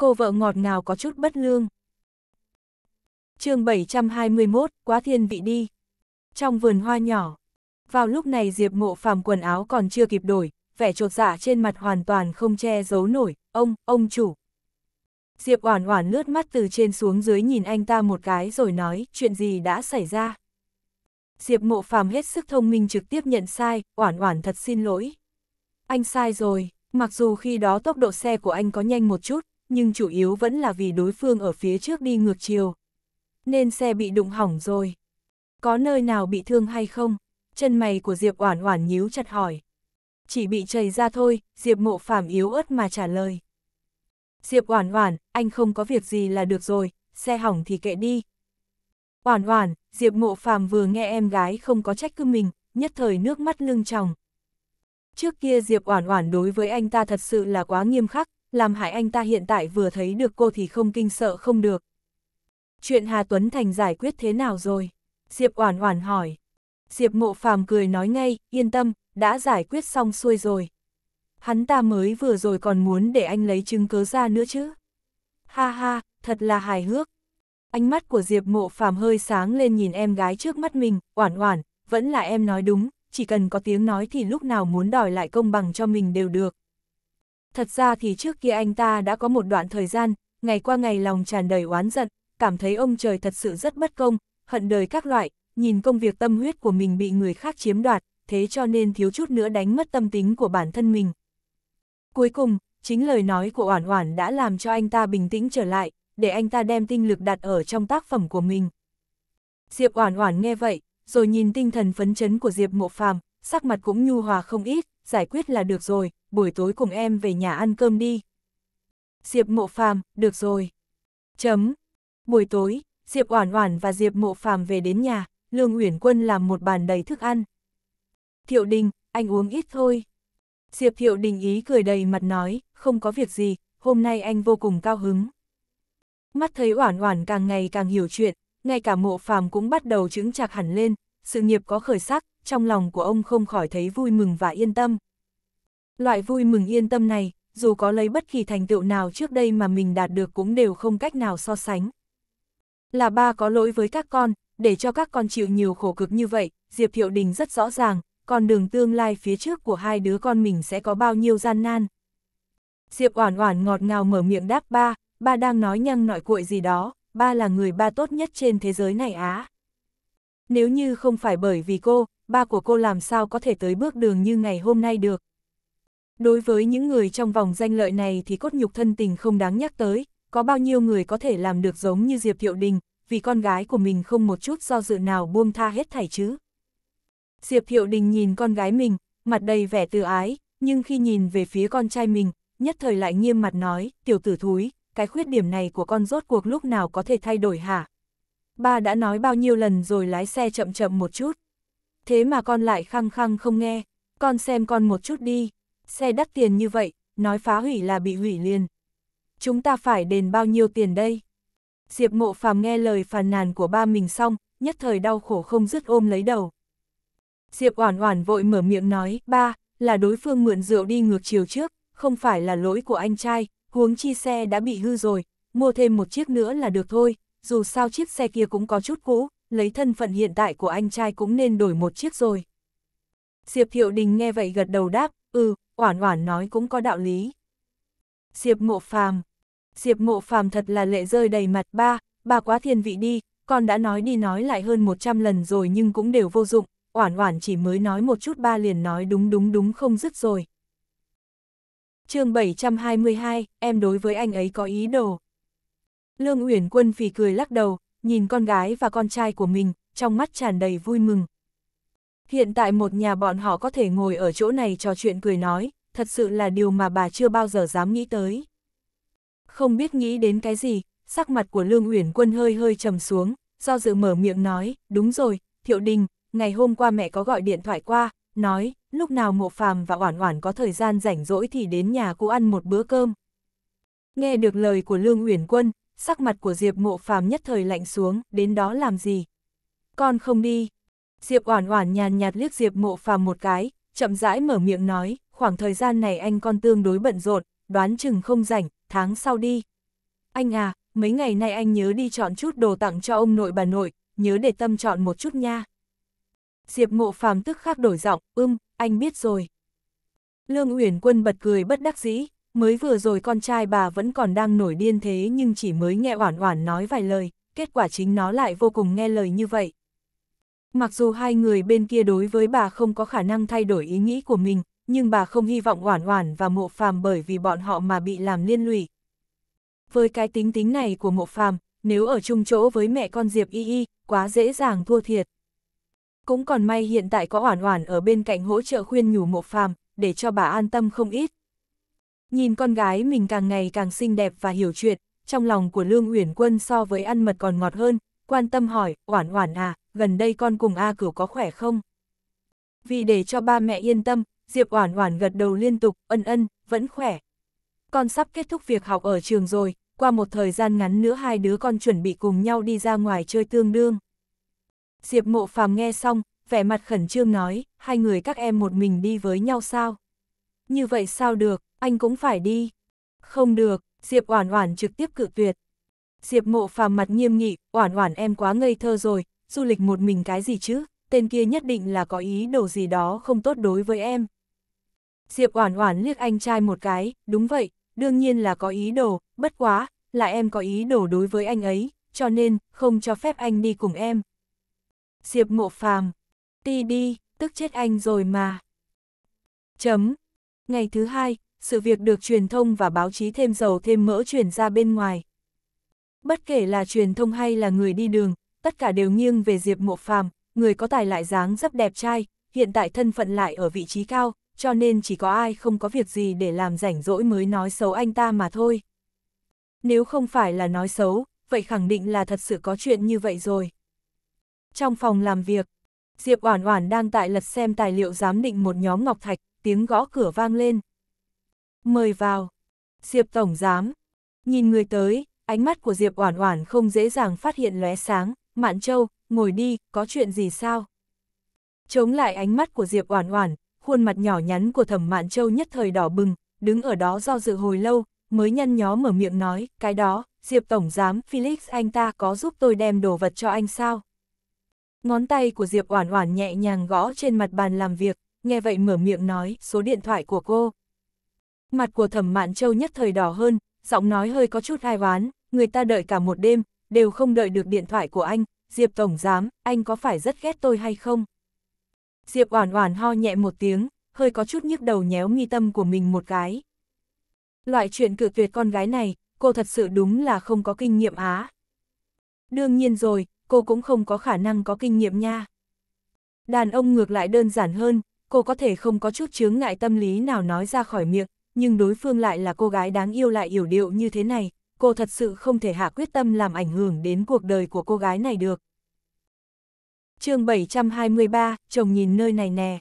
cô vợ ngọt ngào có chút bất lương. chương 721, quá thiên vị đi. Trong vườn hoa nhỏ, vào lúc này Diệp Mộ Phàm quần áo còn chưa kịp đổi, vẻ trột dạ trên mặt hoàn toàn không che giấu nổi, ông, ông chủ. Diệp Oản Oản lướt mắt từ trên xuống dưới nhìn anh ta một cái rồi nói, chuyện gì đã xảy ra? Diệp Mộ Phàm hết sức thông minh trực tiếp nhận sai, Oản Oản thật xin lỗi. Anh sai rồi, mặc dù khi đó tốc độ xe của anh có nhanh một chút, nhưng chủ yếu vẫn là vì đối phương ở phía trước đi ngược chiều. Nên xe bị đụng hỏng rồi. Có nơi nào bị thương hay không? Chân mày của Diệp Oản Oản nhíu chặt hỏi. Chỉ bị chảy ra thôi, Diệp Mộ Phạm yếu ớt mà trả lời. Diệp Oản Oản, anh không có việc gì là được rồi, xe hỏng thì kệ đi. Oản Oản, Diệp Mộ Phạm vừa nghe em gái không có trách cứ mình, nhất thời nước mắt lưng tròng. Trước kia Diệp Oản Oản đối với anh ta thật sự là quá nghiêm khắc, làm hại anh ta hiện tại vừa thấy được cô thì không kinh sợ không được. Chuyện Hà Tuấn Thành giải quyết thế nào rồi? Diệp Oản Oản hỏi. Diệp Mộ Phàm cười nói ngay, yên tâm, đã giải quyết xong xuôi rồi. Hắn ta mới vừa rồi còn muốn để anh lấy chứng cứ ra nữa chứ. Ha ha, thật là hài hước. Ánh mắt của Diệp Mộ Phàm hơi sáng lên nhìn em gái trước mắt mình, Oản Oản, vẫn là em nói đúng, chỉ cần có tiếng nói thì lúc nào muốn đòi lại công bằng cho mình đều được. Thật ra thì trước kia anh ta đã có một đoạn thời gian, ngày qua ngày lòng tràn đầy oán giận, cảm thấy ông trời thật sự rất bất công, hận đời các loại, nhìn công việc tâm huyết của mình bị người khác chiếm đoạt, thế cho nên thiếu chút nữa đánh mất tâm tính của bản thân mình. Cuối cùng, chính lời nói của Oản Oản đã làm cho anh ta bình tĩnh trở lại, để anh ta đem tinh lực đặt ở trong tác phẩm của mình. Diệp Oản Oản nghe vậy, rồi nhìn tinh thần phấn chấn của Diệp Mộ Phàm, sắc mặt cũng nhu hòa không ít, giải quyết là được rồi, buổi tối cùng em về nhà ăn cơm đi. Diệp Mộ Phàm, được rồi. Chấm. Buổi tối, Diệp Oản Oản và Diệp Mộ Phàm về đến nhà, Lương Uyển Quân làm một bàn đầy thức ăn. Thiệu Đình, anh uống ít thôi. Diệp Thiệu Đình ý cười đầy mặt nói, không có việc gì, hôm nay anh vô cùng cao hứng. Mắt thấy Oản Oản càng ngày càng hiểu chuyện, ngay cả Mộ Phàm cũng bắt đầu chứng chạc hẳn lên, sự nghiệp có khởi sắc, trong lòng của ông không khỏi thấy vui mừng và yên tâm. Loại vui mừng yên tâm này, dù có lấy bất kỳ thành tựu nào trước đây mà mình đạt được cũng đều không cách nào so sánh. Là ba có lỗi với các con, để cho các con chịu nhiều khổ cực như vậy, Diệp Hiệu Đình rất rõ ràng, Còn đường tương lai phía trước của hai đứa con mình sẽ có bao nhiêu gian nan. Diệp Oản Oản ngọt ngào mở miệng đáp ba, ba đang nói nhăng nội cuội gì đó, ba là người ba tốt nhất trên thế giới này á. Nếu như không phải bởi vì cô, ba của cô làm sao có thể tới bước đường như ngày hôm nay được. Đối với những người trong vòng danh lợi này thì cốt nhục thân tình không đáng nhắc tới, có bao nhiêu người có thể làm được giống như Diệp Thiệu Đình, vì con gái của mình không một chút do dự nào buông tha hết thảy chứ. Diệp Thiệu Đình nhìn con gái mình, mặt đầy vẻ từ ái, nhưng khi nhìn về phía con trai mình, nhất thời lại nghiêm mặt nói, tiểu tử thúi, cái khuyết điểm này của con rốt cuộc lúc nào có thể thay đổi hả? Ba đã nói bao nhiêu lần rồi lái xe chậm chậm một chút. Thế mà con lại khăng khăng không nghe, con xem con một chút đi xe đắt tiền như vậy, nói phá hủy là bị hủy liền. Chúng ta phải đền bao nhiêu tiền đây? Diệp ngộ phàm nghe lời phàn nàn của ba mình xong, nhất thời đau khổ không dứt ôm lấy đầu. Diệp oản oản vội mở miệng nói, ba, là đối phương mượn rượu đi ngược chiều trước, không phải là lỗi của anh trai, huống chi xe đã bị hư rồi, mua thêm một chiếc nữa là được thôi, dù sao chiếc xe kia cũng có chút cũ, lấy thân phận hiện tại của anh trai cũng nên đổi một chiếc rồi. Diệp Thiệu Đình nghe vậy gật đầu đáp, ừ, Oản Oản nói cũng có đạo lý. Diệp Mộ Phàm, Diệp Mộ Phàm thật là lệ rơi đầy mặt ba, bà quá thiên vị đi, con đã nói đi nói lại hơn 100 lần rồi nhưng cũng đều vô dụng, Oản Oản chỉ mới nói một chút ba liền nói đúng đúng đúng không dứt rồi. Chương 722, em đối với anh ấy có ý đồ. Lương Uyển Quân phì cười lắc đầu, nhìn con gái và con trai của mình, trong mắt tràn đầy vui mừng. Hiện tại một nhà bọn họ có thể ngồi ở chỗ này trò chuyện cười nói, thật sự là điều mà bà chưa bao giờ dám nghĩ tới. Không biết nghĩ đến cái gì, sắc mặt của Lương Uyển Quân hơi hơi trầm xuống, do dự mở miệng nói, đúng rồi, Thiệu Đình, ngày hôm qua mẹ có gọi điện thoại qua, nói, lúc nào Mộ Phàm và Oản Oản có thời gian rảnh rỗi thì đến nhà cô ăn một bữa cơm. Nghe được lời của Lương Uyển Quân, sắc mặt của Diệp Mộ Phàm nhất thời lạnh xuống, đến đó làm gì? Con không đi. Diệp Oản Oản nhàn nhạt liếc Diệp Mộ Phàm một cái, chậm rãi mở miệng nói, khoảng thời gian này anh con tương đối bận rộn, đoán chừng không rảnh, tháng sau đi. Anh à, mấy ngày nay anh nhớ đi chọn chút đồ tặng cho ông nội bà nội, nhớ để tâm chọn một chút nha. Diệp mộ phàm tức khắc đổi giọng, ưm, anh biết rồi. Lương Uyển Quân bật cười bất đắc dĩ, mới vừa rồi con trai bà vẫn còn đang nổi điên thế nhưng chỉ mới nghe oản oản nói vài lời, kết quả chính nó lại vô cùng nghe lời như vậy. Mặc dù hai người bên kia đối với bà không có khả năng thay đổi ý nghĩ của mình, nhưng bà không hy vọng Oản Oản và Mộ Phàm bởi vì bọn họ mà bị làm liên lụy. Với cái tính tính này của Mộ Phàm, nếu ở chung chỗ với mẹ con Diệp Y Y, quá dễ dàng thua thiệt. Cũng còn may hiện tại có Oản Oản ở bên cạnh hỗ trợ khuyên nhủ Mộ Phàm, để cho bà an tâm không ít. Nhìn con gái mình càng ngày càng xinh đẹp và hiểu chuyện, trong lòng của Lương Uyển Quân so với ăn mật còn ngọt hơn, quan tâm hỏi, "Oản Oản à, gần đây con cùng A Cửu có khỏe không?" Vì để cho ba mẹ yên tâm, Diệp Oản Oản gật đầu liên tục, ân ân, vẫn khỏe. Con sắp kết thúc việc học ở trường rồi, qua một thời gian ngắn nữa hai đứa con chuẩn bị cùng nhau đi ra ngoài chơi tương đương. Diệp Mộ Phàm nghe xong, vẻ mặt khẩn trương nói, hai người các em một mình đi với nhau sao? Như vậy sao được, anh cũng phải đi. Không được, Diệp Oản Oản trực tiếp cự tuyệt. Diệp Mộ Phàm mặt nghiêm nghị, Oản Oản em quá ngây thơ rồi, du lịch một mình cái gì chứ, tên kia nhất định là có ý đồ gì đó không tốt đối với em, Diệp Oản Oản liếc anh trai một cái, đúng vậy, đương nhiên là có ý đồ, bất quá, là em có ý đồ đối với anh ấy, cho nên, không cho phép anh đi cùng em. Diệp ngộ Phàm, đi đi, tức chết anh rồi mà. Chấm. Ngày thứ hai, sự việc được truyền thông và báo chí thêm dầu thêm mỡ truyền ra bên ngoài. Bất kể là truyền thông hay là người đi đường, tất cả đều nghiêng về Diệp ngộ Phàm, người có tài lại dáng rất đẹp trai, hiện tại thân phận lại ở vị trí cao, cho nên chỉ có ai không có việc gì để làm rảnh rỗi mới nói xấu anh ta mà thôi. Nếu không phải là nói xấu, vậy khẳng định là thật sự có chuyện như vậy rồi. Trong phòng làm việc, Diệp Oản Oản đang tại lật xem tài liệu giám định một nhóm ngọc thạch, tiếng gõ cửa vang lên. "Mời vào." Diệp tổng giám nhìn người tới, ánh mắt của Diệp Oản Oản không dễ dàng phát hiện lóe sáng, "Mạn Châu, ngồi đi, có chuyện gì sao?" Chống lại ánh mắt của Diệp Oản Oản, khuôn mặt nhỏ nhắn của thẩm mạn châu nhất thời đỏ bừng, đứng ở đó do dự hồi lâu, mới nhăn nhó mở miệng nói, cái đó, Diệp Tổng Giám, Felix anh ta có giúp tôi đem đồ vật cho anh sao? Ngón tay của Diệp Oản Oản nhẹ nhàng gõ trên mặt bàn làm việc, nghe vậy mở miệng nói, số điện thoại của cô. Mặt của Thẩm Mạn Châu nhất thời đỏ hơn, giọng nói hơi có chút ai oán, người ta đợi cả một đêm, đều không đợi được điện thoại của anh, Diệp Tổng Giám, anh có phải rất ghét tôi hay không? Diệp Oản Oản ho nhẹ một tiếng, hơi có chút nhức đầu nhéo mi tâm của mình một cái. Loại chuyện cự tuyệt con gái này, cô thật sự đúng là không có kinh nghiệm á. Đương nhiên rồi, cô cũng không có khả năng có kinh nghiệm nha. Đàn ông ngược lại đơn giản hơn, cô có thể không có chút chướng ngại tâm lý nào nói ra khỏi miệng, nhưng đối phương lại là cô gái đáng yêu lại hiểu điệu như thế này, cô thật sự không thể hạ quyết tâm làm ảnh hưởng đến cuộc đời của cô gái này được chương 723, chồng nhìn nơi này nè.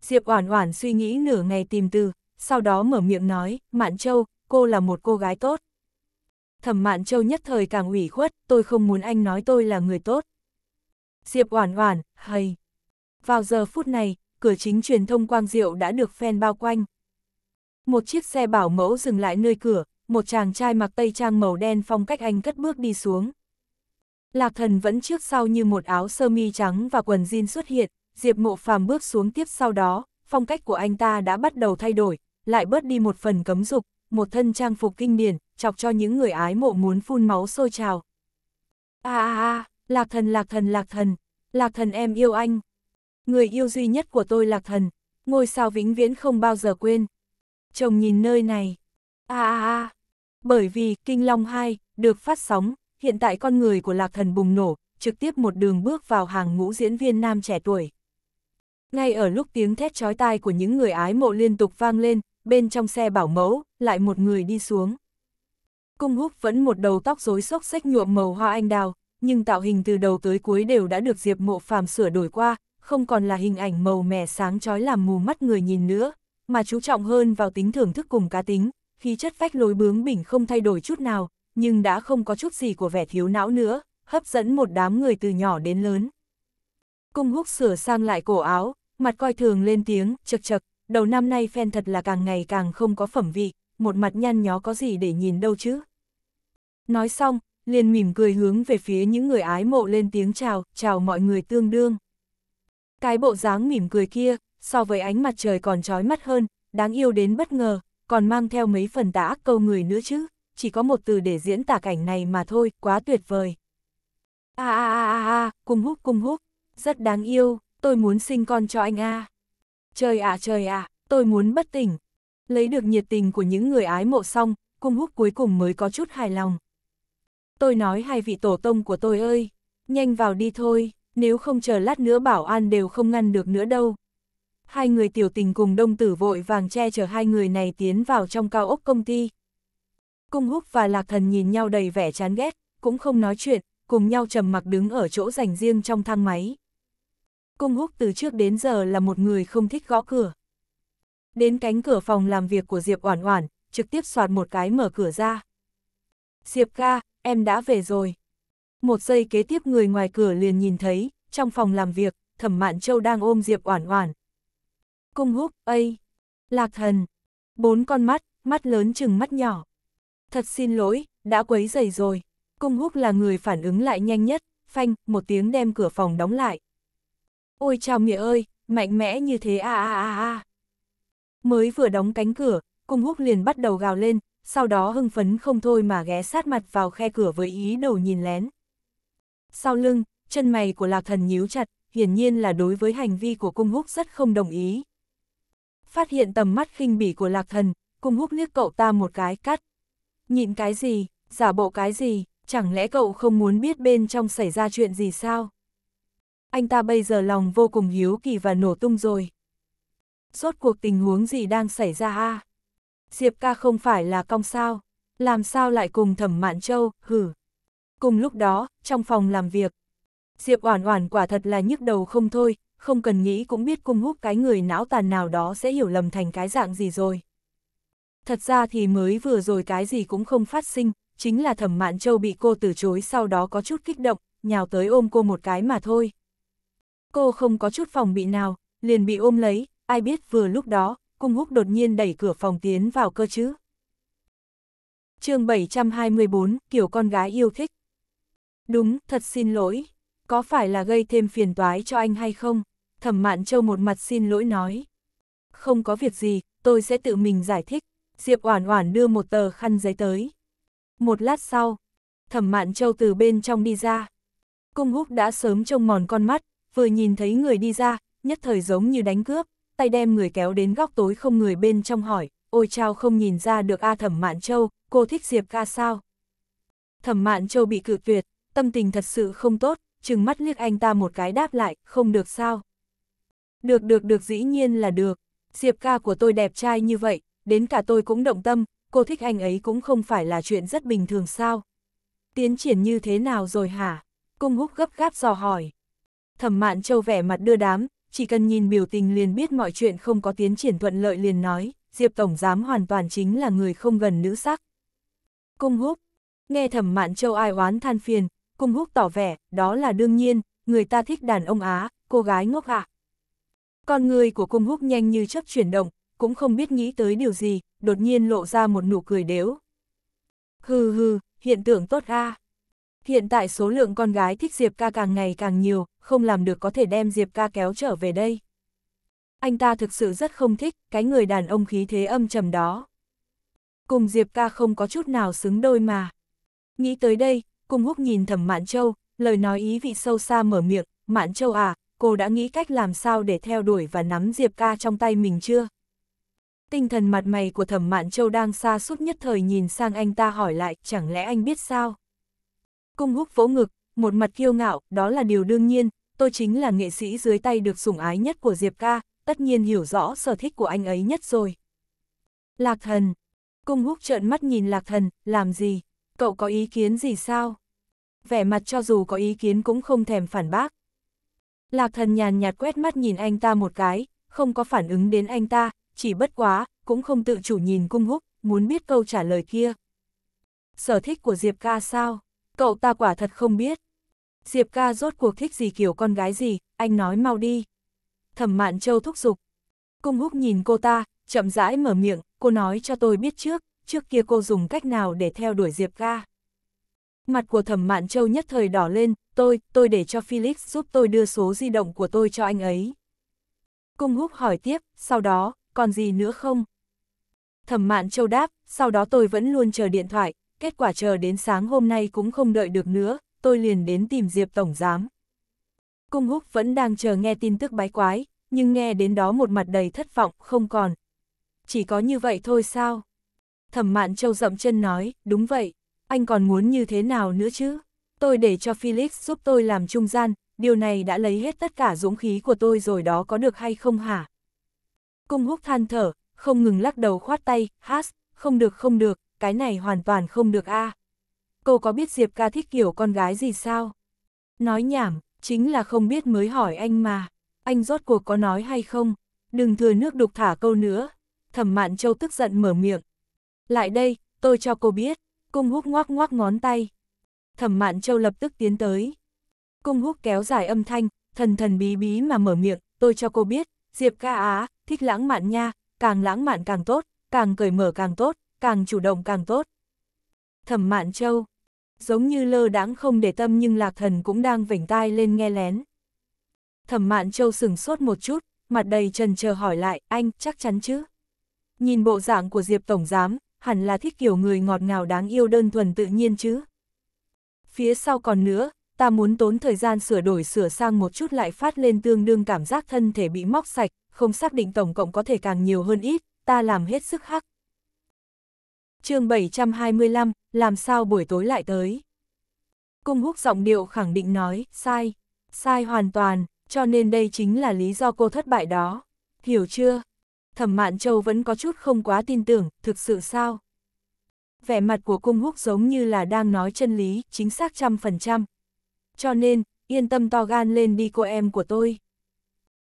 Diệp Oản Oản suy nghĩ nửa ngày tìm từ, sau đó mở miệng nói, Mạn Châu, cô là một cô gái tốt. Thẩm Mạn Châu nhất thời càng ủy khuất, tôi không muốn anh nói tôi là người tốt. Diệp Oản Oản, hay. Vào giờ phút này, cửa chính truyền thông Quang Diệu đã được phen bao quanh. Một chiếc xe bảo mẫu dừng lại nơi cửa, một chàng trai mặc tây trang màu đen phong cách anh cất bước đi xuống. Lạc thần vẫn trước sau như một áo sơ mi trắng và quần jean xuất hiện, Diệp mộ phàm bước xuống tiếp sau đó, phong cách của anh ta đã bắt đầu thay đổi, lại bớt đi một phần cấm dục, một thân trang phục kinh điển, chọc cho những người ái mộ muốn phun máu sôi trào. À à à, lạc thần lạc thần lạc thần, lạc thần em yêu anh. Người yêu duy nhất của tôi lạc thần, ngôi sao vĩnh viễn không bao giờ quên. Chồng nhìn nơi này. À à à, bởi vì Kinh Long 2 được phát sóng hiện tại con người của lạc thần bùng nổ, trực tiếp một đường bước vào hàng ngũ diễn viên nam trẻ tuổi. Ngay ở lúc tiếng thét chói tai của những người ái mộ liên tục vang lên, bên trong xe bảo mẫu, lại một người đi xuống. Cung húc vẫn một đầu tóc rối xốc xách nhuộm màu hoa anh đào, nhưng tạo hình từ đầu tới cuối đều đã được Diệp Mộ Phàm sửa đổi qua, không còn là hình ảnh màu mè sáng chói làm mù mắt người nhìn nữa, mà chú trọng hơn vào tính thưởng thức cùng cá tính, khí chất phách lối bướng bỉnh không thay đổi chút nào, nhưng đã không có chút gì của vẻ thiếu não nữa, hấp dẫn một đám người từ nhỏ đến lớn. Cung húc sửa sang lại cổ áo, mặt coi thường lên tiếng, chật chật, đầu năm nay fan thật là càng ngày càng không có phẩm vị, một mặt nhăn nhó có gì để nhìn đâu chứ. Nói xong, liền mỉm cười hướng về phía những người ái mộ lên tiếng chào, chào mọi người tương đương. Cái bộ dáng mỉm cười kia, so với ánh mặt trời còn trói mắt hơn, đáng yêu đến bất ngờ, còn mang theo mấy phần tả câu người nữa chứ chỉ có một từ để diễn tả cảnh này mà thôi, quá tuyệt vời. A a a a a, cung húc cung húc, rất đáng yêu, tôi muốn sinh con cho anh a. Trời ạ à, trời ạ, à, tôi muốn bất tỉnh. Lấy được nhiệt tình của những người ái mộ xong, cung húc cuối cùng mới có chút hài lòng. Tôi nói hai vị tổ tông của tôi ơi, nhanh vào đi thôi, nếu không chờ lát nữa bảo an đều không ngăn được nữa đâu. Hai người tiểu tình cùng đông tử vội vàng che chở hai người này tiến vào trong cao ốc công ty. Cung húc và lạc thần nhìn nhau đầy vẻ chán ghét, cũng không nói chuyện, cùng nhau trầm mặc đứng ở chỗ dành riêng trong thang máy. Cung húc từ trước đến giờ là một người không thích gõ cửa. Đến cánh cửa phòng làm việc của Diệp Oản Oản, trực tiếp soạt một cái mở cửa ra. Diệp ca, em đã về rồi. Một giây kế tiếp người ngoài cửa liền nhìn thấy, trong phòng làm việc, Thẩm Mạn Châu đang ôm Diệp Oản Oản. Cung húc, ây, Lạc Thần. Bốn con mắt, mắt lớn chừng mắt nhỏ. Thật xin lỗi, đã quấy dày rồi. Cung húc là người phản ứng lại nhanh nhất, phanh, một tiếng đem cửa phòng đóng lại. Ôi chào mẹ ơi, mạnh mẽ như thế à à à à. Mới vừa đóng cánh cửa, cung húc liền bắt đầu gào lên, sau đó hưng phấn không thôi mà ghé sát mặt vào khe cửa với ý đầu nhìn lén. Sau lưng, chân mày của lạc thần nhíu chặt, hiển nhiên là đối với hành vi của cung húc rất không đồng ý. Phát hiện tầm mắt khinh bỉ của lạc thần, cung húc liếc cậu ta một cái cắt, Nhịn cái gì, giả bộ cái gì, chẳng lẽ cậu không muốn biết bên trong xảy ra chuyện gì sao? Anh ta bây giờ lòng vô cùng hiếu kỳ và nổ tung rồi. Rốt cuộc tình huống gì đang xảy ra a? Diệp ca không phải là cong sao, làm sao lại cùng thẩm mạn châu, hử. Cùng lúc đó, trong phòng làm việc, Diệp Oản Oản quả thật là nhức đầu không thôi, không cần nghĩ cũng biết cung hút cái người não tàn nào đó sẽ hiểu lầm thành cái dạng gì rồi. Thật ra thì mới vừa rồi cái gì cũng không phát sinh, chính là thẩm mạn châu bị cô từ chối sau đó có chút kích động, nhào tới ôm cô một cái mà thôi. Cô không có chút phòng bị nào, liền bị ôm lấy, ai biết vừa lúc đó, cung húc đột nhiên đẩy cửa phòng tiến vào cơ chứ. chương 724, kiểu con gái yêu thích. Đúng, thật xin lỗi, có phải là gây thêm phiền toái cho anh hay không? Thẩm mạn châu một mặt xin lỗi nói. Không có việc gì, tôi sẽ tự mình giải thích. Diệp Oản Oản đưa một tờ khăn giấy tới. Một lát sau, Thẩm Mạn Châu từ bên trong đi ra. Cung Húc đã sớm trông mòn con mắt, vừa nhìn thấy người đi ra, nhất thời giống như đánh cướp, tay đem người kéo đến góc tối không người bên trong hỏi, "Ôi chao không nhìn ra được a Thẩm Mạn Châu, cô thích Diệp ca sao?" Thẩm Mạn Châu bị cự tuyệt, tâm tình thật sự không tốt, trừng mắt liếc anh ta một cái đáp lại, "Không được sao?" "Được được được dĩ nhiên là được, Diệp ca của tôi đẹp trai như vậy, đến cả tôi cũng động tâm, cô thích anh ấy cũng không phải là chuyện rất bình thường sao. Tiến triển như thế nào rồi hả? Cung húc gấp gáp dò hỏi. Thẩm mạn châu vẻ mặt đưa đám, chỉ cần nhìn biểu tình liền biết mọi chuyện không có tiến triển thuận lợi liền nói, Diệp Tổng Giám hoàn toàn chính là người không gần nữ sắc. Cung húc, nghe thẩm mạn châu ai oán than phiền, cung húc tỏ vẻ, đó là đương nhiên, người ta thích đàn ông Á, cô gái ngốc ạ. À. Con người của cung húc nhanh như chấp chuyển động, cũng không biết nghĩ tới điều gì, đột nhiên lộ ra một nụ cười đếu. Hừ hừ, hiện tượng tốt a. Hiện tại số lượng con gái thích Diệp ca càng ngày càng nhiều, không làm được có thể đem Diệp ca kéo trở về đây. Anh ta thực sự rất không thích cái người đàn ông khí thế âm trầm đó. Cùng Diệp ca không có chút nào xứng đôi mà. Nghĩ tới đây, cùng húc nhìn thẩm Mạn Châu, lời nói ý vị sâu xa mở miệng, Mạn Châu à, cô đã nghĩ cách làm sao để theo đuổi và nắm Diệp ca trong tay mình chưa? tinh thần mặt mày của thẩm mạn châu đang xa suốt nhất thời nhìn sang anh ta hỏi lại, chẳng lẽ anh biết sao? Cung húc vỗ ngực, một mặt kiêu ngạo, đó là điều đương nhiên, tôi chính là nghệ sĩ dưới tay được sủng ái nhất của Diệp ca, tất nhiên hiểu rõ sở thích của anh ấy nhất rồi. Lạc thần, cung húc trợn mắt nhìn lạc thần, làm gì? Cậu có ý kiến gì sao? Vẻ mặt cho dù có ý kiến cũng không thèm phản bác. Lạc thần nhàn nhạt quét mắt nhìn anh ta một cái, không có phản ứng đến anh ta, chỉ bất quá, cũng không tự chủ nhìn cung húc, muốn biết câu trả lời kia. Sở thích của Diệp ca sao? Cậu ta quả thật không biết. Diệp ca rốt cuộc thích gì kiểu con gái gì, anh nói mau đi. Thẩm Mạn Châu thúc giục. Cung húc nhìn cô ta, chậm rãi mở miệng, cô nói cho tôi biết trước, trước kia cô dùng cách nào để theo đuổi Diệp ca. Mặt của Thẩm Mạn Châu nhất thời đỏ lên, tôi, tôi để cho Felix giúp tôi đưa số di động của tôi cho anh ấy. Cung húc hỏi tiếp, sau đó, còn gì nữa không? Thẩm Mạn Châu đáp, sau đó tôi vẫn luôn chờ điện thoại, kết quả chờ đến sáng hôm nay cũng không đợi được nữa, tôi liền đến tìm Diệp Tổng Giám. Cung Húc vẫn đang chờ nghe tin tức bái quái, nhưng nghe đến đó một mặt đầy thất vọng, không còn. Chỉ có như vậy thôi sao? Thẩm Mạn Châu dậm chân nói, đúng vậy, anh còn muốn như thế nào nữa chứ? Tôi để cho Felix giúp tôi làm trung gian, điều này đã lấy hết tất cả dũng khí của tôi rồi đó có được hay không hả? Cung húc than thở, không ngừng lắc đầu khoát tay, hát, không được không được, cái này hoàn toàn không được a. À. Cô có biết Diệp ca thích kiểu con gái gì sao? Nói nhảm, chính là không biết mới hỏi anh mà, anh rốt cuộc có nói hay không? Đừng thừa nước đục thả câu nữa. Thẩm Mạn Châu tức giận mở miệng. Lại đây, tôi cho cô biết. Cung húc ngoác ngoác ngón tay. Thẩm Mạn Châu lập tức tiến tới. Cung húc kéo dài âm thanh, thần thần bí bí mà mở miệng, tôi cho cô biết, Diệp ca á, thích lãng mạn nha, càng lãng mạn càng tốt, càng cởi mở càng tốt, càng chủ động càng tốt. Thẩm Mạn Châu, giống như lơ đãng không để tâm nhưng Lạc Thần cũng đang vểnh tai lên nghe lén. Thẩm Mạn Châu sừng sốt một chút, mặt đầy trần chờ hỏi lại, anh chắc chắn chứ? Nhìn bộ dạng của Diệp Tổng Giám, hẳn là thích kiểu người ngọt ngào đáng yêu đơn thuần tự nhiên chứ. Phía sau còn nữa, ta muốn tốn thời gian sửa đổi sửa sang một chút lại phát lên tương đương cảm giác thân thể bị móc sạch, không xác định tổng cộng có thể càng nhiều hơn ít, ta làm hết sức hắc. chương 725, làm sao buổi tối lại tới? Cung húc giọng điệu khẳng định nói, sai, sai hoàn toàn, cho nên đây chính là lý do cô thất bại đó. Hiểu chưa? Thẩm Mạn Châu vẫn có chút không quá tin tưởng, thực sự sao? Vẻ mặt của cung húc giống như là đang nói chân lý, chính xác trăm phần trăm. Cho nên, yên tâm to gan lên đi cô em của tôi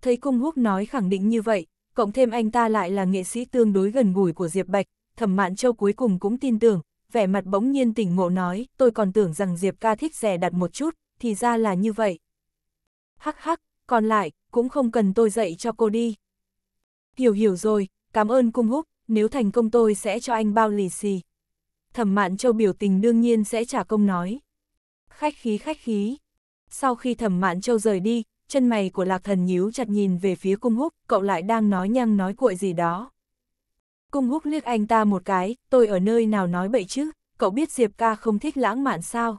thấy cung húc nói khẳng định như vậy, cộng thêm anh ta lại là nghệ sĩ tương đối gần gũi của Diệp Bạch, thẩm mạn châu cuối cùng cũng tin tưởng, vẻ mặt bỗng nhiên tỉnh ngộ nói, tôi còn tưởng rằng Diệp ca thích rẻ đặt một chút, thì ra là như vậy. Hắc hắc, còn lại, cũng không cần tôi dạy cho cô đi. Hiểu hiểu rồi, cảm ơn cung húc, nếu thành công tôi sẽ cho anh bao lì xì. Thẩm mạn châu biểu tình đương nhiên sẽ trả công nói. Khách khí khách khí. Sau khi thẩm mạn châu rời đi, chân mày của lạc thần nhíu chặt nhìn về phía cung húc, cậu lại đang nói nhăng nói cuội gì đó. Cung húc liếc anh ta một cái, tôi ở nơi nào nói bậy chứ, cậu biết Diệp ca không thích lãng mạn sao.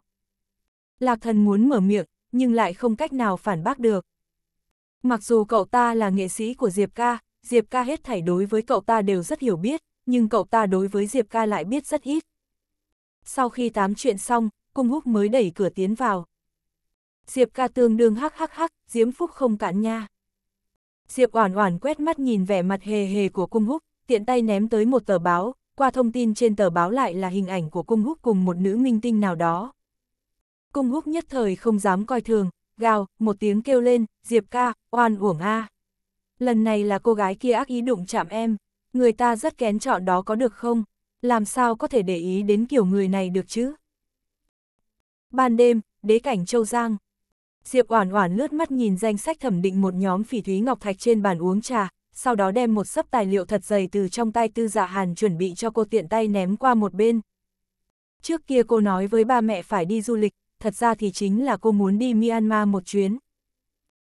Lạc thần muốn mở miệng, nhưng lại không cách nào phản bác được. Mặc dù cậu ta là nghệ sĩ của Diệp ca, Diệp ca hết thảy đối với cậu ta đều rất hiểu biết, nhưng cậu ta đối với Diệp ca lại biết rất ít. Sau khi tám chuyện xong, cung húc mới đẩy cửa tiến vào. Diệp ca tương đương hắc hắc hắc, Diễm phúc không cạn nha. Diệp oản oản quét mắt nhìn vẻ mặt hề hề của cung húc, tiện tay ném tới một tờ báo, qua thông tin trên tờ báo lại là hình ảnh của cung húc cùng một nữ minh tinh nào đó. Cung húc nhất thời không dám coi thường, gào, một tiếng kêu lên, Diệp ca, oan uổng a. Lần này là cô gái kia ác ý đụng chạm em, người ta rất kén chọn đó có được không, làm sao có thể để ý đến kiểu người này được chứ. Ban đêm, đế cảnh Châu Giang, Diệp Oản Oản lướt mắt nhìn danh sách thẩm định một nhóm phỉ thúy ngọc thạch trên bàn uống trà, sau đó đem một sấp tài liệu thật dày từ trong tay Tư Dạ Hàn chuẩn bị cho cô tiện tay ném qua một bên. Trước kia cô nói với ba mẹ phải đi du lịch, thật ra thì chính là cô muốn đi Myanmar một chuyến.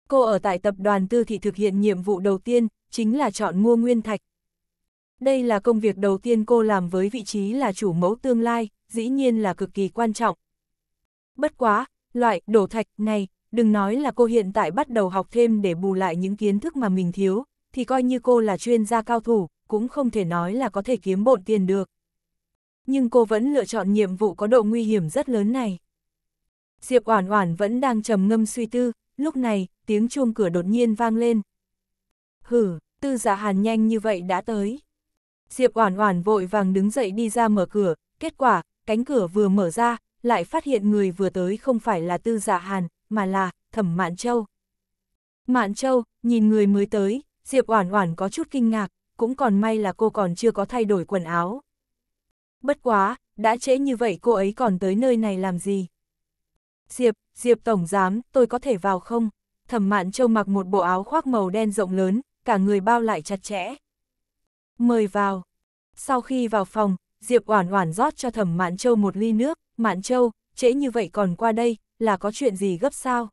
Cô ở tại tập đoàn Tư Thị thực hiện nhiệm vụ đầu tiên, chính là chọn mua nguyên thạch. Đây là công việc đầu tiên cô làm với vị trí là chủ mẫu tương lai, dĩ nhiên là cực kỳ quan trọng. Bất quá, loại đồ thạch này đừng nói là cô hiện tại bắt đầu học thêm để bù lại những kiến thức mà mình thiếu, thì coi như cô là chuyên gia cao thủ, cũng không thể nói là có thể kiếm bộn tiền được. Nhưng cô vẫn lựa chọn nhiệm vụ có độ nguy hiểm rất lớn này. Diệp Oản Oản vẫn đang trầm ngâm suy tư, lúc này, tiếng chuông cửa đột nhiên vang lên. Hử, Tư giả dạ Hàn nhanh như vậy đã tới. Diệp Oản Oản vội vàng đứng dậy đi ra mở cửa, kết quả, cánh cửa vừa mở ra, lại phát hiện người vừa tới không phải là Tư giả dạ Hàn, mà là Thẩm Mạn Châu. Mạn Châu, nhìn người mới tới, Diệp Oản Oản có chút kinh ngạc, cũng còn may là cô còn chưa có thay đổi quần áo. Bất quá, đã trễ như vậy cô ấy còn tới nơi này làm gì? Diệp, Diệp Tổng Giám, tôi có thể vào không? Thẩm Mạn Châu mặc một bộ áo khoác màu đen rộng lớn, cả người bao lại chặt chẽ. Mời vào. Sau khi vào phòng, Diệp Oản Oản rót cho Thẩm Mạn Châu một ly nước, Mạn Châu, trễ như vậy còn qua đây, là có chuyện gì gấp sao?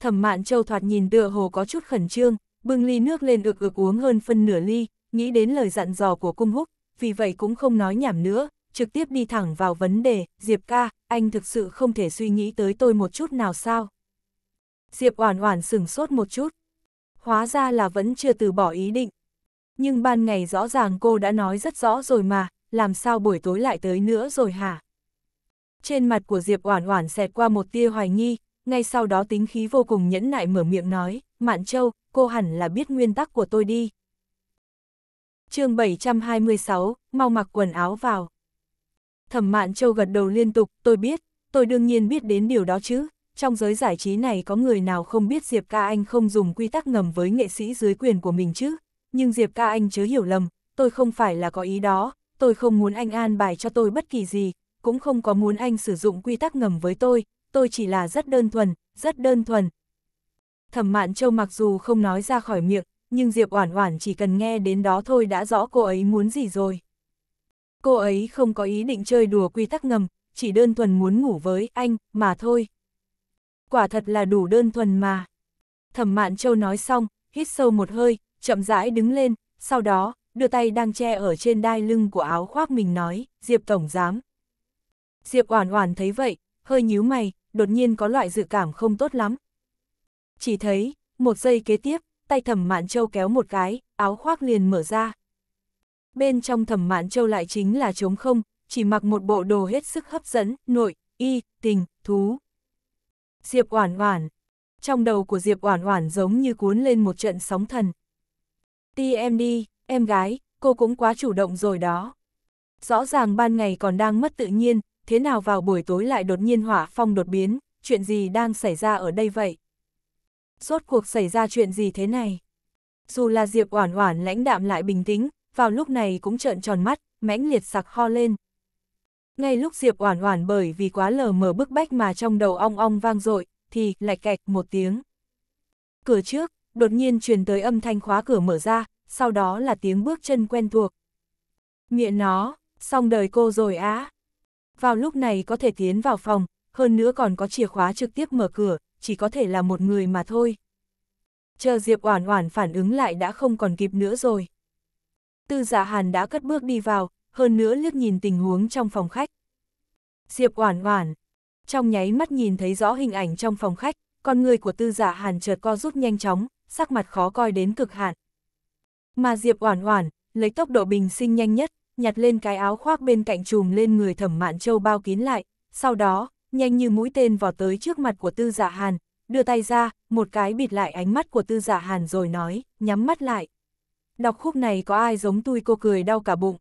Thẩm mạn châu thoạt nhìn tựa hồ có chút khẩn trương, bưng ly nước lên ực ực uống hơn phân nửa ly, nghĩ đến lời dặn dò của cung húc, vì vậy cũng không nói nhảm nữa, trực tiếp đi thẳng vào vấn đề, Diệp ca, anh thực sự không thể suy nghĩ tới tôi một chút nào sao? Diệp oản oản sừng sốt một chút, hóa ra là vẫn chưa từ bỏ ý định. Nhưng ban ngày rõ ràng cô đã nói rất rõ rồi mà, làm sao buổi tối lại tới nữa rồi hả? Trên mặt của Diệp Oản Oản xẹt qua một tia hoài nghi, ngay sau đó tính khí vô cùng nhẫn nại mở miệng nói, Mạn Châu, cô hẳn là biết nguyên tắc của tôi đi. chương 726, mau mặc quần áo vào. Thẩm Mạn Châu gật đầu liên tục, tôi biết, tôi đương nhiên biết đến điều đó chứ, trong giới giải trí này có người nào không biết Diệp Ca Anh không dùng quy tắc ngầm với nghệ sĩ dưới quyền của mình chứ, nhưng Diệp Ca Anh chớ hiểu lầm, tôi không phải là có ý đó, tôi không muốn anh an bài cho tôi bất kỳ gì, cũng không có muốn anh sử dụng quy tắc ngầm với tôi, tôi chỉ là rất đơn thuần, rất đơn thuần. Thẩm Mạn Châu mặc dù không nói ra khỏi miệng, nhưng Diệp Oản Oản chỉ cần nghe đến đó thôi đã rõ cô ấy muốn gì rồi. Cô ấy không có ý định chơi đùa quy tắc ngầm, chỉ đơn thuần muốn ngủ với anh mà thôi. Quả thật là đủ đơn thuần mà. Thẩm Mạn Châu nói xong, hít sâu một hơi, chậm rãi đứng lên, sau đó, đưa tay đang che ở trên đai lưng của áo khoác mình nói, Diệp Tổng Giám, Diệp Oản Oản thấy vậy, hơi nhíu mày, đột nhiên có loại dự cảm không tốt lắm. Chỉ thấy, một giây kế tiếp, tay Thẩm Mạn Châu kéo một cái, áo khoác liền mở ra. Bên trong Thẩm Mạn Châu lại chính là trống không, chỉ mặc một bộ đồ hết sức hấp dẫn, nội, y, tình, thú. Diệp Oản Oản. Trong đầu của Diệp Oản Oản giống như cuốn lên một trận sóng thần. Ti em đi, em gái, cô cũng quá chủ động rồi đó. Rõ ràng ban ngày còn đang mất tự nhiên, thế nào vào buổi tối lại đột nhiên hỏa phong đột biến, chuyện gì đang xảy ra ở đây vậy? Rốt cuộc xảy ra chuyện gì thế này? Dù là Diệp Oản Oản lãnh đạm lại bình tĩnh, vào lúc này cũng trợn tròn mắt, mãnh liệt sặc ho lên. Ngay lúc Diệp Oản Oản bởi vì quá lờ mờ bức bách mà trong đầu ong ong vang dội, thì lạch cạch một tiếng. Cửa trước đột nhiên truyền tới âm thanh khóa cửa mở ra, sau đó là tiếng bước chân quen thuộc. Miệng nó, xong đời cô rồi á vào lúc này có thể tiến vào phòng, hơn nữa còn có chìa khóa trực tiếp mở cửa, chỉ có thể là một người mà thôi. Chờ Diệp Oản Oản phản ứng lại đã không còn kịp nữa rồi. Tư Dạ Hàn đã cất bước đi vào, hơn nữa liếc nhìn tình huống trong phòng khách. Diệp Oản Oản, trong nháy mắt nhìn thấy rõ hình ảnh trong phòng khách, con người của Tư Dạ Hàn chợt co rút nhanh chóng, sắc mặt khó coi đến cực hạn. Mà Diệp Oản Oản, lấy tốc độ bình sinh nhanh nhất, nhặt lên cái áo khoác bên cạnh trùm lên người thẩm mạn châu bao kín lại, sau đó, nhanh như mũi tên vào tới trước mặt của tư giả dạ hàn, đưa tay ra, một cái bịt lại ánh mắt của tư giả dạ hàn rồi nói, nhắm mắt lại. Đọc khúc này có ai giống tôi cô cười đau cả bụng.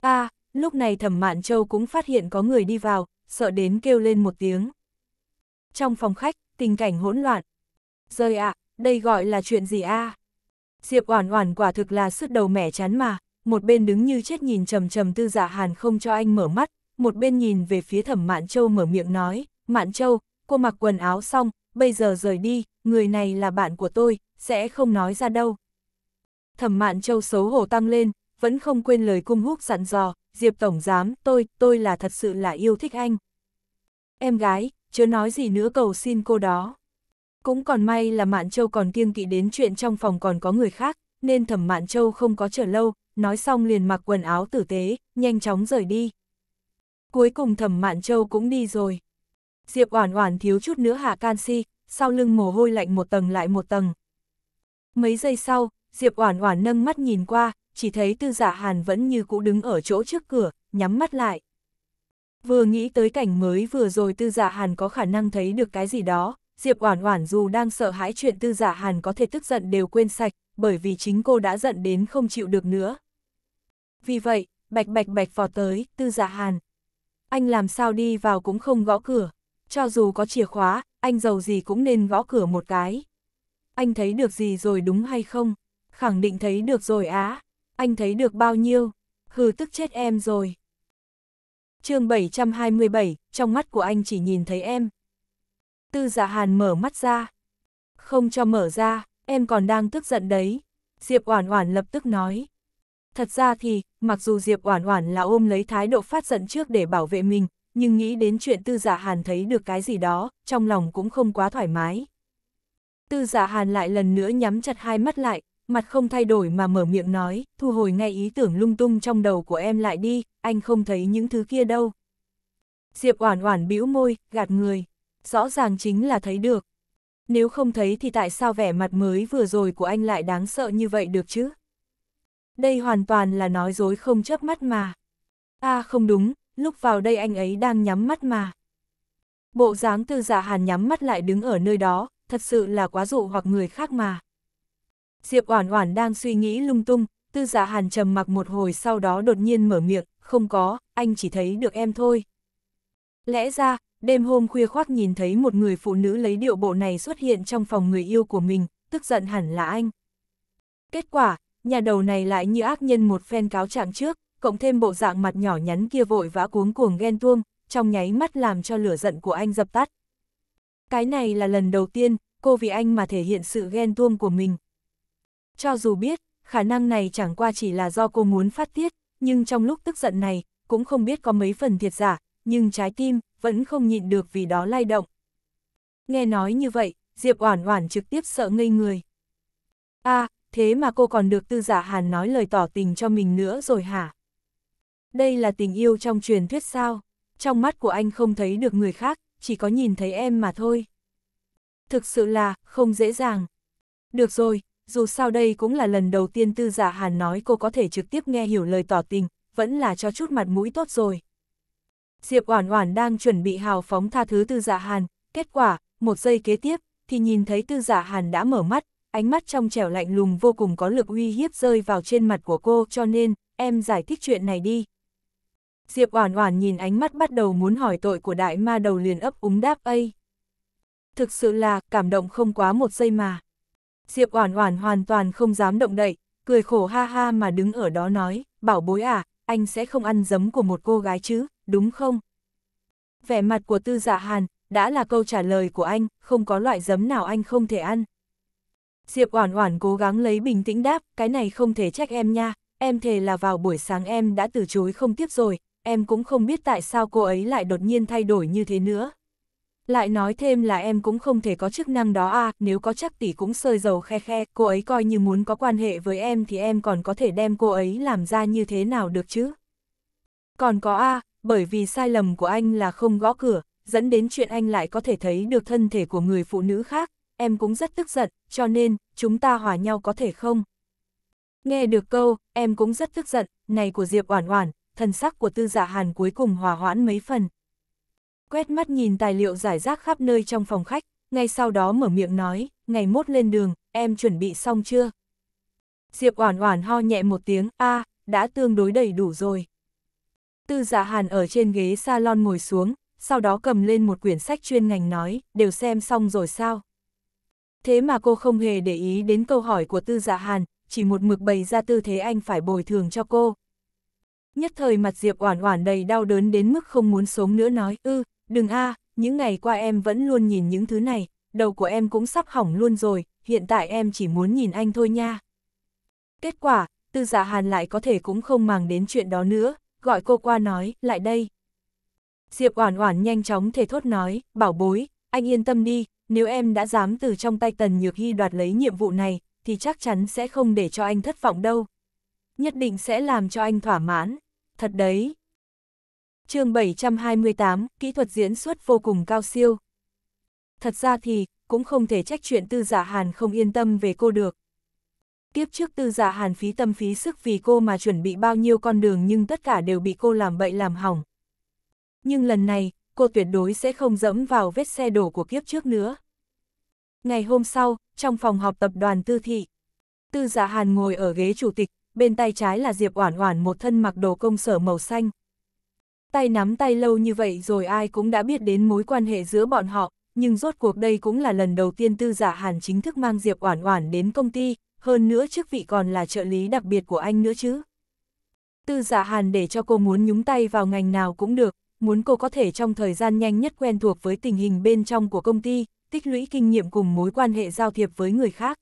a lúc này thẩm mạn châu cũng phát hiện có người đi vào, sợ đến kêu lên một tiếng. Trong phòng khách, tình cảnh hỗn loạn. Rơi ạ, à, đây gọi là chuyện gì a à? Diệp Oản Oản quả thực là sứt đầu mẻ chán mà, một bên đứng như chết nhìn trầm trầm tư giả dạ hàn không cho anh mở mắt, một bên nhìn về phía thẩm Mạn Châu mở miệng nói, Mạn Châu, cô mặc quần áo xong, bây giờ rời đi, người này là bạn của tôi, sẽ không nói ra đâu. Thẩm Mạn Châu xấu hổ tăng lên, vẫn không quên lời cung húc dặn dò, Diệp Tổng Giám, tôi, tôi là thật sự là yêu thích anh. Em gái, chưa nói gì nữa cầu xin cô đó. Cũng còn may là Mạn Châu còn kiêng kỵ đến chuyện trong phòng còn có người khác, nên Thẩm Mạn Châu không có chờ lâu, nói xong liền mặc quần áo tử tế, nhanh chóng rời đi. Cuối cùng thẩm Mạn Châu cũng đi rồi. Diệp Oản Oản thiếu chút nữa hạ canxi, sau lưng mồ hôi lạnh một tầng lại một tầng. Mấy giây sau, Diệp Oản Oản nâng mắt nhìn qua, chỉ thấy Tư giả dạ Hàn vẫn như cũ đứng ở chỗ trước cửa, nhắm mắt lại. Vừa nghĩ tới cảnh mới vừa rồi Tư giả dạ Hàn có khả năng thấy được cái gì đó, Diệp Oản Oản dù đang sợ hãi chuyện Tư giả dạ Hàn có thể tức giận đều quên sạch, bởi vì chính cô đã giận đến không chịu được nữa. Vì vậy, bạch bạch bạch vò tới, tư dạ hàn. Anh làm sao đi vào cũng không gõ cửa. Cho dù có chìa khóa, anh giàu gì cũng nên gõ cửa một cái. Anh thấy được gì rồi đúng hay không? Khẳng định thấy được rồi á. Anh thấy được bao nhiêu? Hừ tức chết em rồi. chương 727, trong mắt của anh chỉ nhìn thấy em. Tư dạ hàn mở mắt ra. Không cho mở ra, em còn đang tức giận đấy. Diệp Oản Oản lập tức nói. Thật ra thì, mặc dù Diệp Oản Oản là ôm lấy thái độ phát giận trước để bảo vệ mình, nhưng nghĩ đến chuyện Tư Giả dạ Hàn thấy được cái gì đó, trong lòng cũng không quá thoải mái. Tư Giả dạ Hàn lại lần nữa nhắm chặt hai mắt lại, mặt không thay đổi mà mở miệng nói, thu hồi ngay ý tưởng lung tung trong đầu của em lại đi, anh không thấy những thứ kia đâu. Diệp Oản Oản bĩu môi, gạt người, rõ ràng chính là thấy được. Nếu không thấy thì tại sao vẻ mặt mới vừa rồi của anh lại đáng sợ như vậy được chứ? đây hoàn toàn là nói dối không chớp mắt mà. À không đúng, lúc vào đây anh ấy đang nhắm mắt mà. Bộ dáng tư dạ hàn nhắm mắt lại đứng ở nơi đó, thật sự là quá dụ hoặc người khác mà. Diệp Oản Oản đang suy nghĩ lung tung, Tư Dạ Hàn trầm mặc một hồi sau đó đột nhiên mở miệng, "Không có, anh chỉ thấy được em thôi." Lẽ ra, đêm hôm khuya khoác nhìn thấy một người phụ nữ lấy điệu bộ này xuất hiện trong phòng người yêu của mình, tức giận hẳn là anh. Kết quả, nhà đầu này lại như ác nhân một phen cáo trạng trước, cộng thêm bộ dạng mặt nhỏ nhắn kia vội vã cuống cuồng ghen tuông, trong nháy mắt làm cho lửa giận của anh dập tắt. Cái này là lần đầu tiên, cô vì anh mà thể hiện sự ghen tuông của mình. Cho dù biết, khả năng này chẳng qua chỉ là do cô muốn phát tiết, nhưng trong lúc tức giận này, cũng không biết có mấy phần thiệt giả, nhưng trái tim vẫn không nhịn được vì đó lay động. Nghe nói như vậy, Diệp Oản Oản trực tiếp sợ ngây người. A, à, thế mà cô còn được tư giả hàn nói lời tỏ tình cho mình nữa rồi hả? Đây là tình yêu trong truyền thuyết sao? Trong mắt của anh không thấy được người khác, chỉ có nhìn thấy em mà thôi. Thực sự là, không dễ dàng. Được rồi, dù sao đây cũng là lần đầu tiên tư giả hàn nói cô có thể trực tiếp nghe hiểu lời tỏ tình, vẫn là cho chút mặt mũi tốt rồi. Diệp Oản Oản đang chuẩn bị hào phóng tha thứ Tư Dạ Hàn, kết quả, một giây kế tiếp thì nhìn thấy Tư Dạ Hàn đã mở mắt, ánh mắt trong trẻo lạnh lùng vô cùng có lực uy hiếp rơi vào trên mặt của cô cho nên, em giải thích chuyện này đi. Diệp Oản Oản nhìn ánh mắt bắt đầu muốn hỏi tội của đại ma đầu liền ấp úng đáp ây. Thực sự là cảm động không quá một giây mà. Diệp Oản Oản hoàn toàn không dám động đậy, cười khổ ha ha mà đứng ở đó nói, "Bảo bối à, anh sẽ không ăn giấm của một cô gái chứ, đúng không?" Vẻ mặt của Tư Dạ Hàn đã là câu trả lời của anh, không có loại giấm nào anh không thể ăn. Diệp Oản Oản cố gắng lấy bình tĩnh đáp, cái này không thể trách em nha, em thề là vào buổi sáng em đã từ chối không tiếp rồi, em cũng không biết tại sao cô ấy lại đột nhiên thay đổi như thế nữa. Lại nói thêm là em cũng không thể có chức năng đó a. À, nếu có chắc tỷ cũng sơi dầu khe khe, cô ấy coi như muốn có quan hệ với em thì em còn có thể đem cô ấy làm ra như thế nào được chứ. Còn có a bởi vì sai lầm của anh là không gõ cửa, dẫn đến chuyện anh lại có thể thấy được thân thể của người phụ nữ khác, em cũng rất tức giận, cho nên, chúng ta hòa nhau có thể không? Nghe được câu, em cũng rất tức giận, này của Diệp Oản Oản, thần sắc của Tư Dạ Hàn cuối cùng hòa hoãn mấy phần. Quét mắt nhìn tài liệu giải rác khắp nơi trong phòng khách, ngay sau đó mở miệng nói, "Ngày mốt lên đường, em chuẩn bị xong chưa?" Diệp Oản Oản ho nhẹ một tiếng, "A, đã tương đối đầy đủ rồi." Tư Dạ Hàn ở trên ghế salon ngồi xuống, sau đó cầm lên một quyển sách chuyên ngành nói, "Đều xem xong rồi sao?" Thế mà cô không hề để ý đến câu hỏi của tư dạ hàn, chỉ một mực bày ra tư thế anh phải bồi thường cho cô. Nhất thời mặt Diệp Oản Oản đầy đau đớn đến mức không muốn sống nữa nói, ư, đừng a, những ngày qua em vẫn luôn nhìn những thứ này, đầu của em cũng sắp hỏng luôn rồi, hiện tại em chỉ muốn nhìn anh thôi nha. Kết quả, tư Dạ hàn lại có thể cũng không màng đến chuyện đó nữa, gọi cô qua nói, lại đây. Diệp Oản Oản nhanh chóng thể thốt nói, bảo bối, anh yên tâm đi, nếu em đã dám từ trong tay Tần Nhược Hy đoạt lấy nhiệm vụ này, thì chắc chắn sẽ không để cho anh thất vọng đâu. Nhất định sẽ làm cho anh thỏa mãn. Thật đấy. chương 728, kỹ thuật diễn xuất vô cùng cao siêu. Thật ra thì, cũng không thể trách chuyện tư giả dạ hàn không yên tâm về cô được. Kiếp trước tư giả dạ hàn phí tâm phí sức vì cô mà chuẩn bị bao nhiêu con đường nhưng tất cả đều bị cô làm bậy làm hỏng. Nhưng lần này, cô tuyệt đối sẽ không dẫm vào vết xe đổ của kiếp trước nữa. Ngày hôm sau, trong phòng họp tập đoàn tư thị, tư dạ hàn ngồi ở ghế chủ tịch, bên tay trái là Diệp Oản Oản một thân mặc đồ công sở màu xanh. Tay nắm tay lâu như vậy rồi ai cũng đã biết đến mối quan hệ giữa bọn họ, nhưng rốt cuộc đây cũng là lần đầu tiên tư giả dạ hàn chính thức mang Diệp Oản Oản đến công ty, hơn nữa chức vị còn là trợ lý đặc biệt của anh nữa chứ. Tư giả dạ hàn để cho cô muốn nhúng tay vào ngành nào cũng được, muốn cô có thể trong thời gian nhanh nhất quen thuộc với tình hình bên trong của công ty, tích lũy kinh nghiệm cùng mối quan hệ giao thiệp với người khác.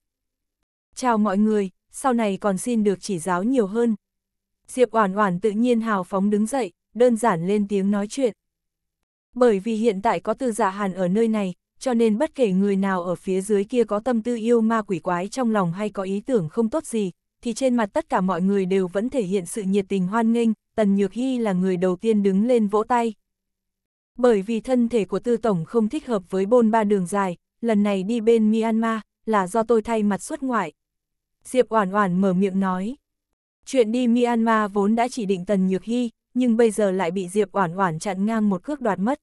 Chào mọi người, sau này còn xin được chỉ giáo nhiều hơn. Diệp Oản Oản tự nhiên hào phóng đứng dậy, đơn giản lên tiếng nói chuyện. Bởi vì hiện tại có Tư Dạ Hàn ở nơi này, cho nên bất kể người nào ở phía dưới kia có tâm tư yêu ma quỷ quái trong lòng hay có ý tưởng không tốt gì, thì trên mặt tất cả mọi người đều vẫn thể hiện sự nhiệt tình hoan nghênh, Tần Nhược Hy là người đầu tiên đứng lên vỗ tay. Bởi vì thân thể của Tư Tổng không thích hợp với bôn ba đường dài, lần này đi bên Myanmar là do tôi thay mặt xuất ngoại. Diệp Oản Oản mở miệng nói. Chuyện đi Myanmar vốn đã chỉ định Tần Nhược Hy, nhưng bây giờ lại bị Diệp Oản Oản chặn ngang một cước đoạt mất.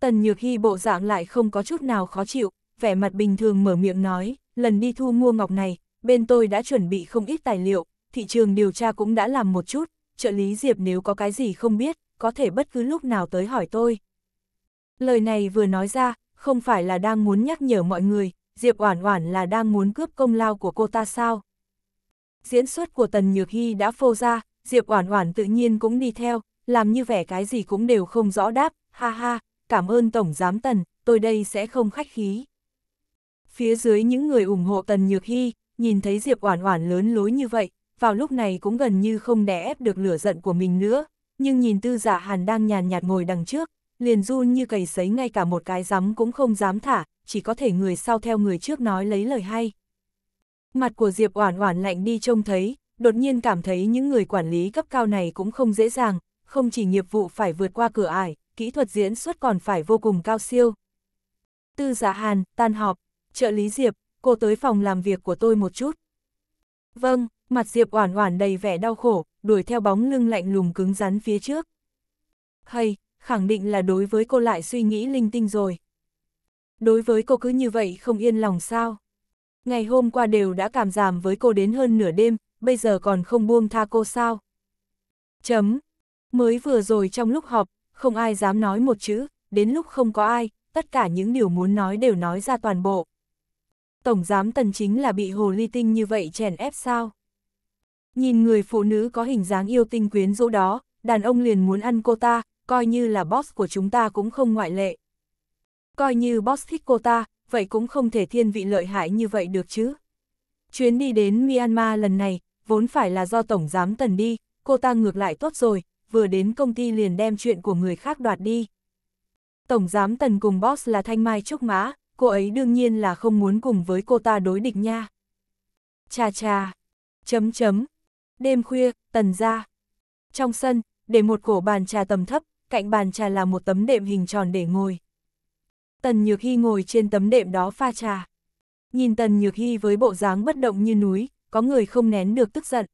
Tần Nhược Hy bộ dạng lại không có chút nào khó chịu, vẻ mặt bình thường mở miệng nói, lần đi thu mua ngọc này, bên tôi đã chuẩn bị không ít tài liệu, thị trường điều tra cũng đã làm một chút, trợ lý Diệp nếu có cái gì không biết, có thể bất cứ lúc nào tới hỏi tôi. Lời này vừa nói ra, không phải là đang muốn nhắc nhở mọi người, Diệp Oản Oản là đang muốn cướp công lao của cô ta sao? Diễn xuất của Tần Nhược Hy đã phô ra, Diệp Oản Oản tự nhiên cũng đi theo, làm như vẻ cái gì cũng đều không rõ đáp, ha ha, cảm ơn Tổng Giám Tần, tôi đây sẽ không khách khí. Phía dưới những người ủng hộ Tần Nhược Hy, nhìn thấy Diệp Oản Oản lớn lối như vậy, vào lúc này cũng gần như không đè ép được lửa giận của mình nữa, nhưng nhìn tư giả hàn đang nhàn nhạt ngồi đằng trước, liền run như cầy sấy ngay cả một cái rắm cũng không dám thả, chỉ có thể người sau theo người trước nói lấy lời hay. Mặt của Diệp Oản Oản lạnh đi trông thấy, đột nhiên cảm thấy những người quản lý cấp cao này cũng không dễ dàng, không chỉ nghiệp vụ phải vượt qua cửa ải, kỹ thuật diễn xuất còn phải vô cùng cao siêu. Tư giả Hàn, tan họp, trợ lý Diệp, cô tới phòng làm việc của tôi một chút. Vâng, mặt Diệp Oản Oản đầy vẻ đau khổ, đuổi theo bóng lưng lạnh lùng cứng rắn phía trước. Hay, khẳng định là đối với cô lại suy nghĩ linh tinh rồi. Đối với cô cứ như vậy không yên lòng sao? Ngày hôm qua đều đã cảm giảm với cô đến hơn nửa đêm, bây giờ còn không buông tha cô sao? Chấm. Mới vừa rồi trong lúc họp, không ai dám nói một chữ, đến lúc không có ai, tất cả những điều muốn nói đều nói ra toàn bộ. Tổng giám tần chính là bị hồ ly tinh như vậy chèn ép sao? Nhìn người phụ nữ có hình dáng yêu tinh quyến rũ đó, đàn ông liền muốn ăn cô ta, coi như là boss của chúng ta cũng không ngoại lệ. Coi như boss thích cô ta, vậy cũng không thể thiên vị lợi hại như vậy được chứ. Chuyến đi đến Myanmar lần này, vốn phải là do Tổng Giám Tần đi, cô ta ngược lại tốt rồi, vừa đến công ty liền đem chuyện của người khác đoạt đi. Tổng Giám Tần cùng boss là Thanh Mai Trúc Mã, cô ấy đương nhiên là không muốn cùng với cô ta đối địch nha. Cha cha, chấm chấm, đêm khuya, tần ra. Trong sân, để một cổ bàn trà tầm thấp, cạnh bàn trà là một tấm đệm hình tròn để ngồi. Tần Nhược Hy ngồi trên tấm đệm đó pha trà. Nhìn Tần Nhược Hy với bộ dáng bất động như núi, có người không nén được tức giận.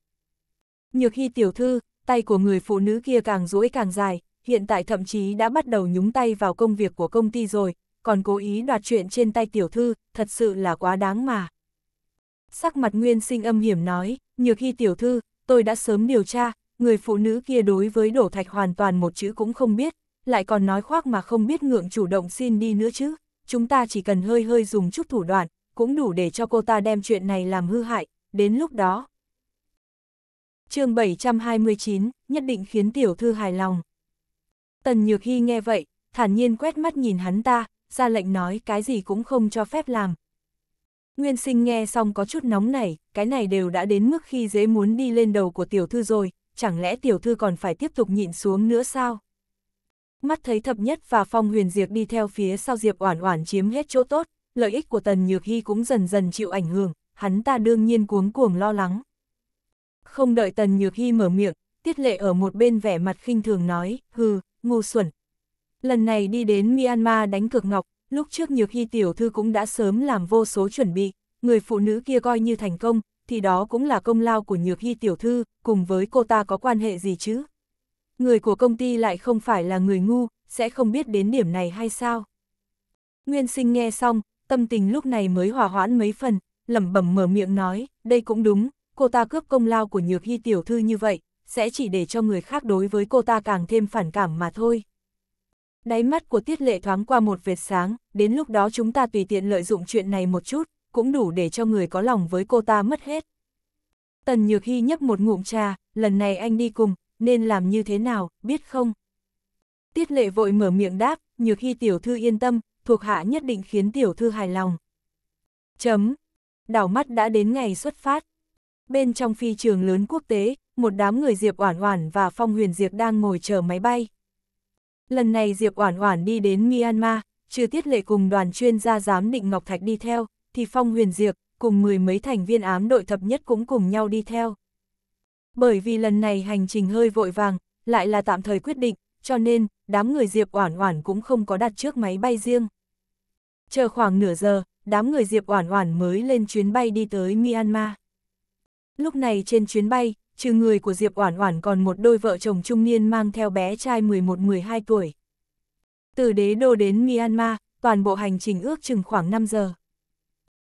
Nhược Hy tiểu thư, tay của người phụ nữ kia càng duỗi càng dài, hiện tại thậm chí đã bắt đầu nhúng tay vào công việc của công ty rồi, còn cố ý đoạt chuyện trên tay tiểu thư, thật sự là quá đáng mà. Sắc mặt nguyên sinh âm hiểm nói, Nhược Hy tiểu thư, tôi đã sớm điều tra, người phụ nữ kia đối với đổ thạch hoàn toàn một chữ cũng không biết, lại còn nói khoác mà không biết ngượng chủ động xin đi nữa chứ, chúng ta chỉ cần hơi hơi dùng chút thủ đoạn, cũng đủ để cho cô ta đem chuyện này làm hư hại, đến lúc đó. chương 729, nhất định khiến tiểu thư hài lòng. Tần Nhược Hy nghe vậy, thản nhiên quét mắt nhìn hắn ta, ra lệnh nói cái gì cũng không cho phép làm, Nguyên sinh nghe xong có chút nóng này, cái này đều đã đến mức khi dế muốn đi lên đầu của tiểu thư rồi, chẳng lẽ tiểu thư còn phải tiếp tục nhịn xuống nữa sao? Mắt thấy thập nhất và phong huyền diệt đi theo phía sau Diệp Oản Oản chiếm hết chỗ tốt, lợi ích của Tần Nhược Hy cũng dần dần chịu ảnh hưởng, hắn ta đương nhiên cuống cuồng lo lắng. Không đợi Tần Nhược Hy mở miệng, Tiết Lệ ở một bên vẻ mặt khinh thường nói, hừ, ngu xuẩn. Lần này đi đến Myanmar đánh cược ngọc, lúc trước nhược hy tiểu thư cũng đã sớm làm vô số chuẩn bị, người phụ nữ kia coi như thành công, thì đó cũng là công lao của nhược hy tiểu thư, cùng với cô ta có quan hệ gì chứ? Người của công ty lại không phải là người ngu, sẽ không biết đến điểm này hay sao? Nguyên sinh nghe xong, tâm tình lúc này mới hòa hoãn mấy phần, lẩm bẩm mở miệng nói, đây cũng đúng, cô ta cướp công lao của nhược hy tiểu thư như vậy, sẽ chỉ để cho người khác đối với cô ta càng thêm phản cảm mà thôi. Đáy mắt của tiết lệ thoáng qua một vệt sáng, đến lúc đó chúng ta tùy tiện lợi dụng chuyện này một chút, cũng đủ để cho người có lòng với cô ta mất hết. Tần Nhược Hy nhấp một ngụm trà, lần này anh đi cùng, nên làm như thế nào, biết không? Tiết lệ vội mở miệng đáp, Nhược Hy tiểu thư yên tâm, thuộc hạ nhất định khiến tiểu thư hài lòng. Chấm. Đảo mắt đã đến ngày xuất phát. Bên trong phi trường lớn quốc tế, một đám người Diệp Oản Oản và Phong Huyền Diệp đang ngồi chờ máy bay. Lần này Diệp Oản Oản đi đến Myanmar, trừ Tiết Lệ cùng đoàn chuyên gia giám định Ngọc Thạch đi theo, thì Phong Huyền Diệp cùng mười mấy thành viên ám đội thập nhất cũng cùng nhau đi theo. Bởi vì lần này hành trình hơi vội vàng, lại là tạm thời quyết định, cho nên đám người Diệp Oản Oản cũng không có đặt trước máy bay riêng. Chờ khoảng nửa giờ, đám người Diệp Oản Oản mới lên chuyến bay đi tới Myanmar. Lúc này trên chuyến bay, trừ người của Diệp Oản Oản còn một đôi vợ chồng trung niên mang theo bé trai 11-12 tuổi. Từ đế đô đến Myanmar, toàn bộ hành trình ước chừng khoảng 5 giờ.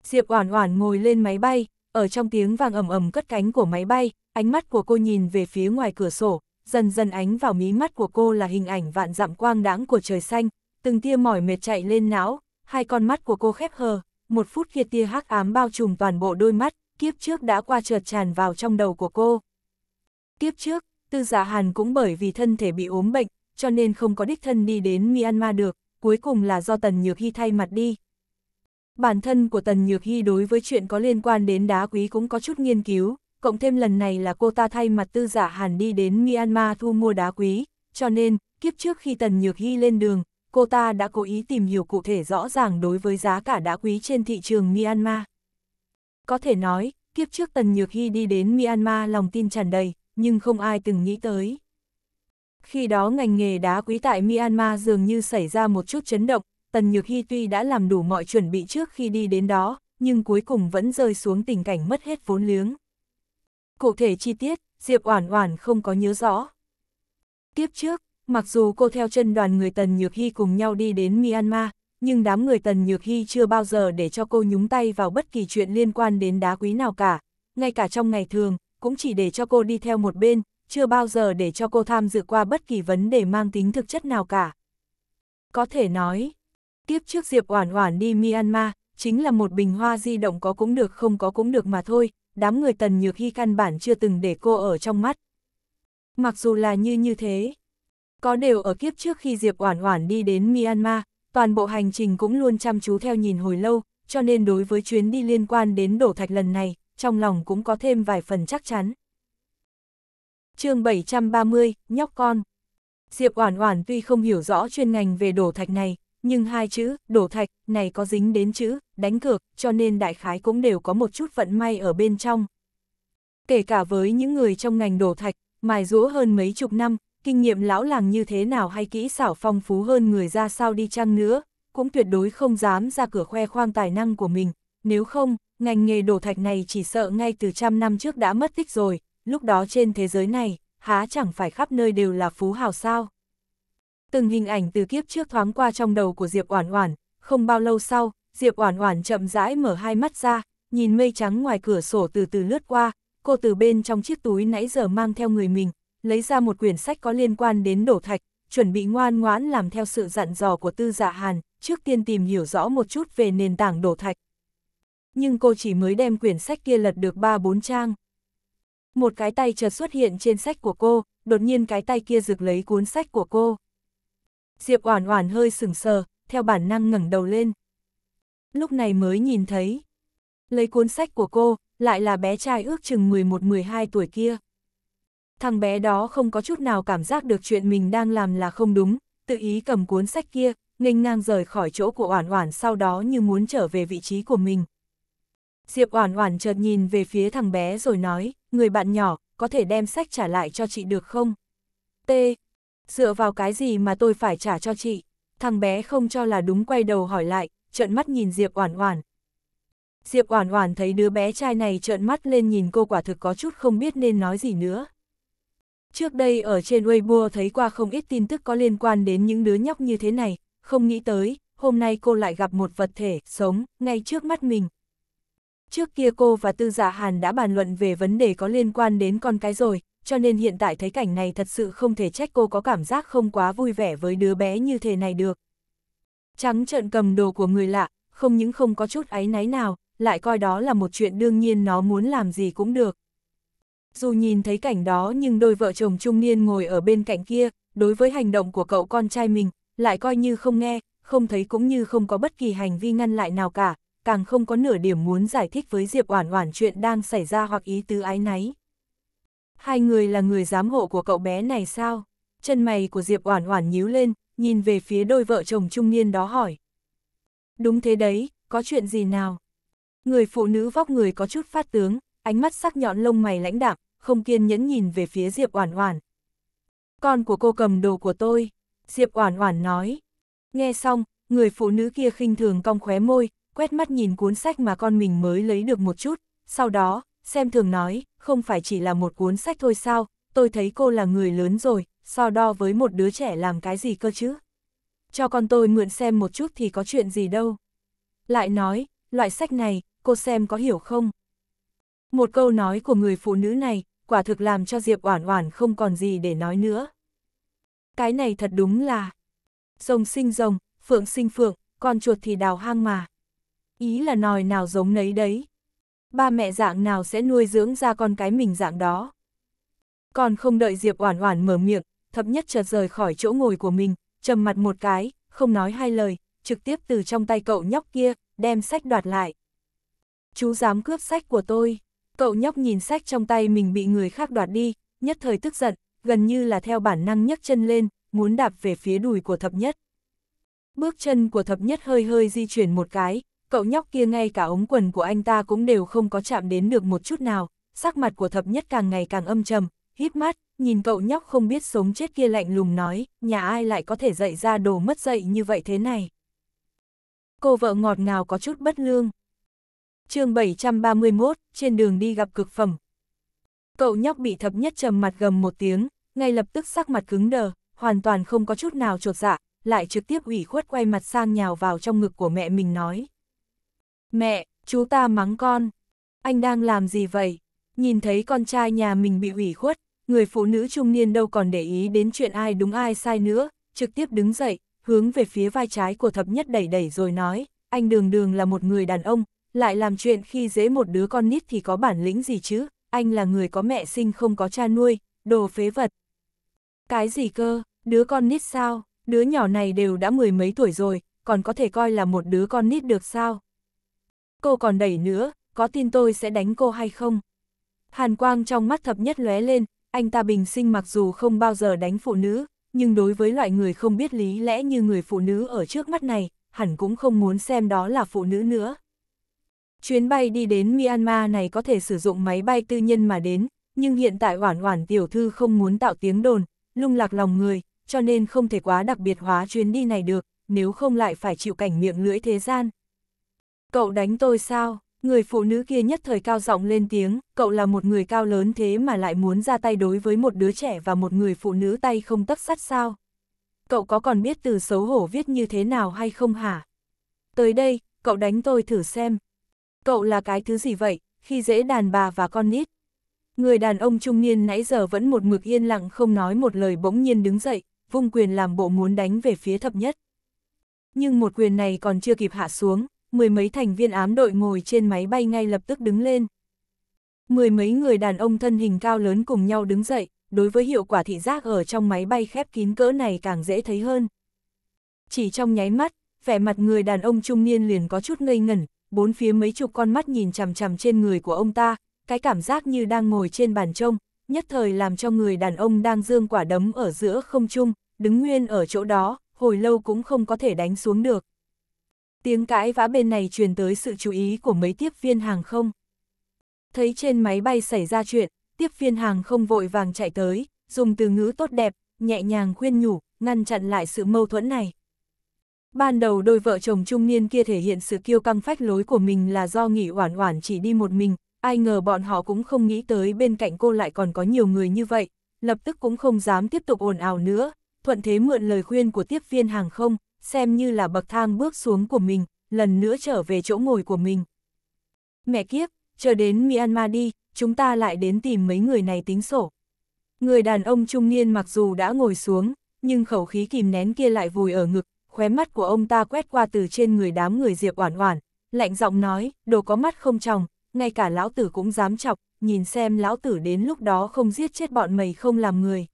Diệp Oản Oản ngồi lên máy bay, ở trong tiếng vàng ầm ầm cất cánh của máy bay, ánh mắt của cô nhìn về phía ngoài cửa sổ, dần dần ánh vào mí mắt của cô là hình ảnh vạn dặm quang đãng của trời xanh, từng tia mỏi mệt chạy lên não, hai con mắt của cô khép hờ, một phút kia tia hắc ám bao trùm toàn bộ đôi mắt, kiếp trước đã qua trượt tràn vào trong đầu của cô. Tiếp trước, Tư giả Hàn cũng bởi vì thân thể bị ốm bệnh, cho nên không có đích thân đi đến Myanmar được, cuối cùng là do Tần Nhược Hy thay mặt đi. Bản thân của Tần Nhược Hy đối với chuyện có liên quan đến đá quý cũng có chút nghiên cứu, cộng thêm lần này là cô ta thay mặt Tư giả Hàn đi đến Myanmar thu mua đá quý, cho nên, kiếp trước khi Tần Nhược Hy lên đường, cô ta đã cố ý tìm hiểu cụ thể rõ ràng đối với giá cả đá quý trên thị trường Myanmar. Có thể nói, kiếp trước Tần Nhược Hy đi đến Myanmar lòng tin tràn đầy, nhưng không ai từng nghĩ tới. Khi đó ngành nghề đá quý tại Myanmar dường như xảy ra một chút chấn động, Tần Nhược Hy tuy đã làm đủ mọi chuẩn bị trước khi đi đến đó, nhưng cuối cùng vẫn rơi xuống tình cảnh mất hết vốn liếng. Cụ thể chi tiết, Diệp Oản Oản không có nhớ rõ. Tiếp trước, mặc dù cô theo chân đoàn người Tần Nhược Hy cùng nhau đi đến Myanmar, nhưng đám người Tần Nhược Hy chưa bao giờ để cho cô nhúng tay vào bất kỳ chuyện liên quan đến đá quý nào cả. Ngay cả trong ngày thường, cũng chỉ để cho cô đi theo một bên, chưa bao giờ để cho cô tham dự qua bất kỳ vấn đề mang tính thực chất nào cả. Có thể nói, tiếp trước Diệp Oản Oản đi Myanmar, chính là một bình hoa di động có cũng được không có cũng được mà thôi, đám người Tần Nhược Hy căn bản chưa từng để cô ở trong mắt. Mặc dù là như như thế, có đều ở kiếp trước khi Diệp Oản Oản đi đến Myanmar, toàn bộ hành trình cũng luôn chăm chú theo nhìn hồi lâu, cho nên đối với chuyến đi liên quan đến đổ thạch lần này, trong lòng cũng có thêm vài phần chắc chắn. chương 730, nhóc con. Diệp Oản Oản tuy không hiểu rõ chuyên ngành về đổ thạch này, nhưng hai chữ đổ thạch này có dính đến chữ đánh cược, cho nên đại khái cũng đều có một chút vận may ở bên trong. Kể cả với những người trong ngành đổ thạch, mài dũa hơn mấy chục năm, kinh nghiệm lão làng như thế nào hay kỹ xảo phong phú hơn người ra sao đi chăng nữa, cũng tuyệt đối không dám ra cửa khoe khoang tài năng của mình, nếu không, ngành nghề đổ thạch này chỉ sợ ngay từ trăm năm trước đã mất tích rồi, lúc đó trên thế giới này, há chẳng phải khắp nơi đều là phú hào sao. Từng hình ảnh từ kiếp trước thoáng qua trong đầu của Diệp Oản Oản, không bao lâu sau, Diệp Oản Oản chậm rãi mở hai mắt ra, nhìn mây trắng ngoài cửa sổ từ từ lướt qua, cô từ bên trong chiếc túi nãy giờ mang theo người mình, lấy ra một quyển sách có liên quan đến đổ thạch, chuẩn bị ngoan ngoãn làm theo sự dặn dò của Tư Dạ Hàn, trước tiên tìm hiểu rõ một chút về nền tảng đổ thạch nhưng cô chỉ mới đem quyển sách kia lật được ba bốn trang. Một cái tay chợt xuất hiện trên sách của cô, đột nhiên cái tay kia rực lấy cuốn sách của cô. Diệp Oản Oản hơi sững sờ, theo bản năng ngẩng đầu lên. Lúc này mới nhìn thấy, lấy cuốn sách của cô, lại là bé trai ước chừng 11-12 tuổi kia. Thằng bé đó không có chút nào cảm giác được chuyện mình đang làm là không đúng, tự ý cầm cuốn sách kia, nghênh ngang rời khỏi chỗ của Oản Oản sau đó như muốn trở về vị trí của mình, Diệp Oản Oản chợt nhìn về phía thằng bé rồi nói, người bạn nhỏ, có thể đem sách trả lại cho chị được không? T. Dựa vào cái gì mà tôi phải trả cho chị? Thằng bé không cho là đúng quay đầu hỏi lại, trợn mắt nhìn Diệp Oản Oản. Diệp Oản Oản thấy đứa bé trai này trợn mắt lên nhìn cô quả thực có chút không biết nên nói gì nữa. Trước đây ở trên Weibo thấy qua không ít tin tức có liên quan đến những đứa nhóc như thế này, không nghĩ tới, hôm nay cô lại gặp một vật thể sống ngay trước mắt mình, Trước kia cô và Tư Dạ Hàn đã bàn luận về vấn đề có liên quan đến con cái rồi, cho nên hiện tại thấy cảnh này thật sự không thể trách cô có cảm giác không quá vui vẻ với đứa bé như thế này được. Trắng trợn cầm đồ của người lạ, không những không có chút áy náy nào, lại coi đó là một chuyện đương nhiên nó muốn làm gì cũng được. Dù nhìn thấy cảnh đó nhưng đôi vợ chồng trung niên ngồi ở bên cạnh kia, đối với hành động của cậu con trai mình, lại coi như không nghe, không thấy cũng như không có bất kỳ hành vi ngăn lại nào cả, càng không có nửa điểm muốn giải thích với Diệp Oản Oản chuyện đang xảy ra hoặc ý tứ ái náy. Hai người là người giám hộ của cậu bé này sao? Chân mày của Diệp Oản Oản nhíu lên, nhìn về phía đôi vợ chồng trung niên đó hỏi. Đúng thế đấy, có chuyện gì nào? Người phụ nữ vóc người có chút phát tướng, ánh mắt sắc nhọn lông mày lãnh đạm, không kiên nhẫn nhìn về phía Diệp Oản Oản. Con của cô cầm đồ của tôi, Diệp Oản Oản nói. Nghe xong, người phụ nữ kia khinh thường cong khóe môi, quét mắt nhìn cuốn sách mà con mình mới lấy được một chút, sau đó, xem thường nói, không phải chỉ là một cuốn sách thôi sao, tôi thấy cô là người lớn rồi, so đo với một đứa trẻ làm cái gì cơ chứ. Cho con tôi mượn xem một chút thì có chuyện gì đâu. Lại nói, loại sách này, cô xem có hiểu không? Một câu nói của người phụ nữ này, quả thực làm cho Diệp Oản Oản không còn gì để nói nữa. Cái này thật đúng là rồng sinh rồng, phượng sinh phượng, con chuột thì đào hang mà ý là nòi nào giống nấy đấy. Ba mẹ dạng nào sẽ nuôi dưỡng ra con cái mình dạng đó. Còn không đợi Diệp Oản Oản mở miệng, thập nhất chợt rời khỏi chỗ ngồi của mình, trầm mặt một cái, không nói hai lời, trực tiếp từ trong tay cậu nhóc kia, đem sách đoạt lại. Chú dám cướp sách của tôi. Cậu nhóc nhìn sách trong tay mình bị người khác đoạt đi, nhất thời tức giận, gần như là theo bản năng nhấc chân lên, muốn đạp về phía đùi của thập nhất. Bước chân của thập nhất hơi hơi di chuyển một cái, cậu nhóc kia ngay cả ống quần của anh ta cũng đều không có chạm đến được một chút nào, sắc mặt của thập nhất càng ngày càng âm trầm, hít mắt, nhìn cậu nhóc không biết sống chết kia lạnh lùng nói, nhà ai lại có thể dạy ra đồ mất dạy như vậy thế này. Cô vợ ngọt ngào có chút bất lương. chương 731, trên đường đi gặp cực phẩm. Cậu nhóc bị thập nhất trầm mặt gầm một tiếng, ngay lập tức sắc mặt cứng đờ, hoàn toàn không có chút nào trột dạ, lại trực tiếp ủy khuất quay mặt sang nhào vào trong ngực của mẹ mình nói. Mẹ, chú ta mắng con. Anh đang làm gì vậy? Nhìn thấy con trai nhà mình bị ủy khuất, người phụ nữ trung niên đâu còn để ý đến chuyện ai đúng ai sai nữa, trực tiếp đứng dậy, hướng về phía vai trái của thập nhất đẩy đẩy rồi nói, anh đường đường là một người đàn ông, lại làm chuyện khi dễ một đứa con nít thì có bản lĩnh gì chứ, anh là người có mẹ sinh không có cha nuôi, đồ phế vật. Cái gì cơ, đứa con nít sao, đứa nhỏ này đều đã mười mấy tuổi rồi, còn có thể coi là một đứa con nít được sao, Cô còn đẩy nữa, có tin tôi sẽ đánh cô hay không? Hàn quang trong mắt thập nhất lóe lên, anh ta bình sinh mặc dù không bao giờ đánh phụ nữ, nhưng đối với loại người không biết lý lẽ như người phụ nữ ở trước mắt này, hẳn cũng không muốn xem đó là phụ nữ nữa. Chuyến bay đi đến Myanmar này có thể sử dụng máy bay tư nhân mà đến, nhưng hiện tại Oản Oản tiểu thư không muốn tạo tiếng đồn, lung lạc lòng người, cho nên không thể quá đặc biệt hóa chuyến đi này được, nếu không lại phải chịu cảnh miệng lưỡi thế gian. Cậu đánh tôi sao? Người phụ nữ kia nhất thời cao giọng lên tiếng, cậu là một người cao lớn thế mà lại muốn ra tay đối với một đứa trẻ và một người phụ nữ tay không tất sắt sao? Cậu có còn biết từ xấu hổ viết như thế nào hay không hả? Tới đây, cậu đánh tôi thử xem. Cậu là cái thứ gì vậy, khi dễ đàn bà và con nít? Người đàn ông trung niên nãy giờ vẫn một mực yên lặng không nói một lời bỗng nhiên đứng dậy, vung quyền làm bộ muốn đánh về phía thập nhất. Nhưng một quyền này còn chưa kịp hạ xuống, mười mấy thành viên ám đội ngồi trên máy bay ngay lập tức đứng lên. Mười mấy người đàn ông thân hình cao lớn cùng nhau đứng dậy, đối với hiệu quả thị giác ở trong máy bay khép kín cỡ này càng dễ thấy hơn. Chỉ trong nháy mắt, vẻ mặt người đàn ông trung niên liền có chút ngây ngẩn, bốn phía mấy chục con mắt nhìn chằm chằm trên người của ông ta, cái cảm giác như đang ngồi trên bàn trông, nhất thời làm cho người đàn ông đang dương quả đấm ở giữa không trung, đứng nguyên ở chỗ đó, hồi lâu cũng không có thể đánh xuống được. Tiếng cãi vã bên này truyền tới sự chú ý của mấy tiếp viên hàng không. Thấy trên máy bay xảy ra chuyện, tiếp viên hàng không vội vàng chạy tới, dùng từ ngữ tốt đẹp, nhẹ nhàng khuyên nhủ, ngăn chặn lại sự mâu thuẫn này. Ban đầu đôi vợ chồng trung niên kia thể hiện sự kiêu căng phách lối của mình là do nghỉ oản oản chỉ đi một mình, ai ngờ bọn họ cũng không nghĩ tới bên cạnh cô lại còn có nhiều người như vậy, lập tức cũng không dám tiếp tục ồn ào nữa, thuận thế mượn lời khuyên của tiếp viên hàng không, xem như là bậc thang bước xuống của mình, lần nữa trở về chỗ ngồi của mình. Mẹ kiếp, chờ đến Myanmar đi, chúng ta lại đến tìm mấy người này tính sổ. Người đàn ông trung niên mặc dù đã ngồi xuống, nhưng khẩu khí kìm nén kia lại vùi ở ngực, khóe mắt của ông ta quét qua từ trên người đám người Diệp Oản Oản, lạnh giọng nói, đồ có mắt không tròng, ngay cả lão tử cũng dám chọc, nhìn xem lão tử đến lúc đó không giết chết bọn mày không làm người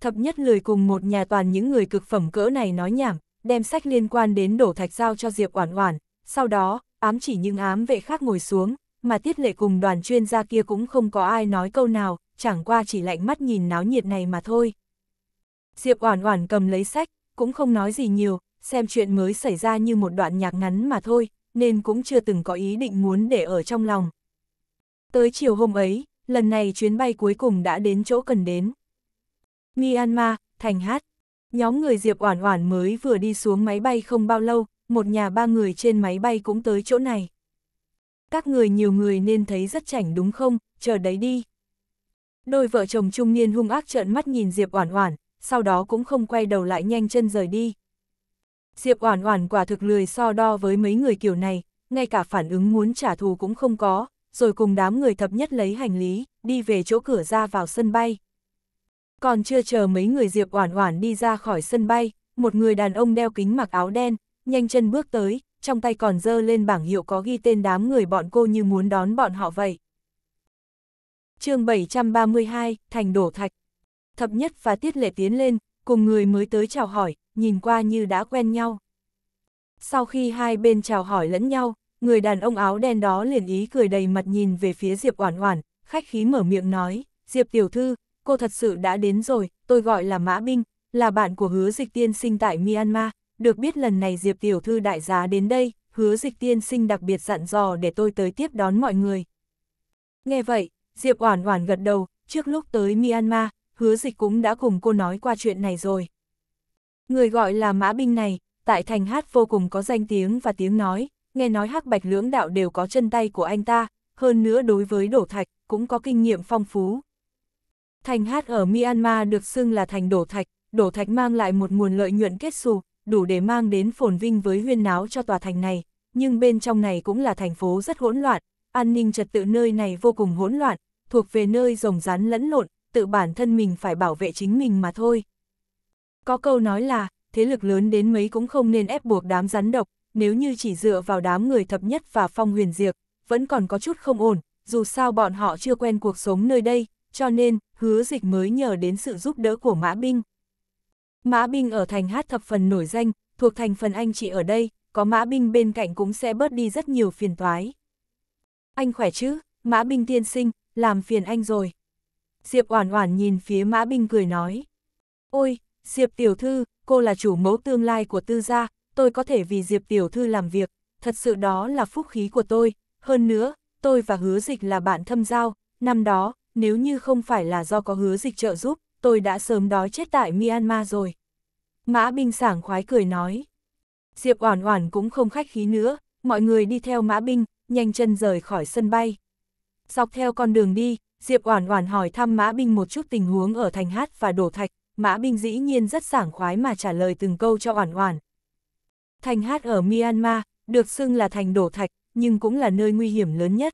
thập nhất lười cùng một nhà toàn những người cực phẩm cỡ này nói nhảm, đem sách liên quan đến đổ thạch giao cho Diệp Oản Oản, sau đó, ám chỉ những ám vệ khác ngồi xuống, mà tiết lệ cùng đoàn chuyên gia kia cũng không có ai nói câu nào, chẳng qua chỉ lạnh mắt nhìn náo nhiệt này mà thôi. Diệp Oản Oản cầm lấy sách, cũng không nói gì nhiều, xem chuyện mới xảy ra như một đoạn nhạc ngắn mà thôi, nên cũng chưa từng có ý định muốn để ở trong lòng. Tới chiều hôm ấy, lần này chuyến bay cuối cùng đã đến chỗ cần đến. Myanmar, Thành Hát. Nhóm người Diệp Oản Oản mới vừa đi xuống máy bay không bao lâu, một nhà ba người trên máy bay cũng tới chỗ này. Các người nhiều người nên thấy rất chảnh đúng không, chờ đấy đi. Đôi vợ chồng trung niên hung ác trợn mắt nhìn Diệp Oản Oản, sau đó cũng không quay đầu lại nhanh chân rời đi. Diệp Oản Oản quả thực lười so đo với mấy người kiểu này, ngay cả phản ứng muốn trả thù cũng không có, rồi cùng đám người thập nhất lấy hành lý, đi về chỗ cửa ra vào sân bay. Còn chưa chờ mấy người Diệp Oản Oản đi ra khỏi sân bay, một người đàn ông đeo kính mặc áo đen, nhanh chân bước tới, trong tay còn dơ lên bảng hiệu có ghi tên đám người bọn cô như muốn đón bọn họ vậy. chương 732, Thành Đổ Thạch. Thập nhất và Tiết Lệ tiến lên, cùng người mới tới chào hỏi, nhìn qua như đã quen nhau. Sau khi hai bên chào hỏi lẫn nhau, người đàn ông áo đen đó liền ý cười đầy mặt nhìn về phía Diệp Oản Oản, khách khí mở miệng nói, Diệp Tiểu Thư, cô thật sự đã đến rồi, tôi gọi là Mã Binh, là bạn của hứa dịch tiên sinh tại Myanmar, được biết lần này Diệp Tiểu Thư đại giá đến đây, hứa dịch tiên sinh đặc biệt dặn dò để tôi tới tiếp đón mọi người. Nghe vậy, Diệp Oản Oản gật đầu, trước lúc tới Myanmar, hứa dịch cũng đã cùng cô nói qua chuyện này rồi. Người gọi là Mã Binh này, tại thành hát vô cùng có danh tiếng và tiếng nói, nghe nói hắc bạch lưỡng đạo đều có chân tay của anh ta, hơn nữa đối với đổ thạch cũng có kinh nghiệm phong phú, Thành hát ở Myanmar được xưng là thành đổ thạch, đổ thạch mang lại một nguồn lợi nhuận kết xù, đủ để mang đến phồn vinh với huyên náo cho tòa thành này, nhưng bên trong này cũng là thành phố rất hỗn loạn, an ninh trật tự nơi này vô cùng hỗn loạn, thuộc về nơi rồng rắn lẫn lộn, tự bản thân mình phải bảo vệ chính mình mà thôi. Có câu nói là, thế lực lớn đến mấy cũng không nên ép buộc đám rắn độc, nếu như chỉ dựa vào đám người thập nhất và phong huyền diệt vẫn còn có chút không ổn, dù sao bọn họ chưa quen cuộc sống nơi đây, cho nên, hứa dịch mới nhờ đến sự giúp đỡ của Mã Binh. Mã Binh ở thành hát thập phần nổi danh, thuộc thành phần anh chị ở đây, có Mã Binh bên cạnh cũng sẽ bớt đi rất nhiều phiền toái. Anh khỏe chứ, Mã Binh tiên sinh, làm phiền anh rồi. Diệp Oản Oản nhìn phía Mã Binh cười nói. Ôi, Diệp Tiểu Thư, cô là chủ mẫu tương lai của tư gia, tôi có thể vì Diệp Tiểu Thư làm việc, thật sự đó là phúc khí của tôi. Hơn nữa, tôi và hứa dịch là bạn thâm giao, năm đó, nếu như không phải là do có hứa dịch trợ giúp, tôi đã sớm đói chết tại Myanmar rồi. Mã Binh sảng khoái cười nói. Diệp Oản Oản cũng không khách khí nữa, mọi người đi theo Mã Binh, nhanh chân rời khỏi sân bay. Dọc theo con đường đi, Diệp Oản Oản hỏi thăm Mã Binh một chút tình huống ở Thành Hát và Đổ Thạch, Mã Binh dĩ nhiên rất sảng khoái mà trả lời từng câu cho Oản Oản. Thành Hát ở Myanmar, được xưng là thành Đổ Thạch, nhưng cũng là nơi nguy hiểm lớn nhất.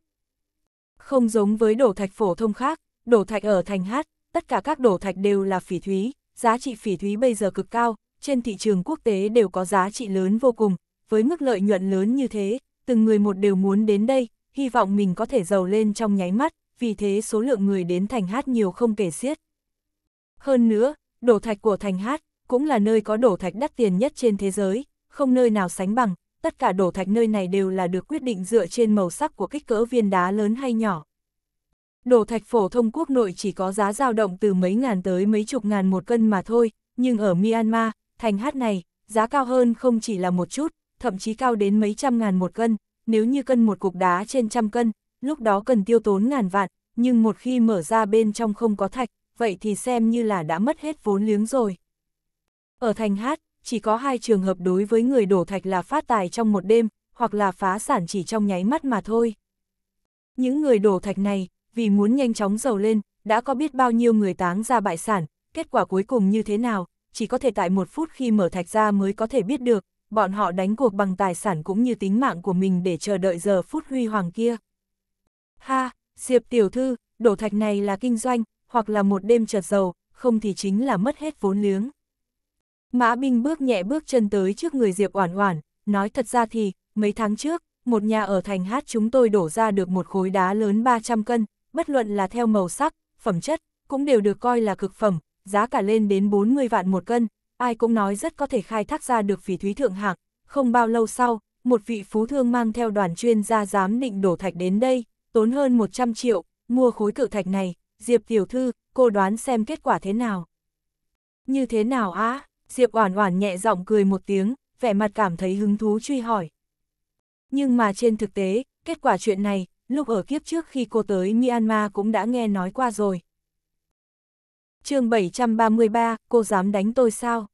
Không giống với đổ thạch phổ thông khác, đổ thạch ở thành hát, tất cả các đổ thạch đều là phỉ thúy, giá trị phỉ thúy bây giờ cực cao, trên thị trường quốc tế đều có giá trị lớn vô cùng, với mức lợi nhuận lớn như thế, từng người một đều muốn đến đây, hy vọng mình có thể giàu lên trong nháy mắt, vì thế số lượng người đến thành hát nhiều không kể xiết. Hơn nữa, đổ thạch của thành hát cũng là nơi có đổ thạch đắt tiền nhất trên thế giới, không nơi nào sánh bằng, tất cả đổ thạch nơi này đều là được quyết định dựa trên màu sắc của kích cỡ viên đá lớn hay nhỏ. Đổ thạch phổ thông quốc nội chỉ có giá dao động từ mấy ngàn tới mấy chục ngàn một cân mà thôi, nhưng ở Myanmar, thành hát này, giá cao hơn không chỉ là một chút, thậm chí cao đến mấy trăm ngàn một cân, nếu như cân một cục đá trên trăm cân, lúc đó cần tiêu tốn ngàn vạn, nhưng một khi mở ra bên trong không có thạch, vậy thì xem như là đã mất hết vốn liếng rồi. Ở thành hát, chỉ có hai trường hợp đối với người đổ thạch là phát tài trong một đêm, hoặc là phá sản chỉ trong nháy mắt mà thôi. Những người đổ thạch này, vì muốn nhanh chóng giàu lên, đã có biết bao nhiêu người táng ra bại sản, kết quả cuối cùng như thế nào, chỉ có thể tại một phút khi mở thạch ra mới có thể biết được, bọn họ đánh cuộc bằng tài sản cũng như tính mạng của mình để chờ đợi giờ phút huy hoàng kia. Ha, Diệp tiểu thư, đổ thạch này là kinh doanh, hoặc là một đêm chợt giàu, không thì chính là mất hết vốn liếng. Mã Bình bước nhẹ bước chân tới trước người Diệp Oản Oản, nói thật ra thì, mấy tháng trước, một nhà ở thành hát chúng tôi đổ ra được một khối đá lớn 300 cân, bất luận là theo màu sắc, phẩm chất, cũng đều được coi là cực phẩm, giá cả lên đến 40 vạn một cân, ai cũng nói rất có thể khai thác ra được phỉ thúy thượng hạng, không bao lâu sau, một vị phú thương mang theo đoàn chuyên gia giám định đổ thạch đến đây, tốn hơn 100 triệu, mua khối cự thạch này, Diệp tiểu thư, cô đoán xem kết quả thế nào. Như thế nào á? Diệp Oản Oản nhẹ giọng cười một tiếng, vẻ mặt cảm thấy hứng thú truy hỏi. Nhưng mà trên thực tế, kết quả chuyện này, lúc ở kiếp trước khi cô tới Myanmar cũng đã nghe nói qua rồi. chương 733, cô dám đánh tôi sao?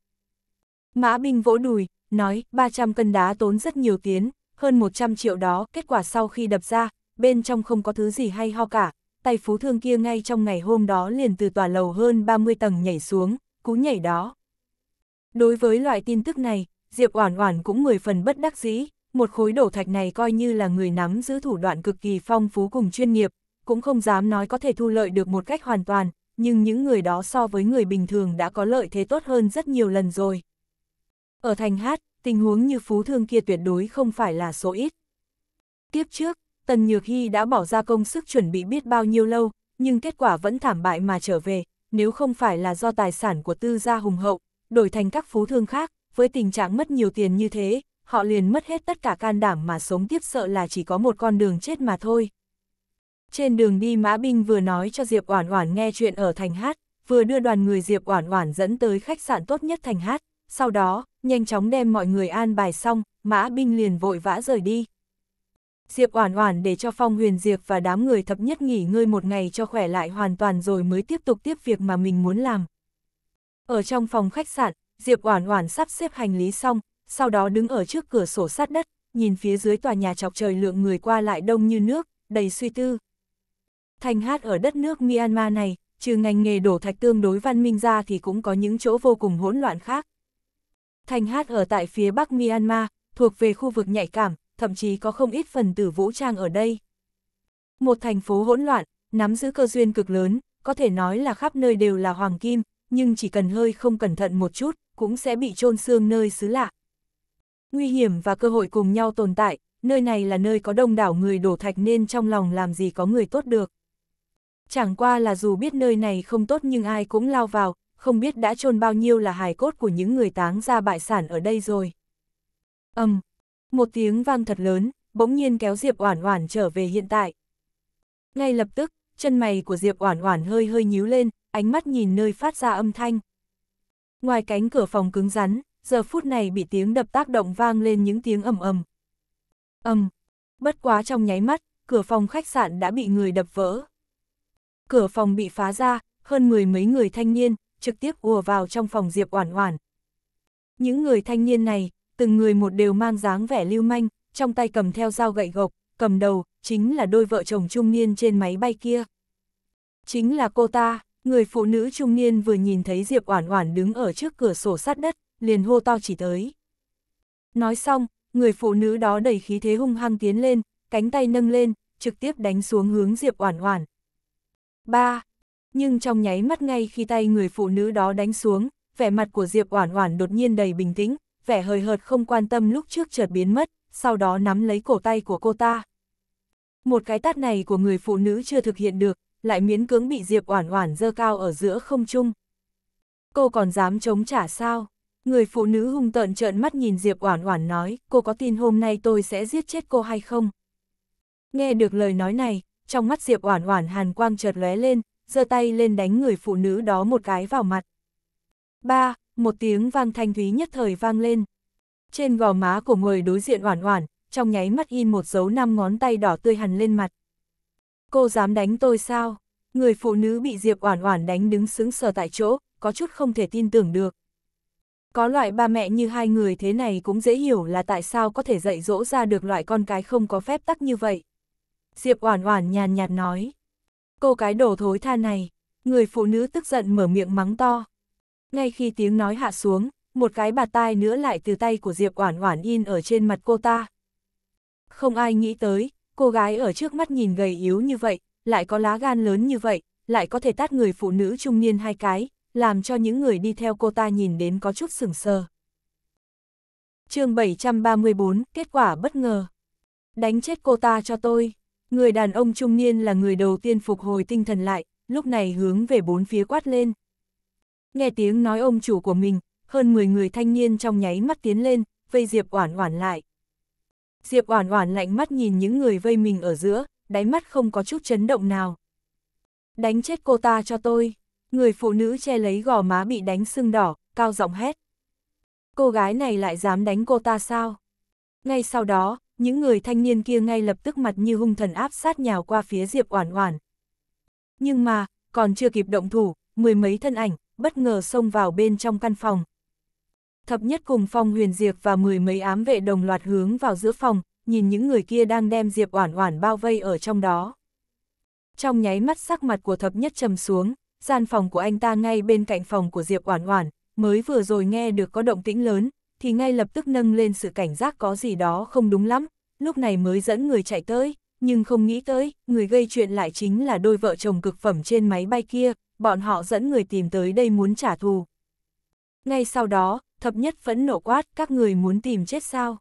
Mã Binh vỗ đùi, nói 300 cân đá tốn rất nhiều tiền, hơn 100 triệu đó, kết quả sau khi đập ra, bên trong không có thứ gì hay ho cả, tay phú thương kia ngay trong ngày hôm đó liền từ tòa lầu hơn 30 tầng nhảy xuống, cú nhảy đó, Đối với loại tin tức này, Diệp Oản Oản cũng mười phần bất đắc dĩ, một khối đồ thạch này coi như là người nắm giữ thủ đoạn cực kỳ phong phú cùng chuyên nghiệp, cũng không dám nói có thể thu lợi được một cách hoàn toàn, nhưng những người đó so với người bình thường đã có lợi thế tốt hơn rất nhiều lần rồi. Ở thành hát, tình huống như phú thương kia tuyệt đối không phải là số ít. Tiếp trước, Tần Nhược Hy đã bỏ ra công sức chuẩn bị biết bao nhiêu lâu, nhưng kết quả vẫn thảm bại mà trở về, nếu không phải là do tài sản của tư gia hùng hậu, đổi thành các phú thương khác, với tình trạng mất nhiều tiền như thế, họ liền mất hết tất cả can đảm mà sống tiếp sợ là chỉ có một con đường chết mà thôi. Trên đường đi Mã Binh vừa nói cho Diệp Oản Oản nghe chuyện ở thành hát, vừa đưa đoàn người Diệp Oản Oản dẫn tới khách sạn tốt nhất thành hát, sau đó, nhanh chóng đem mọi người an bài xong, Mã Binh liền vội vã rời đi. Diệp Oản Oản để cho Phong Huyền Diệp và đám người thập nhất nghỉ ngơi một ngày cho khỏe lại hoàn toàn rồi mới tiếp tục tiếp việc mà mình muốn làm. Ở trong phòng khách sạn, Diệp Oản Oản sắp xếp hành lý xong, sau đó đứng ở trước cửa sổ sát đất, nhìn phía dưới tòa nhà chọc trời lượng người qua lại đông như nước, đầy suy tư. Thành hát ở đất nước Myanmar này, trừ ngành nghề đổ thạch tương đối văn minh ra thì cũng có những chỗ vô cùng hỗn loạn khác. Thành hát ở tại phía bắc Myanmar, thuộc về khu vực nhạy cảm, thậm chí có không ít phần tử vũ trang ở đây. Một thành phố hỗn loạn, nắm giữ cơ duyên cực lớn, có thể nói là khắp nơi đều là hoàng kim, nhưng chỉ cần hơi không cẩn thận một chút, cũng sẽ bị chôn xương nơi xứ lạ. Nguy hiểm và cơ hội cùng nhau tồn tại, nơi này là nơi có đông đảo người đổ thạch nên trong lòng làm gì có người tốt được. Chẳng qua là dù biết nơi này không tốt nhưng ai cũng lao vào, không biết đã chôn bao nhiêu là hài cốt của những người táng ra bại sản ở đây rồi. Âm, um, một tiếng vang thật lớn, bỗng nhiên kéo Diệp Oản Oản trở về hiện tại. Ngay lập tức, chân mày của Diệp Oản Oản hơi hơi nhíu lên, ánh mắt nhìn nơi phát ra âm thanh. Ngoài cánh cửa phòng cứng rắn, giờ phút này bị tiếng đập tác động vang lên những tiếng ầm ầm. Ầm. Bất quá trong nháy mắt, cửa phòng khách sạn đã bị người đập vỡ. Cửa phòng bị phá ra, hơn mười mấy người thanh niên trực tiếp ùa vào trong phòng Diệp Oản Oản. Những người thanh niên này, từng người một đều mang dáng vẻ lưu manh, trong tay cầm theo dao gậy gộc, cầm đầu chính là đôi vợ chồng trung niên trên máy bay kia. Chính là cô ta. Người phụ nữ trung niên vừa nhìn thấy Diệp Oản Oản đứng ở trước cửa sổ sát đất, liền hô to chỉ tới. Nói xong, người phụ nữ đó đầy khí thế hung hăng tiến lên, cánh tay nâng lên, trực tiếp đánh xuống hướng Diệp Oản Oản. Ba, nhưng trong nháy mắt ngay khi tay người phụ nữ đó đánh xuống, vẻ mặt của Diệp Oản Oản đột nhiên đầy bình tĩnh, vẻ hời hợt không quan tâm lúc trước chợt biến mất, sau đó nắm lấy cổ tay của cô ta. Một cái tát này của người phụ nữ chưa thực hiện được, lại miễn cưỡng bị Diệp Oản Oản dơ cao ở giữa không trung. Cô còn dám chống trả sao? Người phụ nữ hung tợn trợn mắt nhìn Diệp Oản Oản nói, cô có tin hôm nay tôi sẽ giết chết cô hay không? Nghe được lời nói này, trong mắt Diệp Oản Oản hàn quang chợt lóe lên, giơ tay lên đánh người phụ nữ đó một cái vào mặt. Ba, một tiếng vang thanh thúy nhất thời vang lên. Trên gò má của người đối diện Oản Oản, trong nháy mắt in một dấu năm ngón tay đỏ tươi hằn lên mặt. Cô dám đánh tôi sao? Người phụ nữ bị Diệp Oản Oản đánh đứng sững sờ tại chỗ, có chút không thể tin tưởng được. Có loại ba mẹ như hai người thế này cũng dễ hiểu là tại sao có thể dạy dỗ ra được loại con cái không có phép tắc như vậy. Diệp Oản Oản nhàn nhạt nói. Cô cái đồ thối tha này, người phụ nữ tức giận mở miệng mắng to. Ngay khi tiếng nói hạ xuống, một cái bạt tai nữa lại từ tay của Diệp Oản Oản in ở trên mặt cô ta. Không ai nghĩ tới, cô gái ở trước mắt nhìn gầy yếu như vậy, lại có lá gan lớn như vậy, lại có thể tát người phụ nữ trung niên hai cái, làm cho những người đi theo cô ta nhìn đến có chút sừng sờ. chương 734, kết quả bất ngờ. Đánh chết cô ta cho tôi. Người đàn ông trung niên là người đầu tiên phục hồi tinh thần lại, lúc này hướng về bốn phía quát lên. Nghe tiếng nói ông chủ của mình, hơn 10 người thanh niên trong nháy mắt tiến lên, vây Diệp Oản Oản lại. Diệp Oản Oản lạnh mắt nhìn những người vây mình ở giữa, đáy mắt không có chút chấn động nào. Đánh chết cô ta cho tôi. Người phụ nữ che lấy gò má bị đánh sưng đỏ, cao giọng hét. Cô gái này lại dám đánh cô ta sao? Ngay sau đó, những người thanh niên kia ngay lập tức mặt như hung thần áp sát nhào qua phía Diệp Oản Oản. Nhưng mà, còn chưa kịp động thủ, mười mấy thân ảnh bất ngờ xông vào bên trong căn phòng. Thập nhất cùng Phong Huyền Diệp và mười mấy ám vệ đồng loạt hướng vào giữa phòng, nhìn những người kia đang đem Diệp Oản Oản bao vây ở trong đó. Trong nháy mắt sắc mặt của thập nhất trầm xuống, gian phòng của anh ta ngay bên cạnh phòng của Diệp Oản Oản, mới vừa rồi nghe được có động tĩnh lớn, thì ngay lập tức nâng lên sự cảnh giác có gì đó không đúng lắm, lúc này mới dẫn người chạy tới, nhưng không nghĩ tới, người gây chuyện lại chính là đôi vợ chồng cực phẩm trên máy bay kia, bọn họ dẫn người tìm tới đây muốn trả thù. Ngay sau đó, thập nhất phẫn nộ quát các người muốn tìm chết sao.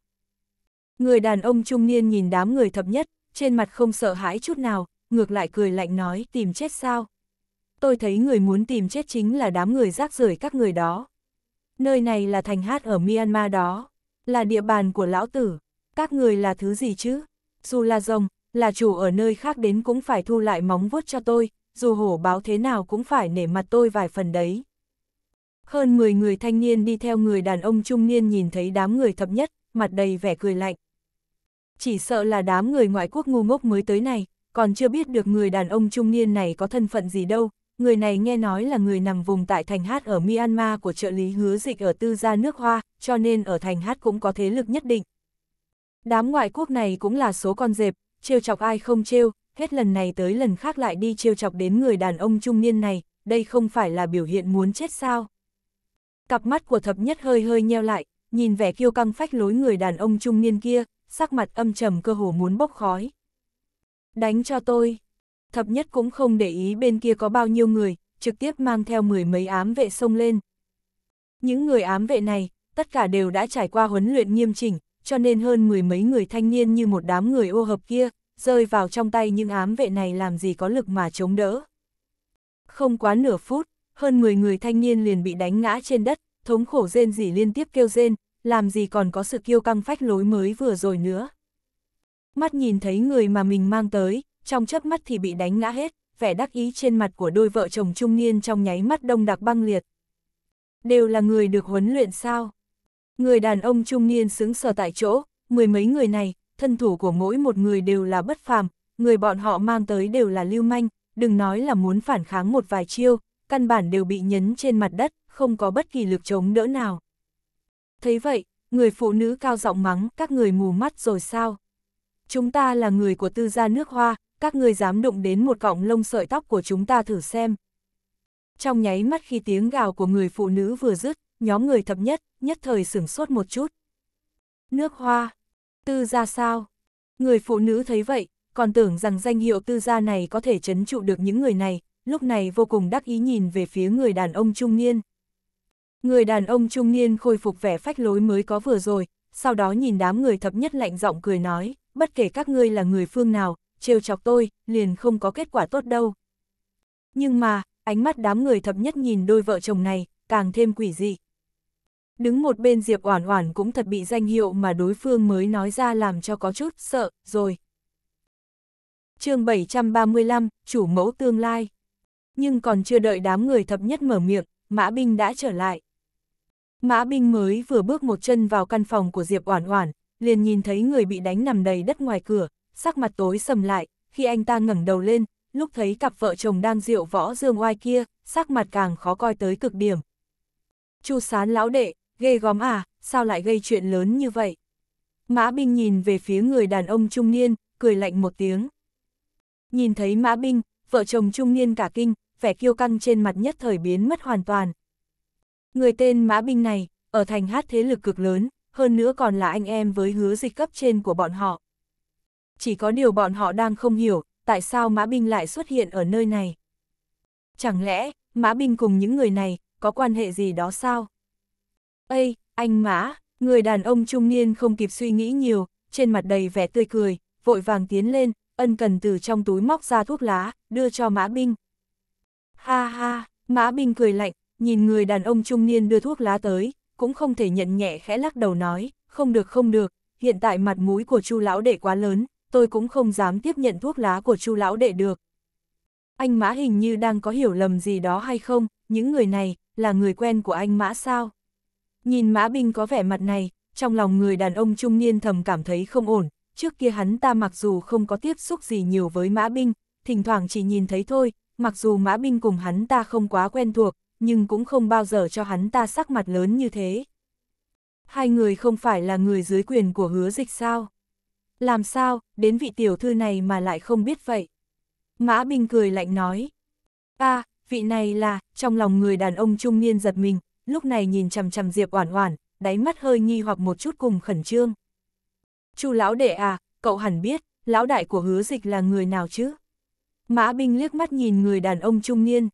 Người đàn ông trung niên nhìn đám người thập nhất, trên mặt không sợ hãi chút nào, ngược lại cười lạnh nói tìm chết sao. Tôi thấy người muốn tìm chết chính là đám người rác rưởi các người đó. Nơi này là thành hát ở Myanmar đó, là địa bàn của lão tử, các người là thứ gì chứ? Dù là rồng, là chủ ở nơi khác đến cũng phải thu lại móng vuốt cho tôi, dù hổ báo thế nào cũng phải nể mặt tôi vài phần đấy. Hơn 10 người thanh niên đi theo người đàn ông trung niên nhìn thấy đám người thập nhất, mặt đầy vẻ cười lạnh. Chỉ sợ là đám người ngoại quốc ngu ngốc mới tới này, còn chưa biết được người đàn ông trung niên này có thân phận gì đâu. Người này nghe nói là người nằm vùng tại thành hát ở Myanmar của trợ lý hứa dịch ở tư gia nước Hoa, cho nên ở thành hát cũng có thế lực nhất định. Đám ngoại quốc này cũng là số con dẹp, trêu chọc ai không trêu, hết lần này tới lần khác lại đi trêu chọc đến người đàn ông trung niên này, đây không phải là biểu hiện muốn chết sao? Cặp mắt của thập nhất hơi hơi nheo lại, nhìn vẻ kiêu căng phách lối người đàn ông trung niên kia, sắc mặt âm trầm cơ hồ muốn bốc khói. Đánh cho tôi. Thập nhất cũng không để ý bên kia có bao nhiêu người, trực tiếp mang theo mười mấy ám vệ xông lên. Những người ám vệ này, tất cả đều đã trải qua huấn luyện nghiêm chỉnh, cho nên hơn mười mấy người thanh niên như một đám người ô hợp kia, rơi vào trong tay những ám vệ này làm gì có lực mà chống đỡ. Không quá nửa phút, hơn 10 người thanh niên liền bị đánh ngã trên đất, thống khổ rên rỉ liên tiếp kêu rên, làm gì còn có sự kiêu căng phách lối mới vừa rồi nữa. Mắt nhìn thấy người mà mình mang tới, trong chớp mắt thì bị đánh ngã hết, vẻ đắc ý trên mặt của đôi vợ chồng trung niên trong nháy mắt đông đặc băng liệt. Đều là người được huấn luyện sao? Người đàn ông trung niên xứng sờ tại chỗ, mười mấy người này, thân thủ của mỗi một người đều là bất phàm, người bọn họ mang tới đều là lưu manh, đừng nói là muốn phản kháng một vài chiêu, căn bản đều bị nhấn trên mặt đất, không có bất kỳ lực chống đỡ nào. Thấy vậy, người phụ nữ cao giọng mắng, các người mù mắt rồi sao? Chúng ta là người của tư gia nước hoa, các người dám đụng đến một cọng lông sợi tóc của chúng ta thử xem. Trong nháy mắt khi tiếng gào của người phụ nữ vừa dứt, nhóm người thập nhất, nhất thời sửng sốt một chút. Nước hoa, tư gia sao? Người phụ nữ thấy vậy, còn tưởng rằng danh hiệu tư gia này có thể chấn trụ được những người này, lúc này vô cùng đắc ý nhìn về phía người đàn ông trung niên. Người đàn ông trung niên khôi phục vẻ phách lối mới có vừa rồi, sau đó nhìn đám người thập nhất lạnh giọng cười nói, bất kể các ngươi là người phương nào, trêu chọc tôi, liền không có kết quả tốt đâu. Nhưng mà, ánh mắt đám người thập nhất nhìn đôi vợ chồng này, càng thêm quỷ dị. Đứng một bên Diệp Oản Oản cũng thật bị danh hiệu mà đối phương mới nói ra làm cho có chút sợ, rồi. chương 735, Chủ mẫu tương lai nhưng còn chưa đợi đám người thập nhất mở miệng, Mã Binh đã trở lại. Mã Binh mới vừa bước một chân vào căn phòng của Diệp Oản Oản, liền nhìn thấy người bị đánh nằm đầy đất ngoài cửa, sắc mặt tối sầm lại, khi anh ta ngẩng đầu lên, lúc thấy cặp vợ chồng đang rượu võ dương oai kia, sắc mặt càng khó coi tới cực điểm. Chu Sán lão đệ, ghê góm à, sao lại gây chuyện lớn như vậy? Mã Binh nhìn về phía người đàn ông trung niên, cười lạnh một tiếng. Nhìn thấy Mã Binh, vợ chồng trung niên cả kinh, vẻ kiêu căng trên mặt nhất thời biến mất hoàn toàn. Người tên Mã Binh này, ở thành hát thế lực cực lớn, hơn nữa còn là anh em với hứa dịch cấp trên của bọn họ. Chỉ có điều bọn họ đang không hiểu, tại sao Mã Binh lại xuất hiện ở nơi này. Chẳng lẽ, Mã Binh cùng những người này, có quan hệ gì đó sao? Ây, anh Mã, người đàn ông trung niên không kịp suy nghĩ nhiều, trên mặt đầy vẻ tươi cười, vội vàng tiến lên, ân cần từ trong túi móc ra thuốc lá, đưa cho Mã Binh. Ha ha, Mã Binh cười lạnh, nhìn người đàn ông trung niên đưa thuốc lá tới, cũng không thể nhận nhẹ khẽ lắc đầu nói, không được không được, hiện tại mặt mũi của Chu lão đệ quá lớn, tôi cũng không dám tiếp nhận thuốc lá của Chu lão đệ được. Anh Mã hình như đang có hiểu lầm gì đó hay không, những người này là người quen của anh Mã sao? Nhìn Mã Binh có vẻ mặt này, trong lòng người đàn ông trung niên thầm cảm thấy không ổn, trước kia hắn ta mặc dù không có tiếp xúc gì nhiều với mã binh, thỉnh thoảng chỉ nhìn thấy thôi, mặc dù mã binh cùng hắn ta không quá quen thuộc, nhưng cũng không bao giờ cho hắn ta sắc mặt lớn như thế. Hai người không phải là người dưới quyền của hứa dịch sao? Làm sao, đến vị tiểu thư này mà lại không biết vậy? Mã Bình cười lạnh nói. a vị này là, trong lòng người đàn ông trung niên giật mình, lúc này nhìn chằm chằm Diệp Oản Oản, đáy mắt hơi nghi hoặc một chút cùng khẩn trương. Chu lão đệ à, cậu hẳn biết, lão đại của hứa dịch là người nào chứ? Mã Binh liếc mắt nhìn người đàn ông trung niên.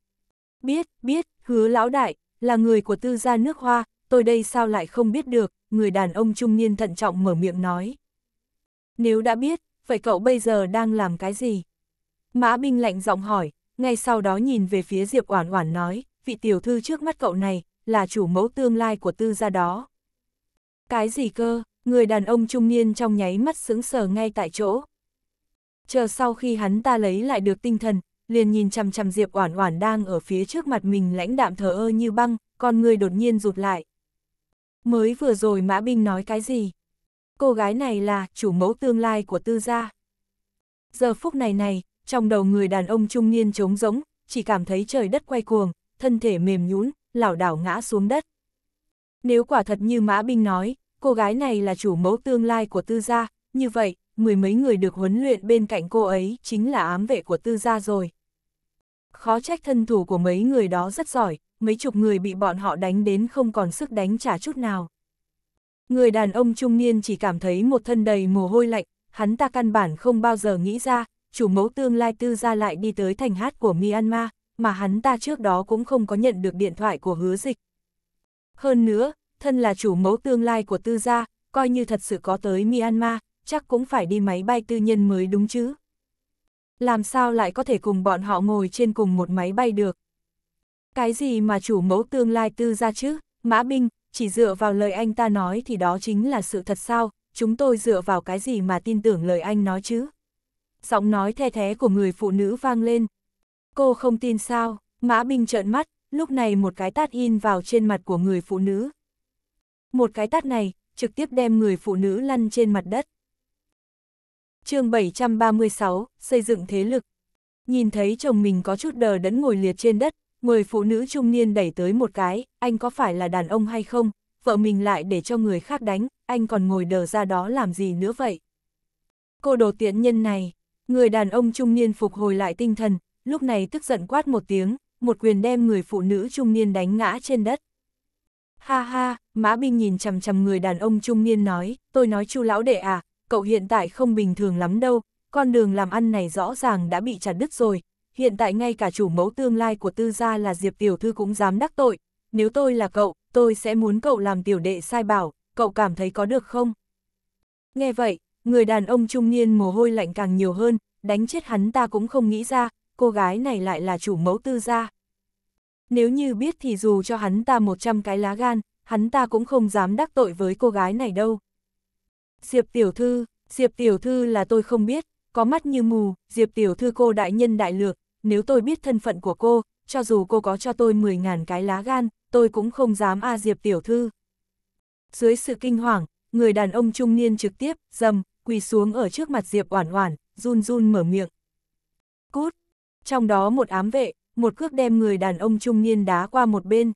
Biết, biết, hứa lão đại, là người của tư gia nước hoa, tôi đây sao lại không biết được, người đàn ông trung niên thận trọng mở miệng nói. Nếu đã biết, vậy cậu bây giờ đang làm cái gì? Mã Binh lạnh giọng hỏi, ngay sau đó nhìn về phía Diệp Oản Oản nói, vị tiểu thư trước mắt cậu này, là chủ mẫu tương lai của tư gia đó. Cái gì cơ? người đàn ông trung niên trong nháy mắt sững sờ ngay tại chỗ. Chờ sau khi hắn ta lấy lại được tinh thần, liền nhìn chằm chằm Diệp Oản Oản đang ở phía trước mặt mình lãnh đạm thờ ơ như băng, con người đột nhiên rụt lại. Mới vừa rồi Mã Binh nói cái gì? Cô gái này là chủ mẫu tương lai của Tư gia. Giờ phút này này, trong đầu người đàn ông trung niên trống rỗng, chỉ cảm thấy trời đất quay cuồng, thân thể mềm nhũn, lảo đảo ngã xuống đất. Nếu quả thật như Mã Binh nói, cô gái này là chủ mẫu tương lai của tư gia, như vậy, mười mấy người được huấn luyện bên cạnh cô ấy chính là ám vệ của tư gia rồi. Khó trách thân thủ của mấy người đó rất giỏi, mấy chục người bị bọn họ đánh đến không còn sức đánh trả chút nào. Người đàn ông trung niên chỉ cảm thấy một thân đầy mồ hôi lạnh, hắn ta căn bản không bao giờ nghĩ ra, chủ mẫu tương lai tư gia lại đi tới thành hát của Myanmar, mà hắn ta trước đó cũng không có nhận được điện thoại của hứa dịch. Hơn nữa, thân là chủ mẫu tương lai của tư gia, coi như thật sự có tới Myanmar, chắc cũng phải đi máy bay tư nhân mới đúng chứ. Làm sao lại có thể cùng bọn họ ngồi trên cùng một máy bay được? Cái gì mà chủ mẫu tương lai tư gia chứ, Mã Binh, chỉ dựa vào lời anh ta nói thì đó chính là sự thật sao, chúng tôi dựa vào cái gì mà tin tưởng lời anh nói chứ? Giọng nói the thế của người phụ nữ vang lên. Cô không tin sao, Mã Binh trợn mắt, lúc này một cái tát in vào trên mặt của người phụ nữ, một cái tát này, trực tiếp đem người phụ nữ lăn trên mặt đất. chương 736, xây dựng thế lực. Nhìn thấy chồng mình có chút đờ đẫn ngồi liệt trên đất, người phụ nữ trung niên đẩy tới một cái, anh có phải là đàn ông hay không, vợ mình lại để cho người khác đánh, anh còn ngồi đờ ra đó làm gì nữa vậy? Cô đồ tiện nhân này, người đàn ông trung niên phục hồi lại tinh thần, lúc này tức giận quát một tiếng, một quyền đem người phụ nữ trung niên đánh ngã trên đất. Ha ha, Mã Binh nhìn chằm chằm người đàn ông trung niên nói, tôi nói chu lão đệ à, cậu hiện tại không bình thường lắm đâu, con đường làm ăn này rõ ràng đã bị chặt đứt rồi, hiện tại ngay cả chủ mẫu tương lai của tư gia là Diệp Tiểu Thư cũng dám đắc tội, nếu tôi là cậu, tôi sẽ muốn cậu làm tiểu đệ sai bảo, cậu cảm thấy có được không? Nghe vậy, người đàn ông trung niên mồ hôi lạnh càng nhiều hơn, đánh chết hắn ta cũng không nghĩ ra, cô gái này lại là chủ mẫu tư gia. Nếu như biết thì dù cho hắn ta 100 cái lá gan, hắn ta cũng không dám đắc tội với cô gái này đâu. Diệp tiểu thư, Diệp tiểu thư là tôi không biết, có mắt như mù, Diệp tiểu thư cô đại nhân đại lược, nếu tôi biết thân phận của cô, cho dù cô có cho tôi 10.000 cái lá gan, tôi cũng không dám a Diệp tiểu thư. Dưới sự kinh hoàng, người đàn ông trung niên trực tiếp, dầm, quỳ xuống ở trước mặt Diệp Oản Oản, run run mở miệng. Cút! Trong đó một ám vệ, một cước đem người đàn ông trung niên đá qua một bên.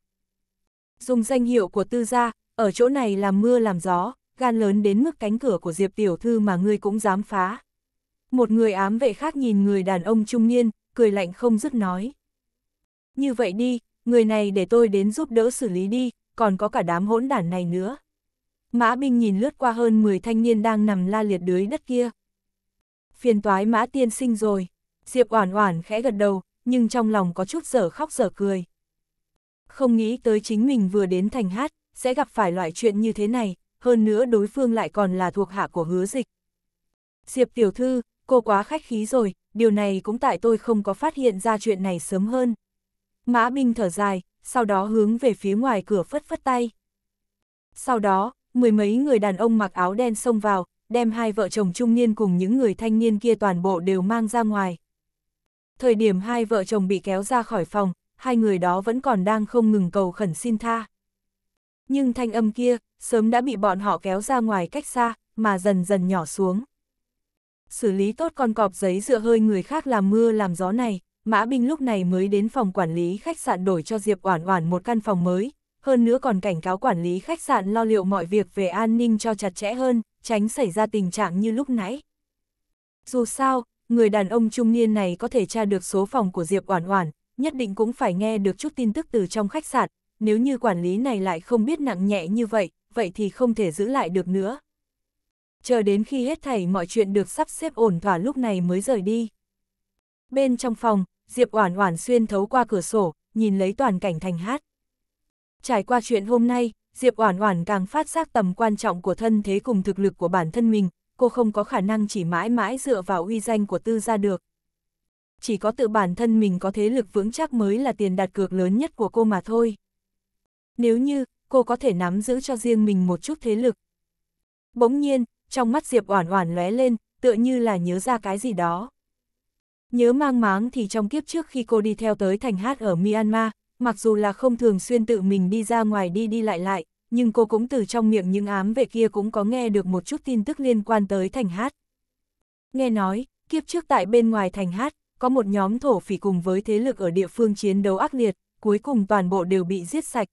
Dùng danh hiệu của tư gia, ở chỗ này làm mưa làm gió, gan lớn đến mức cánh cửa của Diệp Tiểu Thư mà ngươi cũng dám phá. Một người ám vệ khác nhìn người đàn ông trung niên, cười lạnh không dứt nói. Như vậy đi, người này để tôi đến giúp đỡ xử lý đi, còn có cả đám hỗn đản này nữa. Mã Binh nhìn lướt qua hơn 10 thanh niên đang nằm la liệt đưới đất kia. Phiền toái Mã Tiên sinh rồi, Diệp Oản Oản khẽ gật đầu, nhưng trong lòng có chút giở khóc giở cười. Không nghĩ tới chính mình vừa đến thành hát, sẽ gặp phải loại chuyện như thế này, hơn nữa đối phương lại còn là thuộc hạ của hứa dịch. Diệp tiểu thư, cô quá khách khí rồi, điều này cũng tại tôi không có phát hiện ra chuyện này sớm hơn. Mã Minh thở dài, sau đó hướng về phía ngoài cửa phất phất tay. Sau đó, mười mấy người đàn ông mặc áo đen xông vào, đem hai vợ chồng trung niên cùng những người thanh niên kia toàn bộ đều mang ra ngoài, Thời điểm hai vợ chồng bị kéo ra khỏi phòng, hai người đó vẫn còn đang không ngừng cầu khẩn xin tha. Nhưng thanh âm kia, sớm đã bị bọn họ kéo ra ngoài cách xa, mà dần dần nhỏ xuống. Xử lý tốt con cọp giấy dựa hơi người khác làm mưa làm gió này, Mã Binh lúc này mới đến phòng quản lý khách sạn đổi cho Diệp Oản Oản một căn phòng mới, hơn nữa còn cảnh cáo quản lý khách sạn lo liệu mọi việc về an ninh cho chặt chẽ hơn, tránh xảy ra tình trạng như lúc nãy. Dù sao, người đàn ông trung niên này có thể tra được số phòng của Diệp Oản Oản, nhất định cũng phải nghe được chút tin tức từ trong khách sạn, nếu như quản lý này lại không biết nặng nhẹ như vậy, vậy thì không thể giữ lại được nữa. Chờ đến khi hết thảy mọi chuyện được sắp xếp ổn thỏa lúc này mới rời đi. Bên trong phòng, Diệp Oản Oản xuyên thấu qua cửa sổ, nhìn lấy toàn cảnh thành hát. Trải qua chuyện hôm nay, Diệp Oản Oản càng phát giác tầm quan trọng của thân thế cùng thực lực của bản thân mình, cô không có khả năng chỉ mãi mãi dựa vào uy danh của tư gia được. Chỉ có tự bản thân mình có thế lực vững chắc mới là tiền đặt cược lớn nhất của cô mà thôi. Nếu như, cô có thể nắm giữ cho riêng mình một chút thế lực. Bỗng nhiên, trong mắt Diệp Oản Oản lóe lên, tựa như là nhớ ra cái gì đó. Nhớ mang máng thì trong kiếp trước khi cô đi theo tới thành hát ở Myanmar, mặc dù là không thường xuyên tự mình đi ra ngoài đi đi lại lại, nhưng cô cũng từ trong miệng những ám vệ kia cũng có nghe được một chút tin tức liên quan tới thành hát. Nghe nói, kiếp trước tại bên ngoài thành hát, có một nhóm thổ phỉ cùng với thế lực ở địa phương chiến đấu ác liệt, cuối cùng toàn bộ đều bị giết sạch.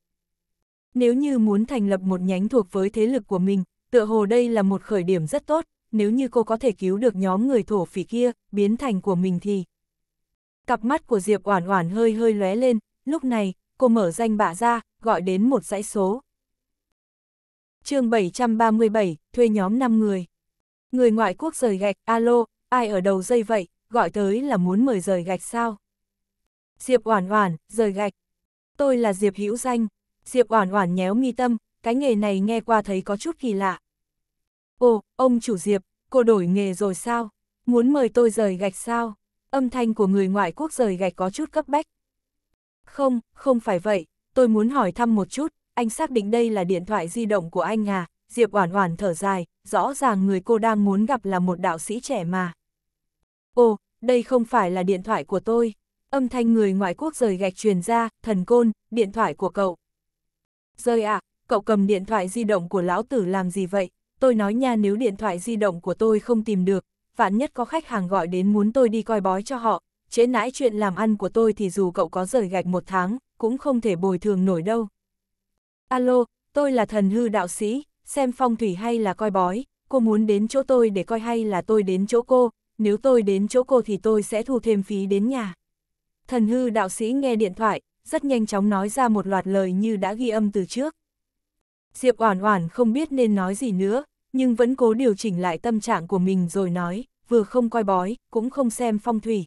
Nếu như muốn thành lập một nhánh thuộc với thế lực của mình, tựa hồ đây là một khởi điểm rất tốt, nếu như cô có thể cứu được nhóm người thổ phỉ kia, biến thành của mình thì... Cặp mắt của Diệp Oản Oản hơi hơi lóe lên, lúc này, cô mở danh bạ ra, gọi đến một dãy số chương 737, thuê nhóm 5 người. Người ngoại quốc rời gạch, alo, ai ở đầu dây vậy, gọi tới là muốn mời rời gạch sao? Diệp Oản Oản, rời gạch. Tôi là Diệp Hữu Danh. Diệp Oản Oản nhéo mi tâm, cái nghề này nghe qua thấy có chút kỳ lạ. Ồ, ông chủ Diệp, cô đổi nghề rồi sao? Muốn mời tôi rời gạch sao? Âm thanh của người ngoại quốc rời gạch có chút cấp bách. Không, không phải vậy, tôi muốn hỏi thăm một chút, anh xác định đây là điện thoại di động của anh à, Diệp Oản Oản thở dài, rõ ràng người cô đang muốn gặp là một đạo sĩ trẻ mà. Ồ, đây không phải là điện thoại của tôi. Âm thanh người ngoại quốc rời gạch truyền ra, thần côn, điện thoại của cậu. Rơi ạ, à, cậu cầm điện thoại di động của lão tử làm gì vậy? Tôi nói nha nếu điện thoại di động của tôi không tìm được, vạn nhất có khách hàng gọi đến muốn tôi đi coi bói cho họ, chế nãi chuyện làm ăn của tôi thì dù cậu có rời gạch một tháng, cũng không thể bồi thường nổi đâu. Alo, tôi là thần hư đạo sĩ, xem phong thủy hay là coi bói, cô muốn đến chỗ tôi để coi hay là tôi đến chỗ cô, nếu tôi đến chỗ cô thì tôi sẽ thu thêm phí đến nhà. Thần hư đạo sĩ nghe điện thoại, rất nhanh chóng nói ra một loạt lời như đã ghi âm từ trước. Diệp Oản Oản không biết nên nói gì nữa, nhưng vẫn cố điều chỉnh lại tâm trạng của mình rồi nói, vừa không coi bói, cũng không xem phong thủy.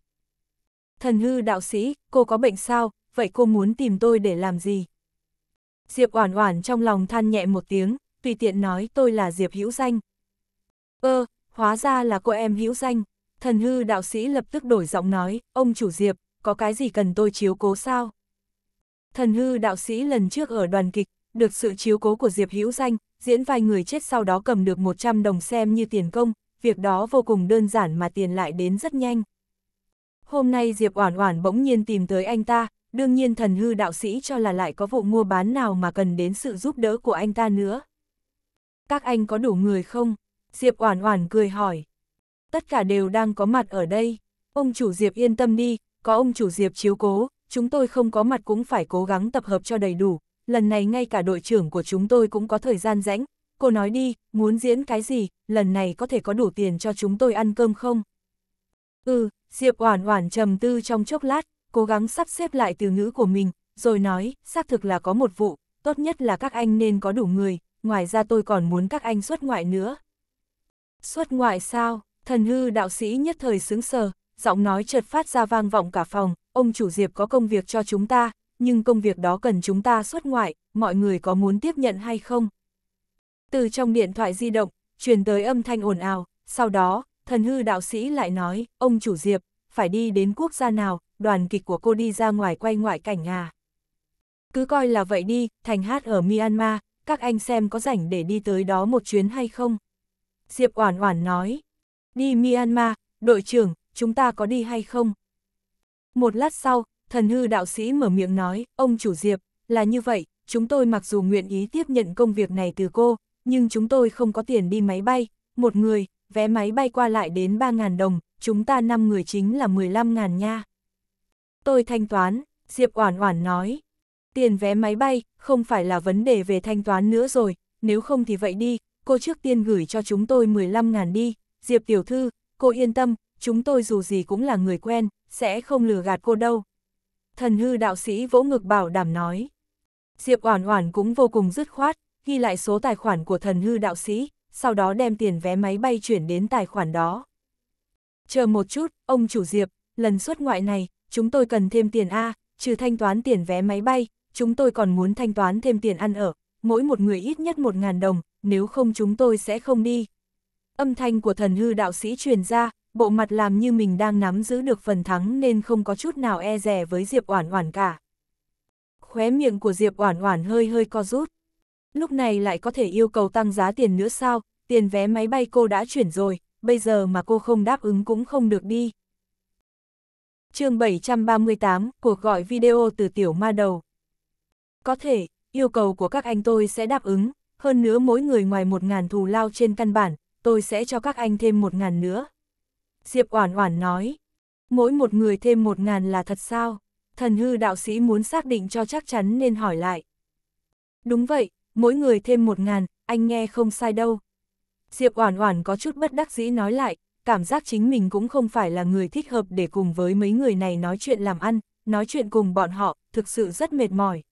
Thần hư đạo sĩ, cô có bệnh sao, vậy cô muốn tìm tôi để làm gì? Diệp Oản Oản trong lòng than nhẹ một tiếng, tùy tiện nói tôi là Diệp Hữu Danh. Ơ, hóa ra là cô em Hữu Danh. Thần hư đạo sĩ lập tức đổi giọng nói, ông chủ Diệp, có cái gì cần tôi chiếu cố sao? Thần hư đạo sĩ lần trước ở đoàn kịch, được sự chiếu cố của Diệp Hữu Danh, diễn vai người chết sau đó cầm được 100 đồng xem như tiền công, việc đó vô cùng đơn giản mà tiền lại đến rất nhanh. Hôm nay Diệp Oản Oản bỗng nhiên tìm tới anh ta, đương nhiên thần hư đạo sĩ cho là lại có vụ mua bán nào mà cần đến sự giúp đỡ của anh ta nữa. Các anh có đủ người không? Diệp Oản Oản cười hỏi. Tất cả đều đang có mặt ở đây, ông chủ Diệp yên tâm đi, có ông chủ Diệp chiếu cố, chúng tôi không có mặt cũng phải cố gắng tập hợp cho đầy đủ, lần này ngay cả đội trưởng của chúng tôi cũng có thời gian rảnh, cô nói đi, muốn diễn cái gì, lần này có thể có đủ tiền cho chúng tôi ăn cơm không? Ừ, Diệp Oản Oản trầm tư trong chốc lát, cố gắng sắp xếp lại từ ngữ của mình, rồi nói, xác thực là có một vụ, tốt nhất là các anh nên có đủ người, ngoài ra tôi còn muốn các anh xuất ngoại nữa. Xuất ngoại sao? Thần hư đạo sĩ nhất thời sướng sờ, giọng nói chợt phát ra vang vọng cả phòng, ông chủ Diệp có công việc cho chúng ta, nhưng công việc đó cần chúng ta xuất ngoại, mọi người có muốn tiếp nhận hay không? Từ trong điện thoại di động, truyền tới âm thanh ồn ào, sau đó, thần hư đạo sĩ lại nói, ông chủ Diệp, phải đi đến quốc gia nào, đoàn kịch của cô đi ra ngoài quay ngoại cảnh à. Cứ coi là vậy đi, thành hát ở Myanmar, các anh xem có rảnh để đi tới đó một chuyến hay không? Diệp Oản Oản nói, đi Myanmar, đội trưởng, chúng ta có đi hay không? Một lát sau, thần hư đạo sĩ mở miệng nói, ông chủ Diệp, là như vậy, chúng tôi mặc dù nguyện ý tiếp nhận công việc này từ cô, nhưng chúng tôi không có tiền đi máy bay, một người, vé máy bay qua lại đến 3.000 đồng, chúng ta 5 người chính là 15.000 nha. Tôi thanh toán, Diệp Oản Oản nói. Tiền vé máy bay, không phải là vấn đề về thanh toán nữa rồi, nếu không thì vậy đi, cô trước tiên gửi cho chúng tôi 15 ngàn đi, Diệp Tiểu Thư, cô yên tâm, chúng tôi dù gì cũng là người quen, sẽ không lừa gạt cô đâu. Thần hư đạo sĩ vỗ ngực bảo đảm nói. Diệp Oản Oản cũng vô cùng dứt khoát, ghi lại số tài khoản của thần hư đạo sĩ, sau đó đem tiền vé máy bay chuyển đến tài khoản đó. Chờ một chút, ông chủ Diệp, lần xuất ngoại này, chúng tôi cần thêm tiền A, trừ thanh toán tiền vé máy bay, chúng tôi còn muốn thanh toán thêm tiền ăn ở, mỗi một người ít nhất 1.000 đồng, nếu không chúng tôi sẽ không đi. Âm thanh của thần hư đạo sĩ truyền ra, bộ mặt làm như mình đang nắm giữ được phần thắng nên không có chút nào e rẻ với Diệp Oản Oản cả. Khóe miệng của Diệp Oản Oản hơi hơi co rút. Lúc này lại có thể yêu cầu tăng giá tiền nữa sao, tiền vé máy bay cô đã chuyển rồi, bây giờ mà cô không đáp ứng cũng không được đi chương 738, cuộc gọi video từ tiểu ma đầu. Có thể, yêu cầu của các anh tôi sẽ đáp ứng, hơn nữa mỗi người ngoài 1.000 thù lao trên căn bản, tôi sẽ cho các anh thêm 1.000 nữa. Diệp Oản Oản nói, mỗi một người thêm 1.000 là thật sao? Thần hư đạo sĩ muốn xác định cho chắc chắn nên hỏi lại. Đúng vậy, mỗi người thêm 1.000, anh nghe không sai đâu. Diệp Oản Oản có chút bất đắc dĩ nói lại, cảm giác chính mình cũng không phải là người thích hợp để cùng với mấy người này nói chuyện làm ăn, nói chuyện cùng bọn họ, thực sự rất mệt mỏi.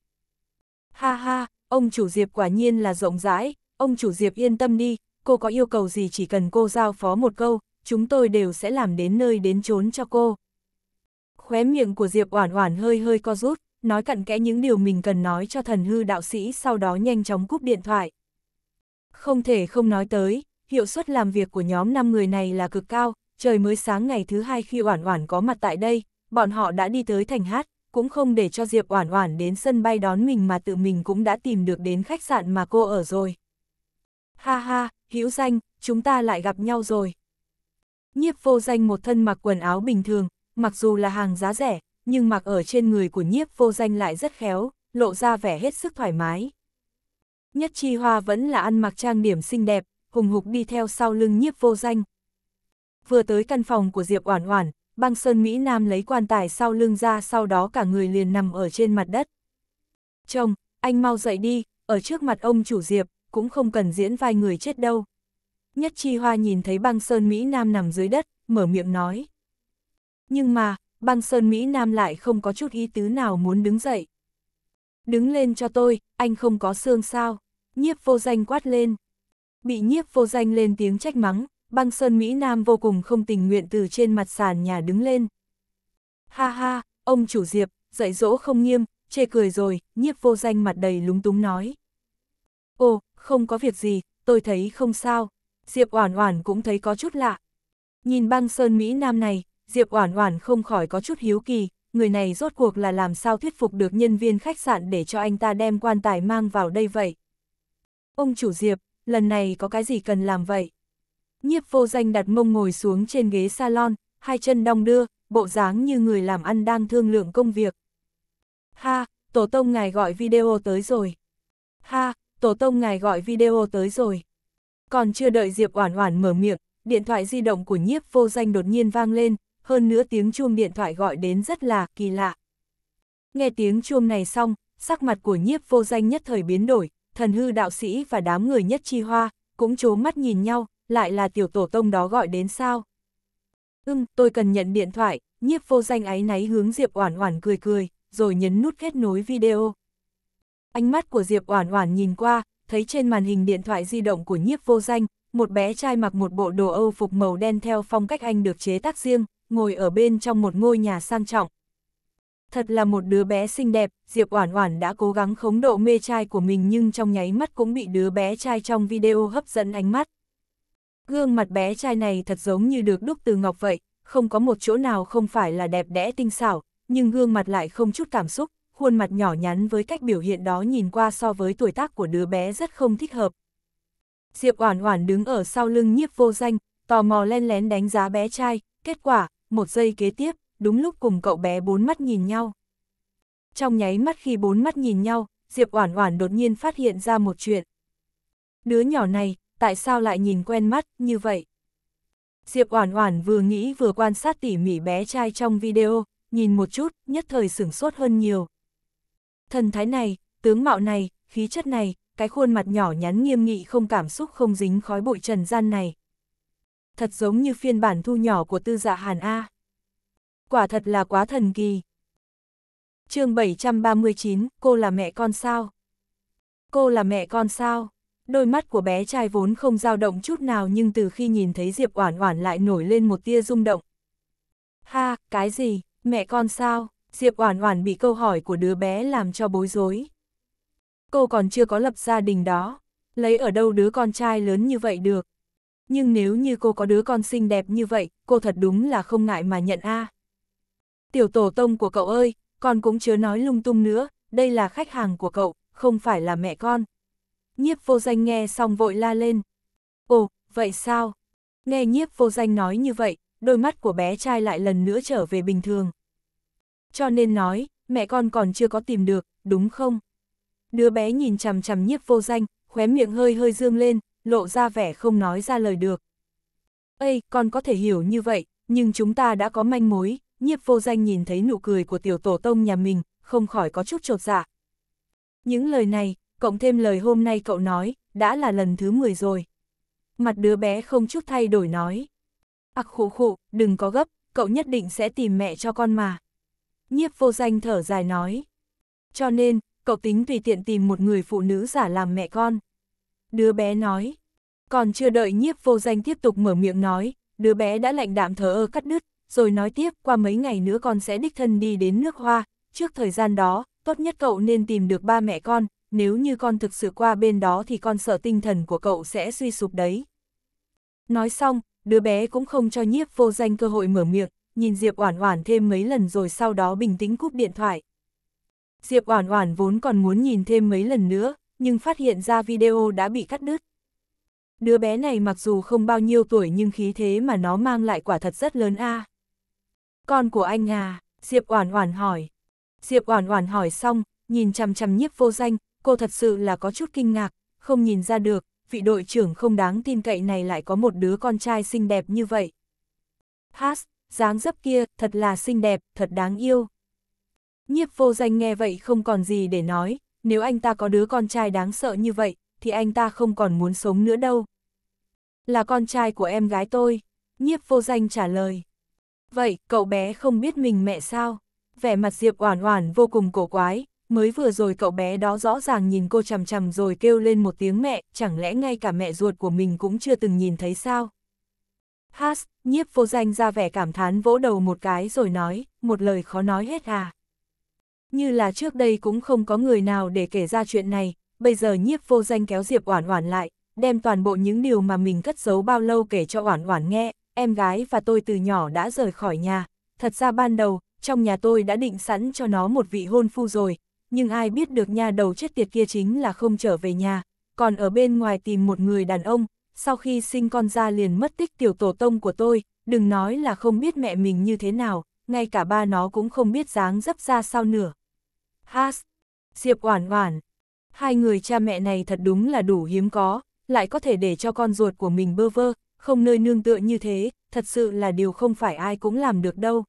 Ha ha, ông chủ Diệp quả nhiên là rộng rãi, ông chủ Diệp yên tâm đi, cô có yêu cầu gì chỉ cần cô giao phó một câu, chúng tôi đều sẽ làm đến nơi đến chốn cho cô. Khóe miệng của Diệp oản oản hơi hơi co rút, nói cặn kẽ những điều mình cần nói cho thần hư đạo sĩ sau đó nhanh chóng cúp điện thoại. Không thể không nói tới, hiệu suất làm việc của nhóm 5 người này là cực cao, trời mới sáng ngày thứ hai khi Oản Oản có mặt tại đây, bọn họ đã đi tới thành hát, cũng không để cho Diệp Oản Oản đến sân bay đón mình mà tự mình cũng đã tìm được đến khách sạn mà cô ở rồi. Ha ha, hữu danh, chúng ta lại gặp nhau rồi. Nhiếp vô danh một thân mặc quần áo bình thường, mặc dù là hàng giá rẻ, nhưng mặc ở trên người của nhiếp vô danh lại rất khéo, lộ ra vẻ hết sức thoải mái. Nhất Chi Hoa vẫn là ăn mặc trang điểm xinh đẹp, hùng hục đi theo sau lưng nhiếp vô danh. Vừa tới căn phòng của Diệp Oản Oản, băng sơn Mỹ Nam lấy quan tài sau lưng ra sau đó cả người liền nằm ở trên mặt đất. Chồng, anh mau dậy đi, ở trước mặt ông chủ Diệp, cũng không cần diễn vai người chết đâu. Nhất Chi Hoa nhìn thấy băng sơn Mỹ Nam nằm dưới đất, mở miệng nói. Nhưng mà, băng sơn Mỹ Nam lại không có chút ý tứ nào muốn đứng dậy. Đứng lên cho tôi, anh không có xương sao, nhiếp vô danh quát lên. Bị nhiếp vô danh lên tiếng trách mắng, băng sơn Mỹ Nam vô cùng không tình nguyện từ trên mặt sàn nhà đứng lên. Ha ha, ông chủ Diệp, dạy dỗ không nghiêm, chê cười rồi, nhiếp vô danh mặt đầy lúng túng nói. ô không có việc gì, tôi thấy không sao. Diệp Oản Oản cũng thấy có chút lạ. Nhìn băng sơn Mỹ Nam này, Diệp Oản Oản không khỏi có chút hiếu kỳ, người này rốt cuộc là làm sao thuyết phục được nhân viên khách sạn để cho anh ta đem quan tài mang vào đây vậy. Ông chủ Diệp, lần này có cái gì cần làm vậy? Nhiếp vô danh đặt mông ngồi xuống trên ghế salon, hai chân đong đưa, bộ dáng như người làm ăn đang thương lượng công việc. Ha, tổ tông ngài gọi video tới rồi. Ha, tổ tông ngài gọi video tới rồi. Còn chưa đợi Diệp Oản Oản mở miệng, điện thoại di động của nhiếp vô danh đột nhiên vang lên, hơn nữa tiếng chuông điện thoại gọi đến rất là kỳ lạ. Nghe tiếng chuông này xong, sắc mặt của nhiếp vô danh nhất thời biến đổi, thần hư đạo sĩ và đám người nhất chi hoa, cũng chố mắt nhìn nhau, lại là tiểu tổ tông đó gọi đến sao. Ừm, tôi cần nhận điện thoại, nhiếp vô danh áy náy hướng Diệp Oản Oản cười cười, rồi nhấn nút kết nối video. Ánh mắt của Diệp Oản Oản nhìn qua, thấy trên màn hình điện thoại di động của nhiếp vô danh, một bé trai mặc một bộ đồ Âu phục màu đen theo phong cách Anh được chế tác riêng, ngồi ở bên trong một ngôi nhà sang trọng, Thật là một đứa bé xinh đẹp, Diệp Oản Oản đã cố gắng khống độ mê trai của mình nhưng trong nháy mắt cũng bị đứa bé trai trong video hấp dẫn ánh mắt. Gương mặt bé trai này thật giống như được đúc từ ngọc vậy, không có một chỗ nào không phải là đẹp đẽ tinh xảo, nhưng gương mặt lại không chút cảm xúc, khuôn mặt nhỏ nhắn với cách biểu hiện đó nhìn qua so với tuổi tác của đứa bé rất không thích hợp. Diệp Oản Oản đứng ở sau lưng Nhiếp Vô Danh, tò mò lén lén đánh giá bé trai, kết quả, một giây kế tiếp, đúng lúc cùng cậu bé bốn mắt nhìn nhau. Trong nháy mắt khi bốn mắt nhìn nhau, Diệp Oản Oản đột nhiên phát hiện ra một chuyện. Đứa nhỏ này, tại sao lại nhìn quen mắt như vậy? Diệp Oản Oản vừa nghĩ vừa quan sát tỉ mỉ bé trai trong video, nhìn một chút, nhất thời sửng sốt hơn nhiều. Thần thái này, tướng mạo này, khí chất này, cái khuôn mặt nhỏ nhắn nghiêm nghị không cảm xúc không dính khói bụi trần gian này. Thật giống như phiên bản thu nhỏ của tư dạ Hàn A quả thật là quá thần kỳ. chương 739, cô là mẹ con sao? Cô là mẹ con sao? Đôi mắt của bé trai vốn không dao động chút nào nhưng từ khi nhìn thấy Diệp Oản Oản lại nổi lên một tia rung động. Ha, cái gì, mẹ con sao? Diệp Oản Oản bị câu hỏi của đứa bé làm cho bối rối. Cô còn chưa có lập gia đình đó, lấy ở đâu đứa con trai lớn như vậy được? Nhưng nếu như cô có đứa con xinh đẹp như vậy, cô thật đúng là không ngại mà nhận a. À. Tiểu tổ tông của cậu ơi, con cũng chớ nói lung tung nữa, đây là khách hàng của cậu, không phải là mẹ con. Nhiếp vô danh nghe xong vội la lên. Ồ, vậy sao? Nghe nhiếp vô danh nói như vậy, đôi mắt của bé trai lại lần nữa trở về bình thường. Cho nên nói, mẹ con còn chưa có tìm được, đúng không? Đứa bé nhìn chằm chằm nhiếp vô danh, khóe miệng hơi hơi dương lên, lộ ra vẻ không nói ra lời được. Ây, con có thể hiểu như vậy, nhưng chúng ta đã có manh mối, nhiếp vô danh nhìn thấy nụ cười của tiểu tổ tông nhà mình, không khỏi có chút trột dạ. Những lời này, cộng thêm lời hôm nay cậu nói, đã là lần thứ 10 rồi. Mặt đứa bé không chút thay đổi nói. Ác khụ khụ, đừng có gấp, cậu nhất định sẽ tìm mẹ cho con mà. Nhiếp vô danh thở dài nói. Cho nên, cậu tính tùy tiện tìm một người phụ nữ giả làm mẹ con. Đứa bé nói. Còn chưa đợi nhiếp vô danh tiếp tục mở miệng nói, đứa bé đã lạnh đạm thở ơ cắt đứt, rồi nói tiếp qua mấy ngày nữa con sẽ đích thân đi đến nước hoa, trước thời gian đó, tốt nhất cậu nên tìm được ba mẹ con, nếu như con thực sự qua bên đó thì con sợ tinh thần của cậu sẽ suy sụp đấy. Nói xong, đứa bé cũng không cho nhiếp vô danh cơ hội mở miệng, nhìn Diệp Oản Oản thêm mấy lần rồi sau đó bình tĩnh cúp điện thoại. Diệp Oản Oản vốn còn muốn nhìn thêm mấy lần nữa, nhưng phát hiện ra video đã bị cắt đứt. Đứa bé này mặc dù không bao nhiêu tuổi nhưng khí thế mà nó mang lại quả thật rất lớn a. À. Con của anh à? Diệp Oản Oản hỏi. Diệp Oản Oản hỏi xong, nhìn chằm chằm nhiếp vô danh, cô thật sự là có chút kinh ngạc, không nhìn ra được, vị đội trưởng không đáng tin cậy này lại có một đứa con trai xinh đẹp như vậy. Has, dáng dấp kia, thật là xinh đẹp, thật đáng yêu. Nhiếp vô danh nghe vậy không còn gì để nói, nếu anh ta có đứa con trai đáng sợ như vậy, thì anh ta không còn muốn sống nữa đâu. Là con trai của em gái tôi, nhiếp vô danh trả lời. Vậy, cậu bé không biết mình mẹ sao? Vẻ mặt Diệp Oản Oản vô cùng cổ quái, mới vừa rồi cậu bé đó rõ ràng nhìn cô chằm chằm rồi kêu lên một tiếng mẹ, chẳng lẽ ngay cả mẹ ruột của mình cũng chưa từng nhìn thấy sao? Has, nhiếp vô danh ra vẻ cảm thán vỗ đầu một cái rồi nói, một lời khó nói hết à. Như là trước đây cũng không có người nào để kể ra chuyện này, bây giờ nhiếp vô danh kéo Diệp Oản Oản lại, đem toàn bộ những điều mà mình cất giấu bao lâu kể cho Oản Oản nghe, em gái và tôi từ nhỏ đã rời khỏi nhà, thật ra ban đầu, trong nhà tôi đã định sẵn cho nó một vị hôn phu rồi, nhưng ai biết được nha đầu chết tiệt kia chính là không trở về nhà, còn ở bên ngoài tìm một người đàn ông, sau khi sinh con ra liền mất tích tiểu tổ tông của tôi, đừng nói là không biết mẹ mình như thế nào, ngay cả ba nó cũng không biết dáng dấp ra sao nữa. Has, Diệp Oản Oản, hai người cha mẹ này thật đúng là đủ hiếm có, lại có thể để cho con ruột của mình bơ vơ, không nơi nương tựa như thế, thật sự là điều không phải ai cũng làm được đâu.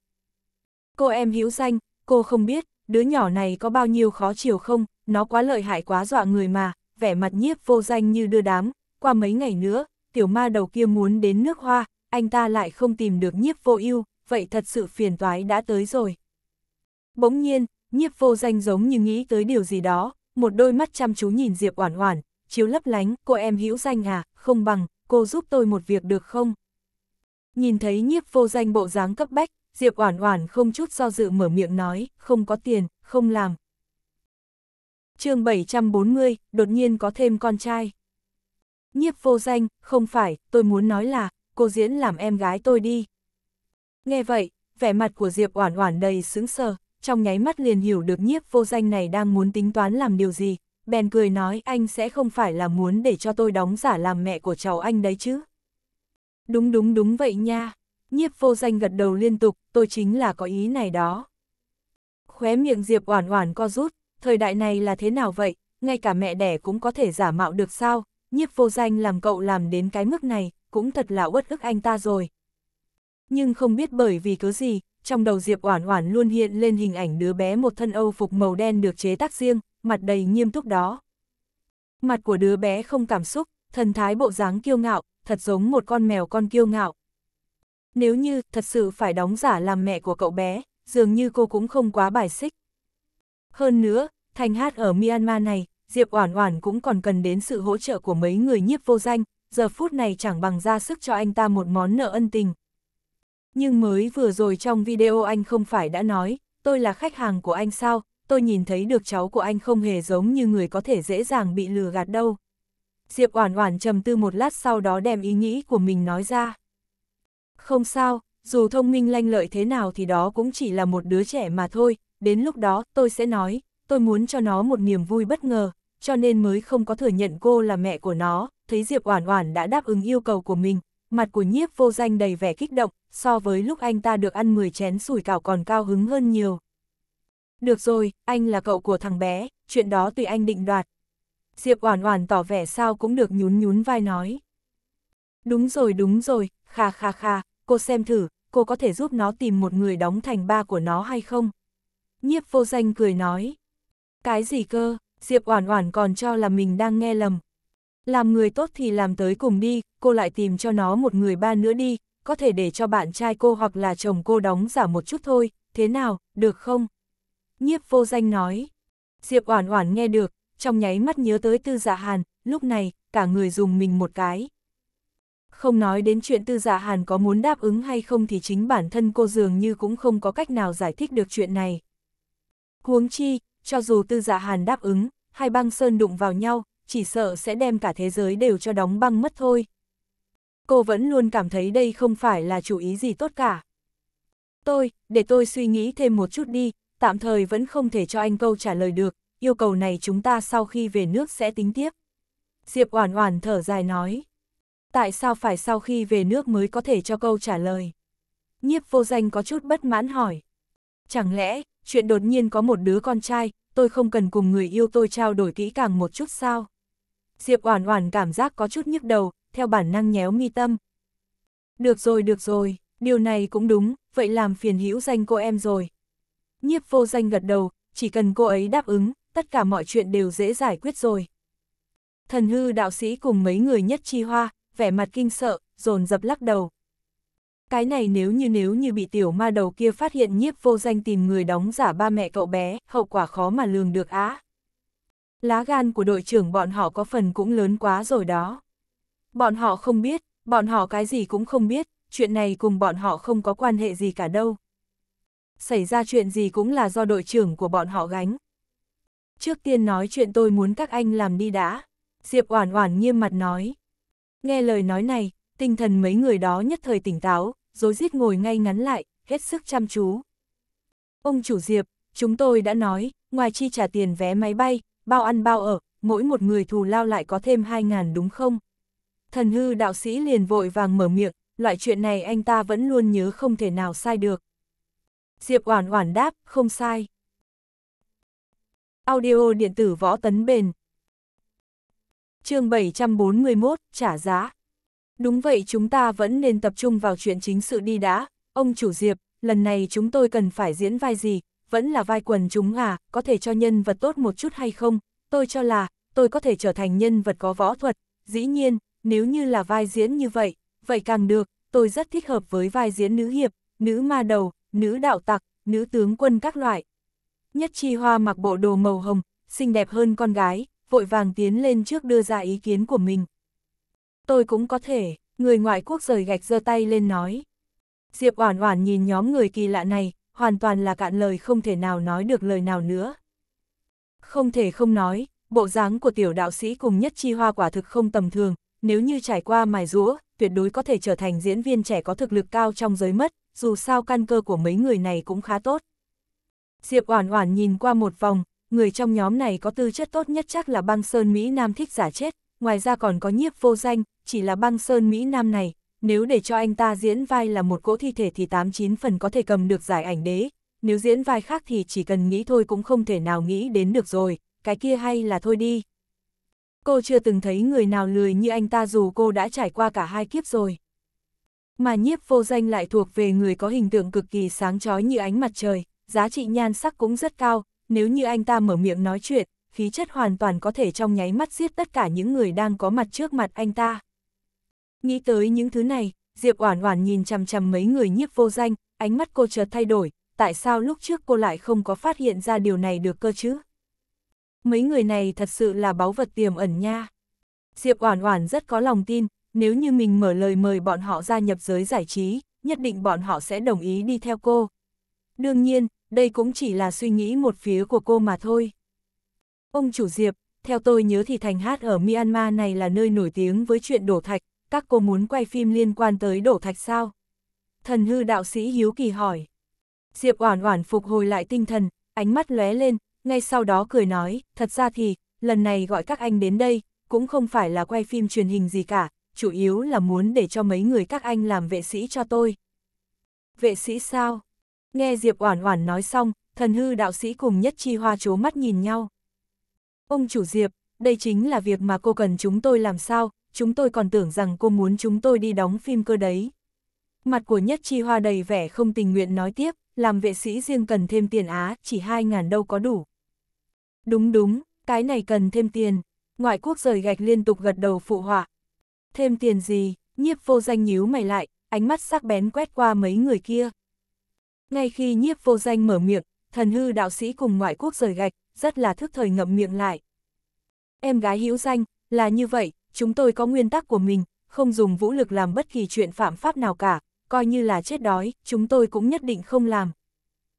Cô em hữu danh, cô không biết, đứa nhỏ này có bao nhiêu khó chiều không, nó quá lợi hại quá dọa người mà, vẻ mặt nhiếp vô danh như đưa đám, qua mấy ngày nữa, tiểu ma đầu kia muốn đến nước hoa, anh ta lại không tìm được nhiếp vô ưu vậy thật sự phiền toái đã tới rồi. Bỗng nhiên, nhiếp vô danh giống như nghĩ tới điều gì đó, một đôi mắt chăm chú nhìn Diệp Oản Oản, chiếu lấp lánh, cô em hữu danh à, không bằng, cô giúp tôi một việc được không? Nhìn thấy nhiếp vô danh bộ dáng cấp bách, Diệp Oản Oản không chút do dự mở miệng nói, không có tiền, không làm. Chương 740, đột nhiên có thêm con trai. Nhiếp Vô Danh, không phải, tôi muốn nói là, cô diễn làm em gái tôi đi. Nghe vậy, vẻ mặt của Diệp Oản Oản đầy sững sờ, trong nháy mắt liền hiểu được Nhiếp Vô Danh này đang muốn tính toán làm điều gì, bèn cười nói anh sẽ không phải là muốn để cho tôi đóng giả làm mẹ của cháu anh đấy chứ. Đúng đúng đúng vậy nha, nhiếp vô danh gật đầu liên tục, tôi chính là có ý này đó. Khóe miệng Diệp oản oản co rút, thời đại này là thế nào vậy, ngay cả mẹ đẻ cũng có thể giả mạo được sao, nhiếp vô danh làm cậu làm đến cái mức này, cũng thật là uất ức anh ta rồi. Nhưng không biết bởi vì cớ gì, trong đầu Diệp Oản Oản luôn hiện lên hình ảnh đứa bé một thân Âu phục màu đen được chế tác riêng, mặt đầy nghiêm túc đó. Mặt của đứa bé không cảm xúc, thần thái bộ dáng kiêu ngạo, thật giống một con mèo con kiêu ngạo. Nếu như thật sự phải đóng giả làm mẹ của cậu bé, dường như cô cũng không quá bài xích. Hơn nữa, thành hát ở Myanmar này, Diệp Oản Oản cũng còn cần đến sự hỗ trợ của mấy người nhiếp vô danh, giờ phút này chẳng bằng ra sức cho anh ta một món nợ ân tình. Nhưng mới vừa rồi trong video anh không phải đã nói, tôi là khách hàng của anh sao, tôi nhìn thấy được cháu của anh không hề giống như người có thể dễ dàng bị lừa gạt đâu. Diệp Oản Oản trầm tư một lát sau đó đem ý nghĩ của mình nói ra. Không sao, dù thông minh lanh lợi thế nào thì đó cũng chỉ là một đứa trẻ mà thôi, đến lúc đó tôi sẽ nói, tôi muốn cho nó một niềm vui bất ngờ, cho nên mới không có thừa nhận cô là mẹ của nó, thấy Diệp Oản Oản đã đáp ứng yêu cầu của mình, mặt của Nhiếp Vô Danh đầy vẻ kích động, so với lúc anh ta được ăn 10 chén sủi cảo còn cao hứng hơn nhiều được rồi, anh là cậu của thằng bé, chuyện đó tùy anh định đoạt. Diệp Oản Oản tỏ vẻ sao cũng được nhún nhún vai nói. Đúng rồi đúng rồi, kha kha kha, cô xem thử, cô có thể giúp nó tìm một người đóng thành ba của nó hay không? Nhiếp vô danh cười nói. Cái gì cơ, Diệp Oản Oản còn cho là mình đang nghe lầm. Làm người tốt thì làm tới cùng đi, cô lại tìm cho nó một người ba nữa đi, có thể để cho bạn trai cô hoặc là chồng cô đóng giả một chút thôi, thế nào, được không? nhiếp vô danh nói. Diệp Oản Oản nghe được, trong nháy mắt nhớ tới Tư Dạ Hàn, lúc này, cả người dùng mình một cái. Không nói đến chuyện Tư Dạ Hàn có muốn đáp ứng hay không thì chính bản thân cô dường như cũng không có cách nào giải thích được chuyện này. Huống chi, cho dù Tư Dạ Hàn đáp ứng, hai băng sơn đụng vào nhau, chỉ sợ sẽ đem cả thế giới đều cho đóng băng mất thôi. Cô vẫn luôn cảm thấy đây không phải là chủ ý gì tốt cả. Tôi, để tôi suy nghĩ thêm một chút đi, tạm thời vẫn không thể cho anh câu trả lời được, yêu cầu này chúng ta sau khi về nước sẽ tính tiếp. Diệp Oản Oản thở dài nói, tại sao phải sau khi về nước mới có thể cho câu trả lời? Nhiếp vô danh có chút bất mãn hỏi, chẳng lẽ, chuyện đột nhiên có một đứa con trai, tôi không cần cùng người yêu tôi trao đổi kỹ càng một chút sao? Diệp Oản Oản cảm giác có chút nhức đầu, theo bản năng nhéo mi tâm. Được rồi, được rồi, điều này cũng đúng, vậy làm phiền hữu danh cô em rồi, Nhiếp vô danh gật đầu, chỉ cần cô ấy đáp ứng, tất cả mọi chuyện đều dễ giải quyết rồi. Thần hư đạo sĩ cùng mấy người nhất chi hoa, vẻ mặt kinh sợ, dồn dập lắc đầu. Cái này nếu như nếu như bị tiểu ma đầu kia phát hiện nhiếp vô danh tìm người đóng giả ba mẹ cậu bé, hậu quả khó mà lường được á. Lá gan của đội trưởng bọn họ có phần cũng lớn quá rồi đó. Bọn họ không biết, bọn họ cái gì cũng không biết, chuyện này cùng bọn họ không có quan hệ gì cả đâu xảy ra chuyện gì cũng là do đội trưởng của bọn họ gánh. Trước tiên nói chuyện tôi muốn các anh làm đi đã. Diệp Oản Oản nghiêm mặt nói. Nghe lời nói này, tinh thần mấy người đó nhất thời tỉnh táo, rối rít ngồi ngay ngắn lại, hết sức chăm chú. Ông chủ Diệp, chúng tôi đã nói, ngoài chi trả tiền vé máy bay, bao ăn bao ở, mỗi một người thù lao lại có thêm 2.000 đúng không? Thần hư đạo sĩ liền vội vàng mở miệng, loại chuyện này anh ta vẫn luôn nhớ không thể nào sai được. Diệp Oản Oản đáp, không sai. Audio điện tử võ tấn bền. Chương 741, trả giá. Đúng vậy chúng ta vẫn nên tập trung vào chuyện chính sự đi đã, ông chủ Diệp, lần này chúng tôi cần phải diễn vai gì, vẫn là vai quần chúng à, có thể cho nhân vật tốt một chút hay không, tôi cho là, tôi có thể trở thành nhân vật có võ thuật, dĩ nhiên, nếu như là vai diễn như vậy, vậy càng được, tôi rất thích hợp với vai diễn nữ hiệp, nữ ma đầu, nữ đạo tặc, nữ tướng quân các loại. Nhất chi hoa mặc bộ đồ màu hồng, xinh đẹp hơn con gái, vội vàng tiến lên trước đưa ra ý kiến của mình. Tôi cũng có thể, người ngoại quốc rời gạch giơ tay lên nói. Diệp Oản Oản nhìn nhóm người kỳ lạ này, hoàn toàn là cạn lời không thể nào nói được lời nào nữa. Không thể không nói, bộ dáng của tiểu đạo sĩ cùng nhất chi hoa quả thực không tầm thường, nếu như trải qua mài rũa, tuyệt đối có thể trở thành diễn viên trẻ có thực lực cao trong giới mất, dù sao căn cơ của mấy người này cũng khá tốt. Diệp Oản Oản nhìn qua một vòng, người trong nhóm này có tư chất tốt nhất chắc là băng sơn Mỹ Nam thích giả chết, ngoài ra còn có nhiếp vô danh, chỉ là băng sơn Mỹ Nam này, nếu để cho anh ta diễn vai là một cỗ thi thể thì 89 phần có thể cầm được giải ảnh đế, nếu diễn vai khác thì chỉ cần nghĩ thôi cũng không thể nào nghĩ đến được rồi, cái kia hay là thôi đi. Cô chưa từng thấy người nào lười như anh ta dù cô đã trải qua cả hai kiếp rồi mà nhiếp vô danh lại thuộc về người có hình tượng cực kỳ sáng chói như ánh mặt trời, giá trị nhan sắc cũng rất cao, nếu như anh ta mở miệng nói chuyện, khí chất hoàn toàn có thể trong nháy mắt giết tất cả những người đang có mặt trước mặt anh ta. Nghĩ tới những thứ này, Diệp Oản Oản nhìn chằm chằm mấy người nhiếp vô danh, ánh mắt cô chợt thay đổi, tại sao lúc trước cô lại không có phát hiện ra điều này được cơ chứ? Mấy người này thật sự là báu vật tiềm ẩn nha. Diệp Oản Oản rất có lòng tin, nếu như mình mở lời mời bọn họ gia nhập giới giải trí, nhất định bọn họ sẽ đồng ý đi theo cô. Đương nhiên, đây cũng chỉ là suy nghĩ một phía của cô mà thôi. Ông chủ Diệp, theo tôi nhớ thì thành hát ở Myanmar này là nơi nổi tiếng với chuyện đổ thạch, các cô muốn quay phim liên quan tới đổ thạch sao? Thần hư đạo sĩ Hiếu Kỳ hỏi. Diệp Oản Oản phục hồi lại tinh thần, ánh mắt lóe lên, ngay sau đó cười nói, thật ra thì, lần này gọi các anh đến đây, cũng không phải là quay phim truyền hình gì cả, chủ yếu là muốn để cho mấy người các anh làm vệ sĩ cho tôi. Vệ sĩ sao? Nghe Diệp Oản Oản nói xong, thần hư đạo sĩ cùng nhất chi hoa chố mắt nhìn nhau. Ông chủ Diệp, đây chính là việc mà cô cần chúng tôi làm sao, chúng tôi còn tưởng rằng cô muốn chúng tôi đi đóng phim cơ đấy. Mặt của nhất chi hoa đầy vẻ không tình nguyện nói tiếp, làm vệ sĩ riêng cần thêm tiền á, chỉ 2.000 đâu có đủ. Đúng đúng, cái này cần thêm tiền. Ngoại quốc rời gạch liên tục gật đầu phụ họa, Thêm tiền gì, nhiếp vô danh nhíu mày lại, ánh mắt sắc bén quét qua mấy người kia. Ngay khi nhiếp vô danh mở miệng, thần hư đạo sĩ cùng ngoại quốc rời gạch, rất là thức thời ngậm miệng lại. Em gái hữu danh, là như vậy, chúng tôi có nguyên tắc của mình, không dùng vũ lực làm bất kỳ chuyện phạm pháp nào cả, coi như là chết đói, chúng tôi cũng nhất định không làm.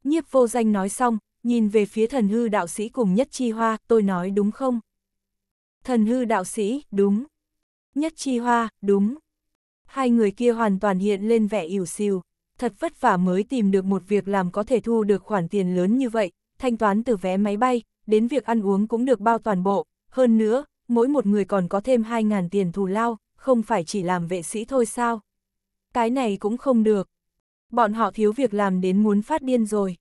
Nhiếp vô danh nói xong, nhìn về phía thần hư đạo sĩ cùng nhất chi hoa, tôi nói đúng không? Thần hư đạo sĩ, đúng. Nhất chi hoa, đúng. Hai người kia hoàn toàn hiện lên vẻ ỉu xìu, thật vất vả mới tìm được một việc làm có thể thu được khoản tiền lớn như vậy, thanh toán từ vé máy bay, đến việc ăn uống cũng được bao toàn bộ, hơn nữa, mỗi một người còn có thêm 2.000 tiền thù lao, không phải chỉ làm vệ sĩ thôi sao. Cái này cũng không được. Bọn họ thiếu việc làm đến muốn phát điên rồi.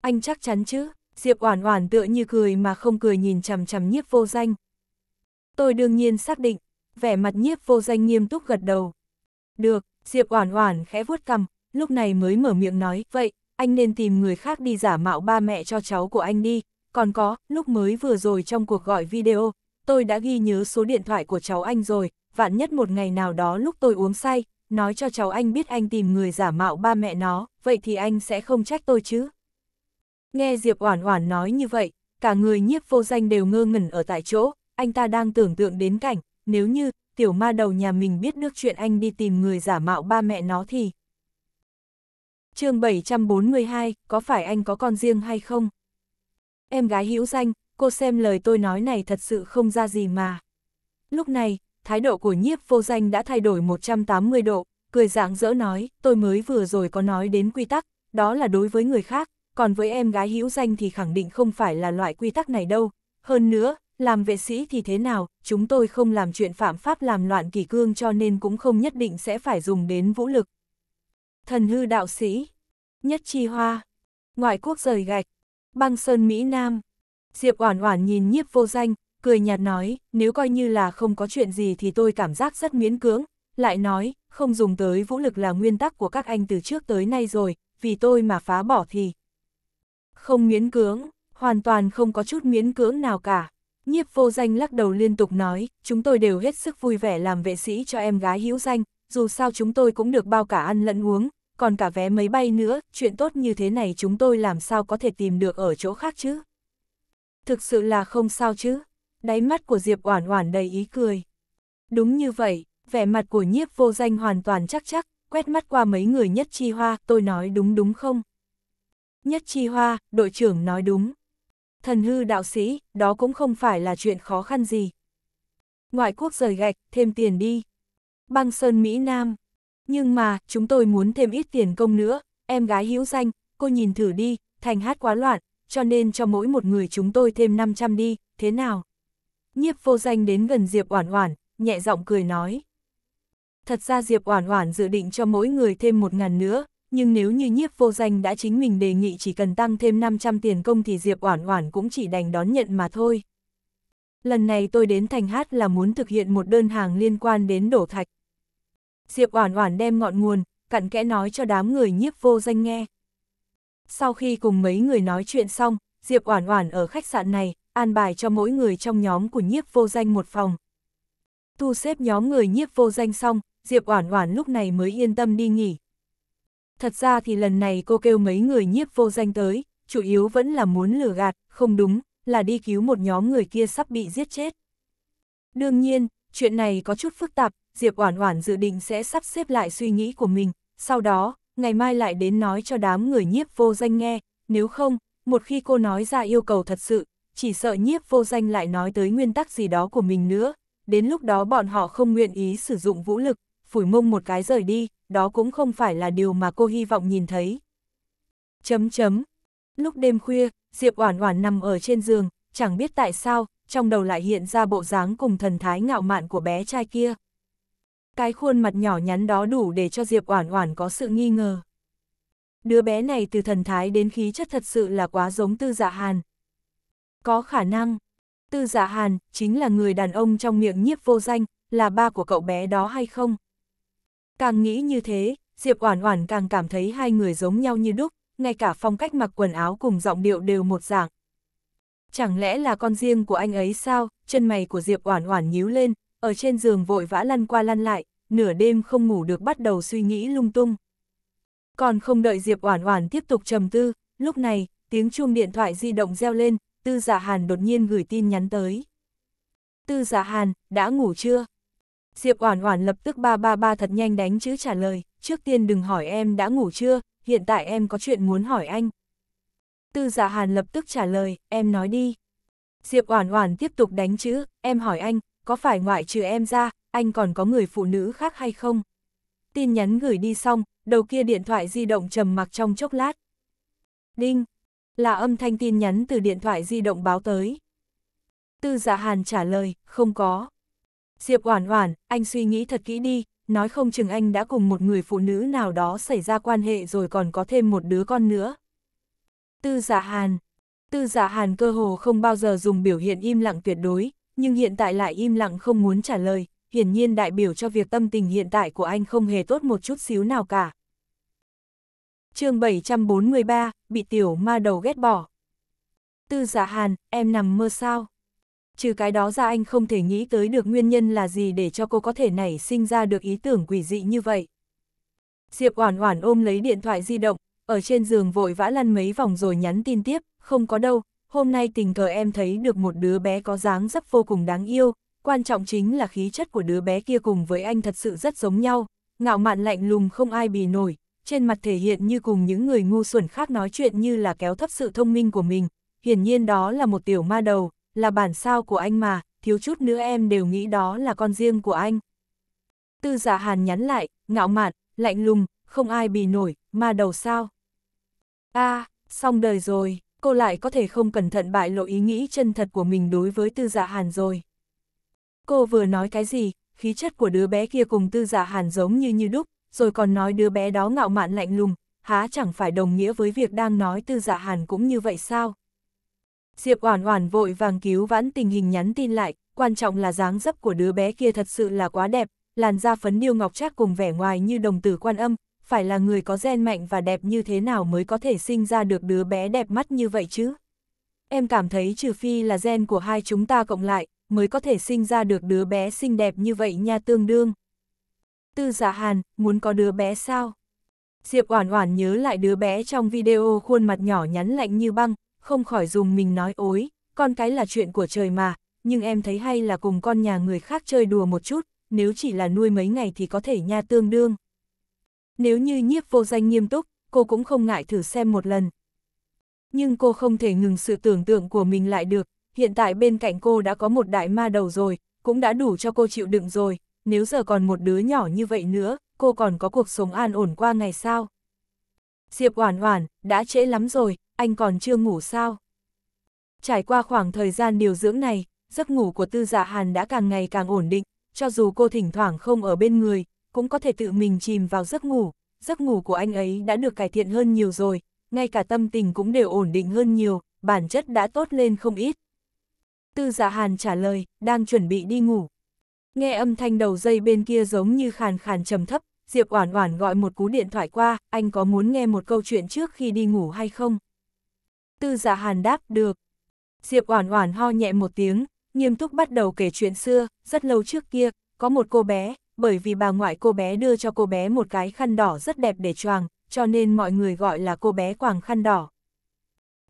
Anh chắc chắn chứ, Diệp Oản Oản tựa như cười mà không cười nhìn chằm chằm nhiếp vô danh. Tôi đương nhiên xác định, vẻ mặt nhiếp vô danh nghiêm túc gật đầu. Được, Diệp Oản Oản khẽ vuốt cằm, lúc này mới mở miệng nói, vậy, anh nên tìm người khác đi giả mạo ba mẹ cho cháu của anh đi, còn có, lúc mới vừa rồi trong cuộc gọi video, tôi đã ghi nhớ số điện thoại của cháu anh rồi, vạn nhất một ngày nào đó lúc tôi uống say, nói cho cháu anh biết anh tìm người giả mạo ba mẹ nó, vậy thì anh sẽ không trách tôi chứ. Nghe Diệp Oản Oản nói như vậy, cả người nhiếp vô danh đều ngơ ngẩn ở tại chỗ, anh ta đang tưởng tượng đến cảnh, nếu như tiểu ma đầu nhà mình biết được chuyện anh đi tìm người giả mạo ba mẹ nó thì... chương 742, có phải anh có con riêng hay không? Em gái hữu danh, cô xem lời tôi nói này thật sự không ra gì mà. Lúc này, thái độ của nhiếp vô danh đã thay đổi 180 độ, cười dạng dỡ nói, tôi mới vừa rồi có nói đến quy tắc, đó là đối với người khác, còn với em gái hữu danh thì khẳng định không phải là loại quy tắc này đâu. Hơn nữa, làm vệ sĩ thì thế nào, chúng tôi không làm chuyện phạm pháp làm loạn kỳ cương cho nên cũng không nhất định sẽ phải dùng đến vũ lực. Thần hư đạo sĩ, nhất chi hoa, ngoại quốc rời gạch, băng sơn Mỹ Nam. Diệp Oản Oản nhìn nhiếp vô danh, cười nhạt nói, nếu coi như là không có chuyện gì thì tôi cảm giác rất miễn cưỡng, lại nói, không dùng tới vũ lực là nguyên tắc của các anh từ trước tới nay rồi, vì tôi mà phá bỏ thì. Không miễn cưỡng, hoàn toàn không có chút miễn cưỡng nào cả. Nhiếp vô danh lắc đầu liên tục nói, chúng tôi đều hết sức vui vẻ làm vệ sĩ cho em gái hữu danh, dù sao chúng tôi cũng được bao cả ăn lẫn uống, còn cả vé máy bay nữa, chuyện tốt như thế này chúng tôi làm sao có thể tìm được ở chỗ khác chứ? Thực sự là không sao chứ? Đáy mắt của Diệp Oản Oản đầy ý cười. Đúng như vậy, vẻ mặt của nhiếp vô danh hoàn toàn chắc chắc, quét mắt qua mấy người nhất chi hoa, tôi nói đúng đúng không? Nhất chi hoa, đội trưởng nói đúng thần hư đạo sĩ, đó cũng không phải là chuyện khó khăn gì. Ngoại quốc rời gạch, thêm tiền đi. Băng sơn Mỹ Nam. Nhưng mà, chúng tôi muốn thêm ít tiền công nữa, em gái hữu danh, cô nhìn thử đi, thành hát quá loạn, cho nên cho mỗi một người chúng tôi thêm 500 đi, thế nào? Nhiếp vô danh đến gần Diệp Oản Oản, nhẹ giọng cười nói. Thật ra Diệp Oản Oản dự định cho mỗi người thêm một ngàn nữa, nhưng nếu như nhiếp vô danh đã chính mình đề nghị chỉ cần tăng thêm 500 tiền công thì Diệp Oản Oản cũng chỉ đành đón nhận mà thôi. Lần này tôi đến Thành Hát là muốn thực hiện một đơn hàng liên quan đến đổ thạch. Diệp Oản Oản đem ngọn nguồn, cặn kẽ nói cho đám người nhiếp vô danh nghe. Sau khi cùng mấy người nói chuyện xong, Diệp Oản Oản ở khách sạn này, an bài cho mỗi người trong nhóm của nhiếp vô danh một phòng. Tu xếp nhóm người nhiếp vô danh xong, Diệp Oản Oản lúc này mới yên tâm đi nghỉ, Thật ra thì lần này cô kêu mấy người nhiếp vô danh tới, chủ yếu vẫn là muốn lừa gạt, không đúng, là đi cứu một nhóm người kia sắp bị giết chết. Đương nhiên, chuyện này có chút phức tạp, Diệp Oản Oản dự định sẽ sắp xếp lại suy nghĩ của mình, sau đó, ngày mai lại đến nói cho đám người nhiếp vô danh nghe, nếu không, một khi cô nói ra yêu cầu thật sự, chỉ sợ nhiếp vô danh lại nói tới nguyên tắc gì đó của mình nữa, đến lúc đó bọn họ không nguyện ý sử dụng vũ lực, phủi mông một cái rời đi, đó cũng không phải là điều mà cô hy vọng nhìn thấy. Chấm chấm. Lúc đêm khuya, Diệp Oản Oản nằm ở trên giường, chẳng biết tại sao, trong đầu lại hiện ra bộ dáng cùng thần thái ngạo mạn của bé trai kia. Cái khuôn mặt nhỏ nhắn đó đủ để cho Diệp Oản Oản có sự nghi ngờ. Đứa bé này từ thần thái đến khí chất thật sự là quá giống Tư Dạ Hàn. Có khả năng, Tư Dạ Hàn chính là người đàn ông trong miệng nhiếp vô danh, là ba của cậu bé đó hay không? Càng nghĩ như thế, Diệp Oản Oản càng cảm thấy hai người giống nhau như đúc, ngay cả phong cách mặc quần áo cùng giọng điệu đều một dạng. Chẳng lẽ là con riêng của anh ấy sao? Chân mày của Diệp Oản Oản nhíu lên, ở trên giường vội vã lăn qua lăn lại, nửa đêm không ngủ được bắt đầu suy nghĩ lung tung. Còn không đợi Diệp Oản Oản tiếp tục trầm tư, lúc này, tiếng chuông điện thoại di động reo lên, Tư giả dạ Hàn đột nhiên gửi tin nhắn tới. Tư giả dạ Hàn, đã ngủ chưa? Diệp Oản Oản lập tức ba ba ba thật nhanh đánh chữ trả lời, trước tiên đừng hỏi em đã ngủ chưa, hiện tại em có chuyện muốn hỏi anh. Tư Dạ Hàn lập tức trả lời, em nói đi. Diệp Oản Oản tiếp tục đánh chữ, em hỏi anh, có phải ngoại trừ em ra, anh còn có người phụ nữ khác hay không? Tin nhắn gửi đi xong, đầu kia điện thoại di động trầm mặc trong chốc lát. Đinh, là âm thanh tin nhắn từ điện thoại di động báo tới. Tư Dạ Hàn trả lời, không có. Diệp Oản Oản, anh suy nghĩ thật kỹ đi, nói không chừng anh đã cùng một người phụ nữ nào đó xảy ra quan hệ rồi còn có thêm một đứa con nữa. Tư Dạ Hàn Tư Dạ Hàn cơ hồ không bao giờ dùng biểu hiện im lặng tuyệt đối, nhưng hiện tại lại im lặng không muốn trả lời, hiển nhiên đại biểu cho việc tâm tình hiện tại của anh không hề tốt một chút xíu nào cả. chương 743, bị tiểu ma đầu ghét bỏ. Tư Dạ Hàn, em nằm mơ sao? trừ cái đó ra anh không thể nghĩ tới được nguyên nhân là gì để cho cô có thể nảy sinh ra được ý tưởng quỷ dị như vậy. Diệp Oản Oản ôm lấy điện thoại di động, ở trên giường vội vã lăn mấy vòng rồi nhắn tin tiếp, không có đâu, hôm nay tình cờ em thấy được một đứa bé có dáng dấp vô cùng đáng yêu, quan trọng chính là khí chất của đứa bé kia cùng với anh thật sự rất giống nhau, ngạo mạn lạnh lùng không ai bì nổi, trên mặt thể hiện như cùng những người ngu xuẩn khác nói chuyện như là kéo thấp sự thông minh của mình, hiển nhiên đó là một tiểu ma đầu, là bản sao của anh mà, thiếu chút nữa em đều nghĩ đó là con riêng của anh. Tư giả dạ hàn nhắn lại, ngạo mạn, lạnh lùng, không ai bì nổi, mà đầu sao. a à, xong đời rồi, cô lại có thể không cẩn thận bại lộ ý nghĩ chân thật của mình đối với tư giả dạ hàn rồi. Cô vừa nói cái gì, khí chất của đứa bé kia cùng tư giả dạ hàn giống như như đúc, rồi còn nói đứa bé đó ngạo mạn lạnh lùng, há chẳng phải đồng nghĩa với việc đang nói tư giả hàn cũng như vậy sao? Diệp Oản Oản vội vàng cứu vãn tình hình nhắn tin lại, quan trọng là dáng dấp của đứa bé kia thật sự là quá đẹp, làn da phấn điêu ngọc trác cùng vẻ ngoài như đồng tử quan âm, phải là người có gen mạnh và đẹp như thế nào mới có thể sinh ra được đứa bé đẹp mắt như vậy chứ? Em cảm thấy trừ phi là gen của hai chúng ta cộng lại, mới có thể sinh ra được đứa bé xinh đẹp như vậy nha tương đương. Tư Dạ Hàn, muốn có đứa bé sao? Diệp Oản Oản nhớ lại đứa bé trong video khuôn mặt nhỏ nhắn lạnh như băng, không khỏi dùng mình nói ối, con cái là chuyện của trời mà, nhưng em thấy hay là cùng con nhà người khác chơi đùa một chút, nếu chỉ là nuôi mấy ngày thì có thể nha tương đương. Nếu như nhiếp vô danh nghiêm túc, cô cũng không ngại thử xem một lần. Nhưng cô không thể ngừng sự tưởng tượng của mình lại được, hiện tại bên cạnh cô đã có một đại ma đầu rồi, cũng đã đủ cho cô chịu đựng rồi, nếu giờ còn một đứa nhỏ như vậy nữa, cô còn có cuộc sống an ổn qua ngày sao. Diệp Oản Oản, đã trễ lắm rồi, anh còn chưa ngủ sao? Trải qua khoảng thời gian điều dưỡng này, giấc ngủ của tư dạ hàn đã càng ngày càng ổn định, cho dù cô thỉnh thoảng không ở bên người, cũng có thể tự mình chìm vào giấc ngủ, giấc ngủ của anh ấy đã được cải thiện hơn nhiều rồi, ngay cả tâm tình cũng đều ổn định hơn nhiều, bản chất đã tốt lên không ít. Tư dạ hàn trả lời, đang chuẩn bị đi ngủ. Nghe âm thanh đầu dây bên kia giống như khàn khàn trầm thấp, Diệp Oản Oản gọi một cú điện thoại qua, anh có muốn nghe một câu chuyện trước khi đi ngủ hay không? tư dạ hàn đáp được. Diệp Oản Oản ho nhẹ một tiếng, nghiêm túc bắt đầu kể chuyện xưa, rất lâu trước kia, có một cô bé, bởi vì bà ngoại cô bé đưa cho cô bé một cái khăn đỏ rất đẹp để choàng, cho nên mọi người gọi là cô bé quàng khăn đỏ.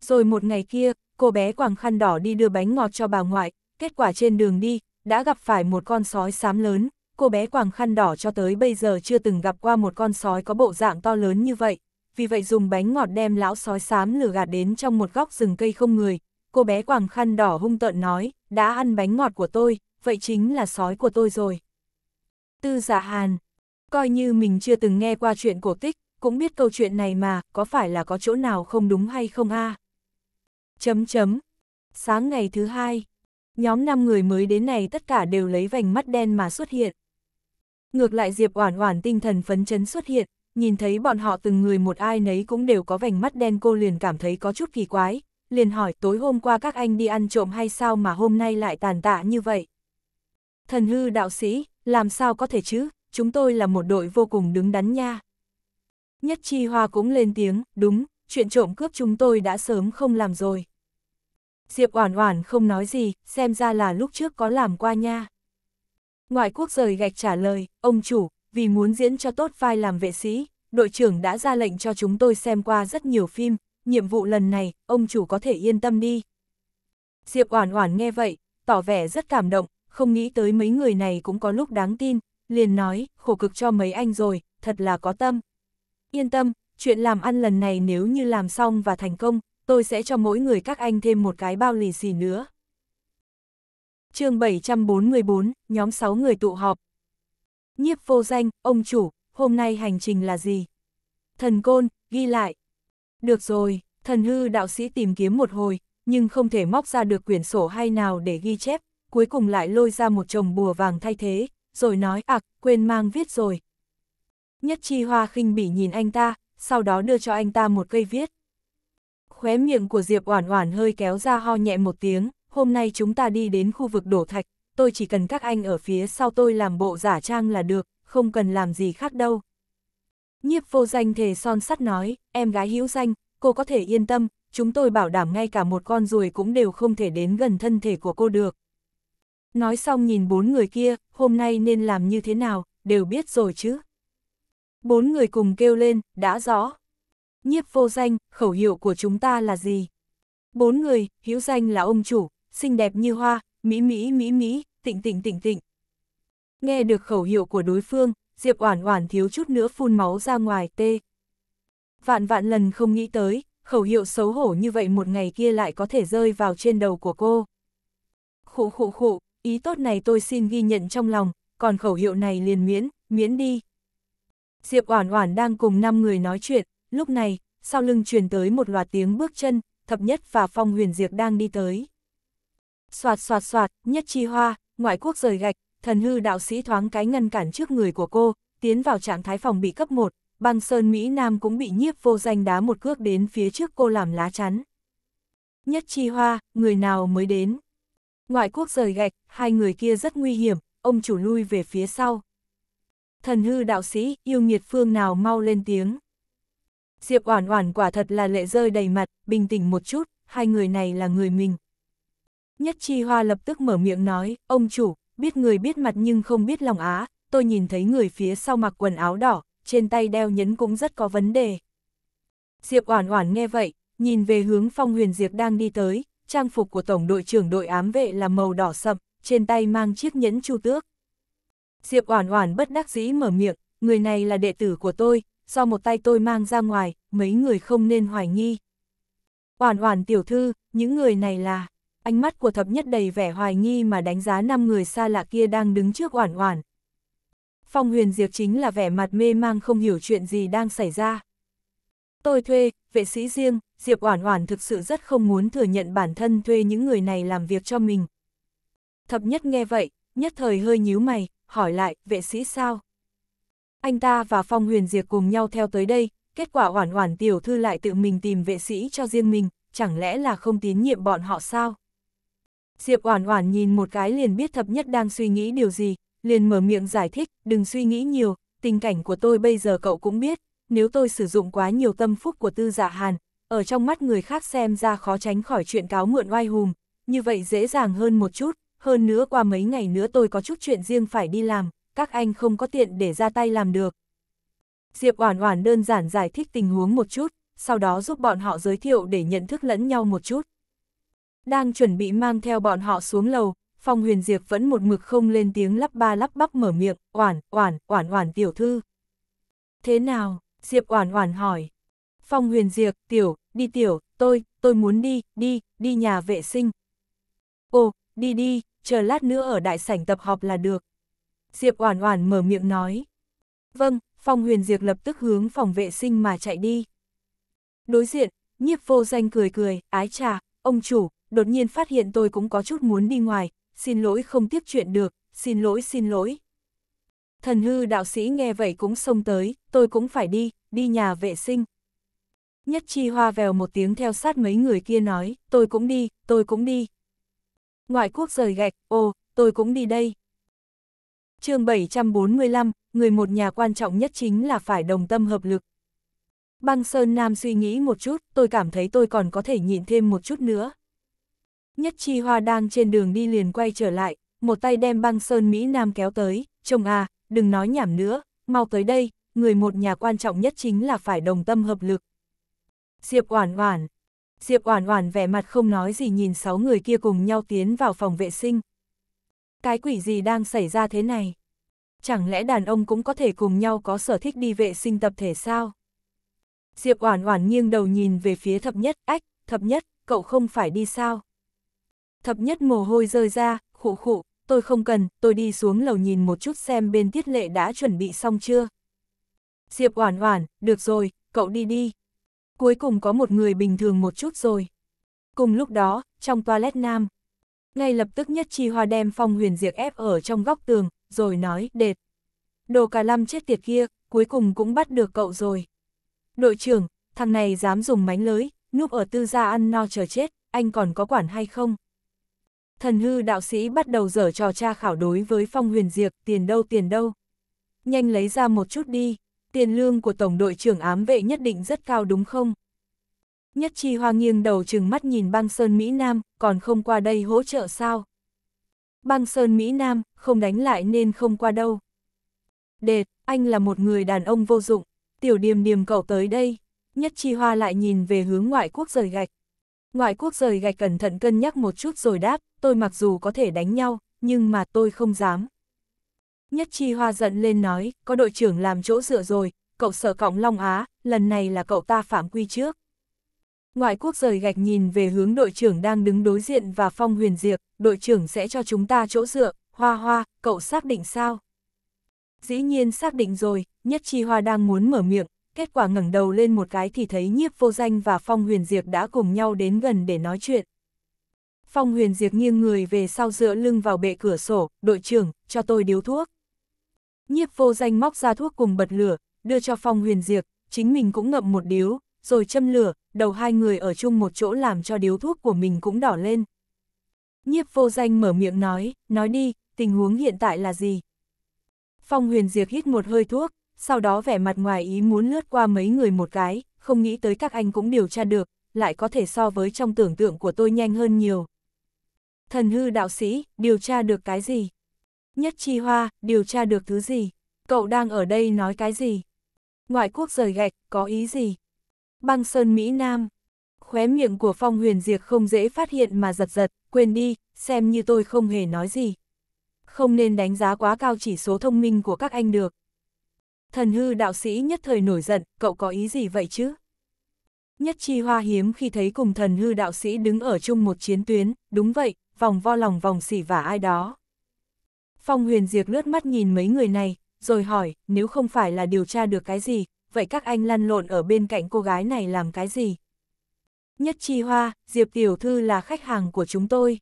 Rồi một ngày kia, cô bé quàng khăn đỏ đi đưa bánh ngọt cho bà ngoại, kết quả trên đường đi, đã gặp phải một con sói xám lớn, cô bé quàng khăn đỏ cho tới bây giờ chưa từng gặp qua một con sói có bộ dạng to lớn như vậy, vì vậy dùng bánh ngọt đem lão sói xám lừa gạt đến trong một góc rừng cây không người. Cô bé quàng khăn đỏ hung tợn nói, đã ăn bánh ngọt của tôi, vậy chính là sói của tôi rồi. Tư giả dạ hàn, coi như mình chưa từng nghe qua chuyện cổ tích, cũng biết câu chuyện này mà, có phải là có chỗ nào không đúng hay không a? Chấm chấm. Sáng ngày thứ hai, nhóm 5 người mới đến này tất cả đều lấy vành mắt đen mà xuất hiện. Ngược lại Diệp Oản Oản tinh thần phấn chấn xuất hiện, nhìn thấy bọn họ từng người một ai nấy cũng đều có vành mắt đen cô liền cảm thấy có chút kỳ quái, liền hỏi tối hôm qua các anh đi ăn trộm hay sao mà hôm nay lại tàn tạ như vậy. Thần hư đạo sĩ, làm sao có thể chứ, chúng tôi là một đội vô cùng đứng đắn nha. Nhất chi hoa cũng lên tiếng, đúng, chuyện trộm cướp chúng tôi đã sớm không làm rồi. Diệp Oản Oản không nói gì, xem ra là lúc trước có làm qua nha. Ngoại quốc rời gạch trả lời, ông chủ, vì muốn diễn cho tốt vai làm vệ sĩ, đội trưởng đã ra lệnh cho chúng tôi xem qua rất nhiều phim, nhiệm vụ lần này, ông chủ có thể yên tâm đi. Diệp Oản Oản nghe vậy, tỏ vẻ rất cảm động, không nghĩ tới mấy người này cũng có lúc đáng tin, liền nói, khổ cực cho mấy anh rồi, thật là có tâm. Yên tâm, chuyện làm ăn lần này nếu như làm xong và thành công, tôi sẽ cho mỗi người các anh thêm một cái bao lì xì nữa. chương 744, nhóm 6 người tụ họp, nhiếp vô danh, ông chủ, hôm nay hành trình là gì? Thần côn, ghi lại. Được rồi, thần hư đạo sĩ tìm kiếm một hồi, nhưng không thể móc ra được quyển sổ hay nào để ghi chép, cuối cùng lại lôi ra một chồng bùa vàng thay thế, rồi nói ạc, à, quên mang viết rồi. Nhất chi hoa khinh bỉ nhìn anh ta, sau đó đưa cho anh ta một cây viết. Khóe miệng của Diệp Oản Oản hơi kéo ra ho nhẹ một tiếng, hôm nay chúng ta đi đến khu vực đổ thạch, tôi chỉ cần các anh ở phía sau tôi làm bộ giả trang là được, không cần làm gì khác đâu. Nhiếp vô danh thề son sắt nói, em gái hữu danh, cô có thể yên tâm, chúng tôi bảo đảm ngay cả một con ruồi cũng đều không thể đến gần thân thể của cô được. Nói xong nhìn bốn người kia, hôm nay nên làm như thế nào, đều biết rồi chứ. Bốn người cùng kêu lên, đã rõ. Nhiếp vô danh, khẩu hiệu của chúng ta là gì? Bốn người, hữu danh là ông chủ, xinh đẹp như hoa, Mỹ Mỹ Mỹ Mỹ, tịnh tịnh tịnh tịnh. Nghe được khẩu hiệu của đối phương, Diệp Oản Oản thiếu chút nữa phun máu ra ngoài tê. Vạn vạn lần không nghĩ tới, khẩu hiệu xấu hổ như vậy một ngày kia lại có thể rơi vào trên đầu của cô. Khụ khụ khụ, ý tốt này tôi xin ghi nhận trong lòng, còn khẩu hiệu này liền miễn, miễn đi. Diệp Oản Oản đang cùng 5 người nói chuyện, lúc này, sau lưng truyền tới một loạt tiếng bước chân, Thập Nhất và Phong Huyền Diệp đang đi tới soạt soạt soạt, nhất chi hoa, ngoại quốc rời gạch, thần hư đạo sĩ thoáng cái ngăn cản trước người của cô, tiến vào trạng thái phòng bị cấp 1, băng sơn Mỹ Nam cũng bị nhiếp vô danh đá một cước đến phía trước cô làm lá chắn. Nhất chi hoa, người nào mới đến? Ngoại quốc rời gạch, hai người kia rất nguy hiểm, ông chủ lui về phía sau. Thần hư đạo sĩ, yêu nghiệt phương nào mau lên tiếng. Diệp Oản Oản quả thật là lệ rơi đầy mặt, bình tĩnh một chút, hai người này là người mình, Nhất Chi Hoa lập tức mở miệng nói, ông chủ, biết người biết mặt nhưng không biết lòng á, tôi nhìn thấy người phía sau mặc quần áo đỏ, trên tay đeo nhấn cũng rất có vấn đề. Diệp Oản Oản nghe vậy, nhìn về hướng Phong Huyền Diệp đang đi tới, trang phục của tổng đội trưởng đội ám vệ là màu đỏ sậm, trên tay mang chiếc nhẫn chu tước. Diệp Oản Oản bất đắc dĩ mở miệng, người này là đệ tử của tôi, do một tay tôi mang ra ngoài, mấy người không nên hoài nghi. Oản Oản tiểu thư, những người này là ánh mắt của thập nhất đầy vẻ hoài nghi mà đánh giá năm người xa lạ kia đang đứng trước oản oản. Phong huyền diệt chính là vẻ mặt mê mang không hiểu chuyện gì đang xảy ra. Tôi thuê, vệ sĩ riêng, Diệp Oản Oản thực sự rất không muốn thừa nhận bản thân thuê những người này làm việc cho mình. Thập nhất nghe vậy, nhất thời hơi nhíu mày, hỏi lại, vệ sĩ sao? Anh ta và Phong Huyền Diệp cùng nhau theo tới đây, kết quả Oản Oản tiểu thư lại tự mình tìm vệ sĩ cho riêng mình, chẳng lẽ là không tín nhiệm bọn họ sao? Diệp Oản Oản nhìn một cái liền biết thập nhất đang suy nghĩ điều gì, liền mở miệng giải thích, đừng suy nghĩ nhiều, tình cảnh của tôi bây giờ cậu cũng biết, nếu tôi sử dụng quá nhiều tâm phúc của tư dạ hàn, ở trong mắt người khác xem ra khó tránh khỏi chuyện cáo mượn oai hùng, như vậy dễ dàng hơn một chút, hơn nữa qua mấy ngày nữa tôi có chút chuyện riêng phải đi làm, các anh không có tiện để ra tay làm được. Diệp Oản Oản đơn giản giải thích tình huống một chút, sau đó giúp bọn họ giới thiệu để nhận thức lẫn nhau một chút đang chuẩn bị mang theo bọn họ xuống lầu, Phong Huyền Diệp vẫn một mực không lên tiếng lắp ba lắp bắp mở miệng, "Oản, oản, oản oản tiểu thư." "Thế nào?" Diệp Oản Oản hỏi. "Phong Huyền Diệp, tiểu, đi tiểu, tôi, tôi muốn đi, đi, đi nhà vệ sinh." "Ồ, đi đi, chờ lát nữa ở đại sảnh tập họp là được." Diệp Oản Oản mở miệng nói. "Vâng." Phong Huyền Diệp lập tức hướng phòng vệ sinh mà chạy đi. Đối diện, Nhiếp Vô Danh cười cười, "Ái trà, ông chủ, đột nhiên phát hiện tôi cũng có chút muốn đi ngoài, xin lỗi không tiếp chuyện được, xin lỗi xin lỗi. Thần hư đạo sĩ nghe vậy cũng xông tới, tôi cũng phải đi, đi nhà vệ sinh. Nhất chi hoa vèo một tiếng theo sát mấy người kia nói, tôi cũng đi, tôi cũng đi. Ngoại quốc rời gạch, ồ, tôi cũng đi đây. chương 745, người một nhà quan trọng nhất chính là phải đồng tâm hợp lực. Băng Sơn Nam suy nghĩ một chút, tôi cảm thấy tôi còn có thể nhịn thêm một chút nữa. Nhất Chi Hoa đang trên đường đi liền quay trở lại, một tay đem băng sơn Mỹ Nam kéo tới, chồng à, đừng nói nhảm nữa, mau tới đây, người một nhà quan trọng nhất chính là phải đồng tâm hợp lực. Diệp Oản Oản Diệp Oản Oản vẻ mặt không nói gì nhìn sáu người kia cùng nhau tiến vào phòng vệ sinh. Cái quỷ gì đang xảy ra thế này? Chẳng lẽ đàn ông cũng có thể cùng nhau có sở thích đi vệ sinh tập thể sao? Diệp Oản Oản nghiêng đầu nhìn về phía Thập Nhất, "Ách, Thập Nhất, cậu không phải đi sao?" Thập nhất mồ hôi rơi ra, khụ khụ, tôi không cần, tôi đi xuống lầu nhìn một chút xem bên tiết lệ đã chuẩn bị xong chưa. Diệp oản oản, được rồi, cậu đi đi. Cuối cùng có một người bình thường một chút rồi. Cùng lúc đó, trong toilet nam, ngay lập tức nhất chi hoa đem phong huyền diệt ép ở trong góc tường, rồi nói, đệt. Đồ cà lăm chết tiệt kia, cuối cùng cũng bắt được cậu rồi. Đội trưởng, thằng này dám dùng mánh lưới, núp ở tư gia ăn no chờ chết, anh còn có quản hay không? thần hư đạo sĩ bắt đầu dở trò tra khảo đối với phong huyền diệp, tiền đâu tiền đâu. Nhanh lấy ra một chút đi, tiền lương của tổng đội trưởng ám vệ nhất định rất cao đúng không? Nhất chi hoa nghiêng đầu chừng mắt nhìn băng sơn Mỹ Nam, còn không qua đây hỗ trợ sao? Băng sơn Mỹ Nam, không đánh lại nên không qua đâu. Đệt, anh là một người đàn ông vô dụng, tiểu điềm điềm cậu tới đây. Nhất chi hoa lại nhìn về hướng ngoại quốc rời gạch. Ngoại quốc rời gạch cẩn thận cân nhắc một chút rồi đáp, tôi mặc dù có thể đánh nhau, nhưng mà tôi không dám. Nhất chi hoa giận lên nói, có đội trưởng làm chỗ dựa rồi, cậu sợ cọng Long Á, lần này là cậu ta phạm quy trước. Ngoại quốc rời gạch nhìn về hướng đội trưởng đang đứng đối diện và phong huyền diệt. đội trưởng sẽ cho chúng ta chỗ dựa, hoa hoa, cậu xác định sao? Dĩ nhiên xác định rồi, nhất chi hoa đang muốn mở miệng, kết quả ngẩng đầu lên một cái thì thấy nhiếp vô danh và Phong Huyền Diệp đã cùng nhau đến gần để nói chuyện. Phong Huyền Diệp nghiêng người về sau dựa lưng vào bệ cửa sổ, đội trưởng, cho tôi điếu thuốc. Nhiếp vô danh móc ra thuốc cùng bật lửa, đưa cho Phong Huyền Diệp, chính mình cũng ngậm một điếu, rồi châm lửa, đầu hai người ở chung một chỗ làm cho điếu thuốc của mình cũng đỏ lên. Nhiếp vô danh mở miệng nói, nói đi, tình huống hiện tại là gì? Phong Huyền Diệp hít một hơi thuốc, sau đó vẻ mặt ngoài ý muốn lướt qua mấy người một cái, không nghĩ tới các anh cũng điều tra được, lại có thể so với trong tưởng tượng của tôi nhanh hơn nhiều. Thần hư đạo sĩ, điều tra được cái gì? Nhất chi hoa, điều tra được thứ gì? Cậu đang ở đây nói cái gì? Ngoại quốc rời gạch, có ý gì? Băng sơn Mỹ Nam. Khóe miệng của Phong Huyền diệt không dễ phát hiện mà giật giật, quên đi, xem như tôi không hề nói gì. Không nên đánh giá quá cao chỉ số thông minh của các anh được thần hư đạo sĩ nhất thời nổi giận, cậu có ý gì vậy chứ? Nhất chi hoa hiếm khi thấy cùng thần hư đạo sĩ đứng ở chung một chiến tuyến, đúng vậy, vòng vo lòng vòng xỉ vả ai đó. Phong huyền diệt lướt mắt nhìn mấy người này, rồi hỏi, nếu không phải là điều tra được cái gì, vậy các anh lăn lộn ở bên cạnh cô gái này làm cái gì? Nhất chi hoa, Diệp Tiểu Thư là khách hàng của chúng tôi.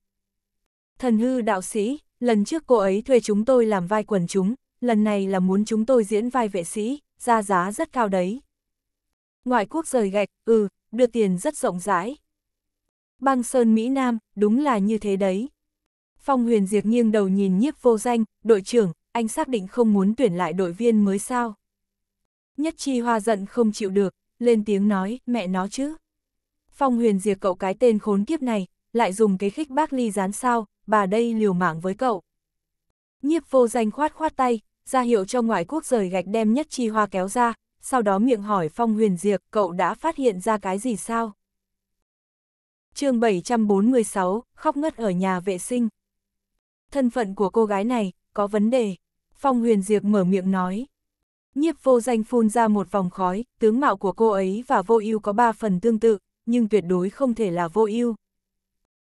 Thần hư đạo sĩ, lần trước cô ấy thuê chúng tôi làm vai quần chúng, lần này là muốn chúng tôi diễn vai vệ sĩ, ra giá rất cao đấy. Ngoại quốc rời gạch, ừ, đưa tiền rất rộng rãi. Băng Sơn Mỹ Nam, đúng là như thế đấy. Phong huyền diệt nghiêng đầu nhìn nhiếp vô danh, đội trưởng, anh xác định không muốn tuyển lại đội viên mới sao. Nhất chi hoa giận không chịu được, lên tiếng nói, mẹ nó chứ. Phong huyền diệt cậu cái tên khốn kiếp này, lại dùng cái khích bác ly rán sao, bà đây liều mạng với cậu. Nhiếp vô danh khoát khoát tay, ra hiệu cho ngoại quốc rời gạch đem nhất chi hoa kéo ra, sau đó miệng hỏi Phong Huyền Diệc cậu đã phát hiện ra cái gì sao? chương 746, khóc ngất ở nhà vệ sinh. Thân phận của cô gái này, có vấn đề. Phong Huyền Diệc mở miệng nói. Nhiếp vô danh phun ra một vòng khói, tướng mạo của cô ấy và vô ưu có ba phần tương tự, nhưng tuyệt đối không thể là vô ưu.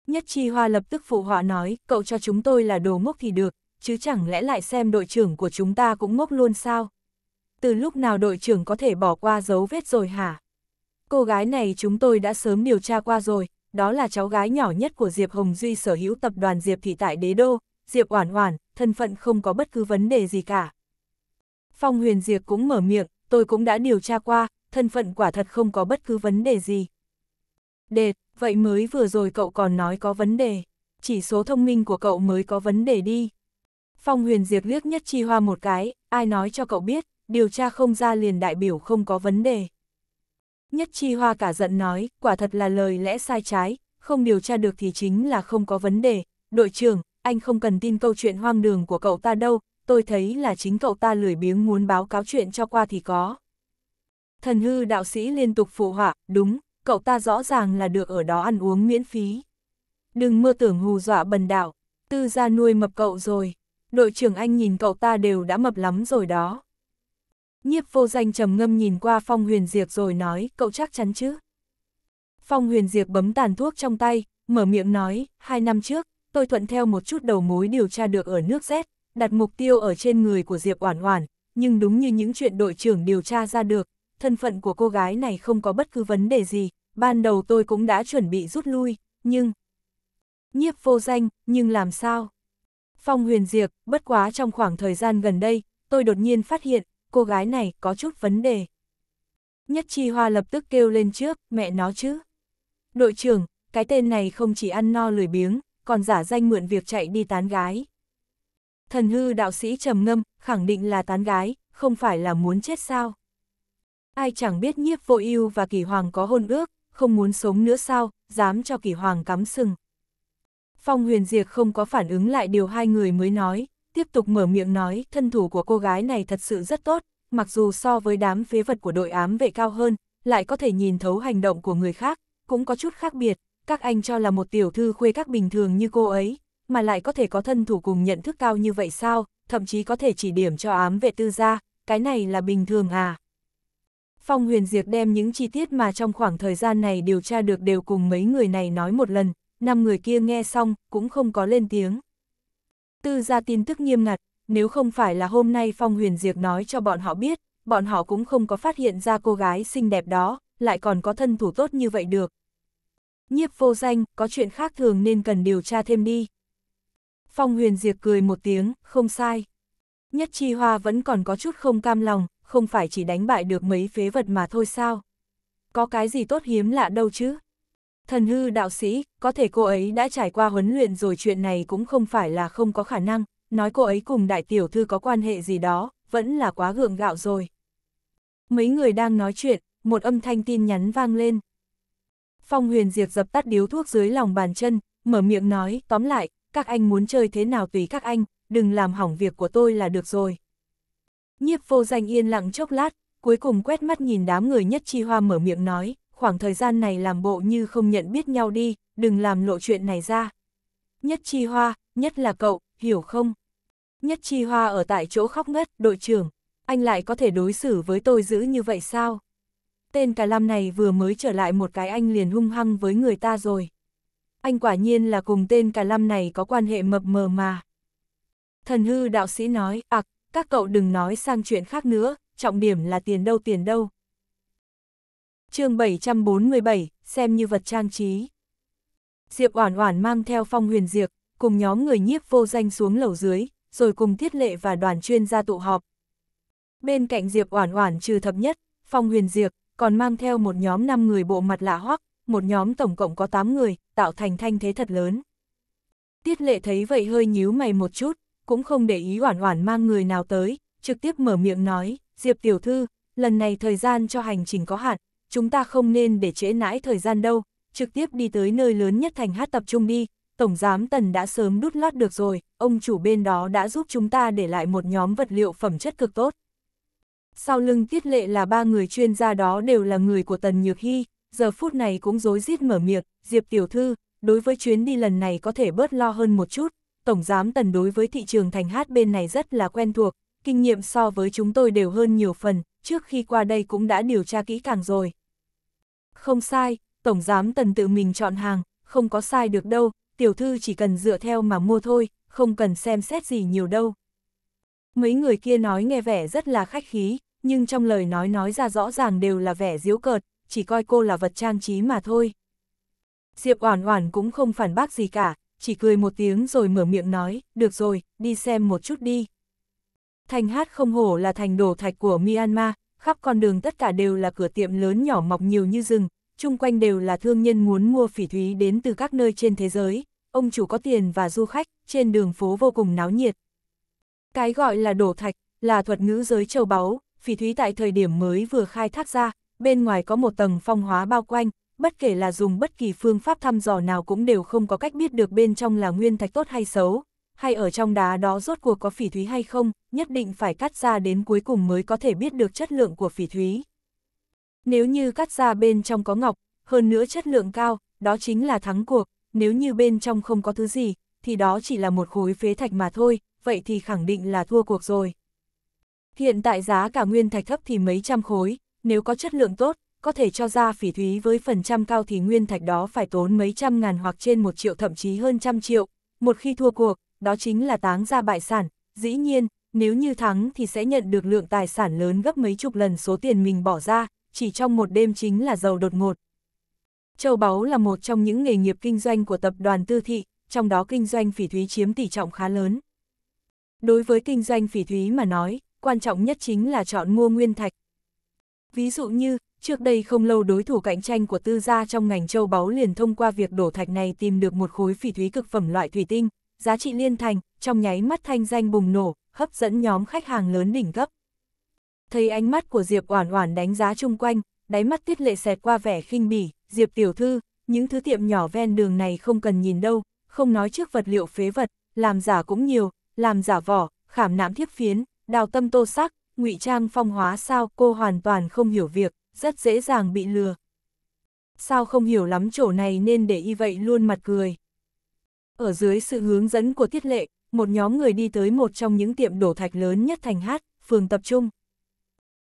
Nhất chi hoa lập tức phụ họa nói, cậu cho chúng tôi là đồ ngốc thì được, chứ chẳng lẽ lại xem đội trưởng của chúng ta cũng ngốc luôn sao? Từ lúc nào đội trưởng có thể bỏ qua dấu vết rồi hả? Cô gái này chúng tôi đã sớm điều tra qua rồi, đó là cháu gái nhỏ nhất của Diệp Hồng Duy sở hữu tập đoàn Diệp Thị tại Đế Đô, Diệp Oản Oản, thân phận không có bất cứ vấn đề gì cả. Phong Huyền Diệp cũng mở miệng, tôi cũng đã điều tra qua, thân phận quả thật không có bất cứ vấn đề gì. Đệt, vậy mới vừa rồi cậu còn nói có vấn đề, chỉ số thông minh của cậu mới có vấn đề đi. Phong huyền diệp liếc nhất chi hoa một cái, ai nói cho cậu biết, điều tra không ra liền đại biểu không có vấn đề. Nhất chi hoa cả giận nói, quả thật là lời lẽ sai trái, không điều tra được thì chính là không có vấn đề. Đội trưởng, anh không cần tin câu chuyện hoang đường của cậu ta đâu, tôi thấy là chính cậu ta lười biếng muốn báo cáo chuyện cho qua thì có. Thần hư đạo sĩ liên tục phụ họa, đúng, cậu ta rõ ràng là được ở đó ăn uống miễn phí. Đừng mơ tưởng hù dọa bần đạo, tư gia nuôi mập cậu rồi đội trưởng anh nhìn cậu ta đều đã mập lắm rồi đó. Nhiếp vô danh trầm ngâm nhìn qua Phong Huyền Diệp rồi nói, cậu chắc chắn chứ? Phong Huyền Diệp bấm tàn thuốc trong tay, mở miệng nói, hai năm trước, tôi thuận theo một chút đầu mối điều tra được ở nước Z, đặt mục tiêu ở trên người của Diệp Oản Oản, nhưng đúng như những chuyện đội trưởng điều tra ra được, thân phận của cô gái này không có bất cứ vấn đề gì, ban đầu tôi cũng đã chuẩn bị rút lui, nhưng... Nhiếp vô danh, nhưng làm sao? Phong huyền diệt, bất quá trong khoảng thời gian gần đây, tôi đột nhiên phát hiện, cô gái này có chút vấn đề. Nhất chi hoa lập tức kêu lên trước, mẹ nó chứ. Đội trưởng, cái tên này không chỉ ăn no lười biếng, còn giả danh mượn việc chạy đi tán gái. Thần hư đạo sĩ trầm ngâm, khẳng định là tán gái, không phải là muốn chết sao. Ai chẳng biết nhiếp Vội yêu và kỳ hoàng có hôn ước, không muốn sống nữa sao, dám cho kỳ hoàng cắm sừng. Phong huyền diệt không có phản ứng lại điều hai người mới nói, tiếp tục mở miệng nói, thân thủ của cô gái này thật sự rất tốt, mặc dù so với đám phế vật của đội ám vệ cao hơn, lại có thể nhìn thấu hành động của người khác, cũng có chút khác biệt, các anh cho là một tiểu thư khuê các bình thường như cô ấy, mà lại có thể có thân thủ cùng nhận thức cao như vậy sao, thậm chí có thể chỉ điểm cho ám vệ tư gia, cái này là bình thường à. Phong huyền diệt đem những chi tiết mà trong khoảng thời gian này điều tra được đều cùng mấy người này nói một lần, năm người kia nghe xong, cũng không có lên tiếng. Tư ra tin tức nghiêm ngặt, nếu không phải là hôm nay Phong Huyền Diệp nói cho bọn họ biết, bọn họ cũng không có phát hiện ra cô gái xinh đẹp đó, lại còn có thân thủ tốt như vậy được. Nhiếp vô danh, có chuyện khác thường nên cần điều tra thêm đi. Phong Huyền Diệp cười một tiếng, không sai. Nhất Chi Hoa vẫn còn có chút không cam lòng, không phải chỉ đánh bại được mấy phế vật mà thôi sao. Có cái gì tốt hiếm lạ đâu chứ. Thần hư đạo sĩ, có thể cô ấy đã trải qua huấn luyện rồi chuyện này cũng không phải là không có khả năng, nói cô ấy cùng đại tiểu thư có quan hệ gì đó, vẫn là quá gượng gạo rồi. Mấy người đang nói chuyện, một âm thanh tin nhắn vang lên. Phong huyền diệt dập tắt điếu thuốc dưới lòng bàn chân, mở miệng nói, tóm lại, các anh muốn chơi thế nào tùy các anh, đừng làm hỏng việc của tôi là được rồi. Nhiếp vô danh yên lặng chốc lát, cuối cùng quét mắt nhìn đám người nhất chi hoa mở miệng nói, khoảng thời gian này làm bộ như không nhận biết nhau đi, đừng làm lộ chuyện này ra. Nhất chi hoa, nhất là cậu, hiểu không? Nhất chi hoa ở tại chỗ khóc ngất, đội trưởng, anh lại có thể đối xử với tôi dữ như vậy sao? Tên cả lam này vừa mới trở lại một cái anh liền hung hăng với người ta rồi. Anh quả nhiên là cùng tên cả lam này có quan hệ mập mờ mà. Thần hư đạo sĩ nói, ạc, các cậu đừng nói sang chuyện khác nữa, trọng điểm là tiền đâu tiền đâu chương 747, xem như vật trang trí. Diệp Oản Oản mang theo Phong Huyền Diệp, cùng nhóm người nhiếp vô danh xuống lầu dưới, rồi cùng Tiết Lệ và đoàn chuyên gia tụ họp. Bên cạnh Diệp Oản Oản trừ thập nhất, Phong Huyền Diệp, còn mang theo một nhóm 5 người bộ mặt lạ hoắc, một nhóm tổng cộng có 8 người, tạo thành thanh thế thật lớn. Tiết Lệ thấy vậy hơi nhíu mày một chút, cũng không để ý Oản Oản mang người nào tới, trực tiếp mở miệng nói, "Diệp tiểu thư, lần này thời gian cho hành trình có hạn, chúng ta không nên để trễ nãi thời gian đâu, trực tiếp đi tới nơi lớn nhất thành hát tập trung đi, Tổng Giám Tần đã sớm đút lót được rồi, ông chủ bên đó đã giúp chúng ta để lại một nhóm vật liệu phẩm chất cực tốt. Sau lưng tiết lệ là ba người chuyên gia đó đều là người của Tần Nhược Hy, giờ phút này cũng dối rít mở miệng, Diệp Tiểu Thư, đối với chuyến đi lần này có thể bớt lo hơn một chút, Tổng Giám Tần đối với thị trường thành hát bên này rất là quen thuộc, kinh nghiệm so với chúng tôi đều hơn nhiều phần, trước khi qua đây cũng đã điều tra kỹ càng rồi. Không sai, Tổng Giám Tần tự mình chọn hàng, không có sai được đâu, tiểu thư chỉ cần dựa theo mà mua thôi, không cần xem xét gì nhiều đâu. Mấy người kia nói nghe vẻ rất là khách khí, nhưng trong lời nói nói ra rõ ràng đều là vẻ diếu cợt, chỉ coi cô là vật trang trí mà thôi. Diệp Oản Oản cũng không phản bác gì cả, chỉ cười một tiếng rồi mở miệng nói, được rồi, đi xem một chút đi. Thành hát không hổ là thành đồ thạch của Myanmar, khắp con đường tất cả đều là cửa tiệm lớn nhỏ mọc nhiều như rừng, chung quanh đều là thương nhân muốn mua phỉ thúy đến từ các nơi trên thế giới, ông chủ có tiền và du khách, trên đường phố vô cùng náo nhiệt. Cái gọi là đổ thạch, là thuật ngữ giới châu báu, phỉ thúy tại thời điểm mới vừa khai thác ra, bên ngoài có một tầng phong hóa bao quanh, bất kể là dùng bất kỳ phương pháp thăm dò nào cũng đều không có cách biết được bên trong là nguyên thạch tốt hay xấu, hay ở trong đá đó rốt cuộc có phỉ thúy hay không, nhất định phải cắt ra đến cuối cùng mới có thể biết được chất lượng của phỉ thúy. Nếu như cắt ra bên trong có ngọc, hơn nữa chất lượng cao, đó chính là thắng cuộc, nếu như bên trong không có thứ gì, thì đó chỉ là một khối phế thạch mà thôi, vậy thì khẳng định là thua cuộc rồi. Hiện tại giá cả nguyên thạch thấp thì mấy trăm khối, nếu có chất lượng tốt, có thể cho ra phỉ thúy với phần trăm cao thì nguyên thạch đó phải tốn mấy trăm ngàn hoặc trên một triệu thậm chí hơn trăm triệu. Một khi thua cuộc, đó chính là táng ra bại sản, dĩ nhiên, nếu như thắng thì sẽ nhận được lượng tài sản lớn gấp mấy chục lần số tiền mình bỏ ra, chỉ trong một đêm chính là giàu đột ngột. Châu báu là một trong những nghề nghiệp kinh doanh của tập đoàn tư thị, trong đó kinh doanh phỉ thúy chiếm tỷ trọng khá lớn. Đối với kinh doanh phỉ thúy mà nói, quan trọng nhất chính là chọn mua nguyên thạch. Ví dụ như, trước đây không lâu đối thủ cạnh tranh của tư gia trong ngành châu báu liền thông qua việc đổ thạch này tìm được một khối phỉ thúy cực phẩm loại thủy tinh, giá trị liên thành, trong nháy mắt thanh danh bùng nổ, hấp dẫn nhóm khách hàng lớn đỉnh cấp. Thấy ánh mắt của Diệp Oản Oản đánh giá chung quanh, đáy mắt Tiết Lệ xẹt qua vẻ khinh bỉ, "Diệp tiểu thư, những thứ tiệm nhỏ ven đường này không cần nhìn đâu, không nói trước vật liệu phế vật, làm giả cũng nhiều, làm giả vỏ, khảm nạm thiếp phiến, đào tâm tô sắc, ngụy trang phong hóa sao, cô hoàn toàn không hiểu việc, rất dễ dàng bị lừa." Sao không hiểu lắm chỗ này nên để y vậy luôn mặt cười. Ở dưới sự hướng dẫn của tiết lệ, một nhóm người đi tới một trong những tiệm đổ thạch lớn nhất thành hát, phường tập trung.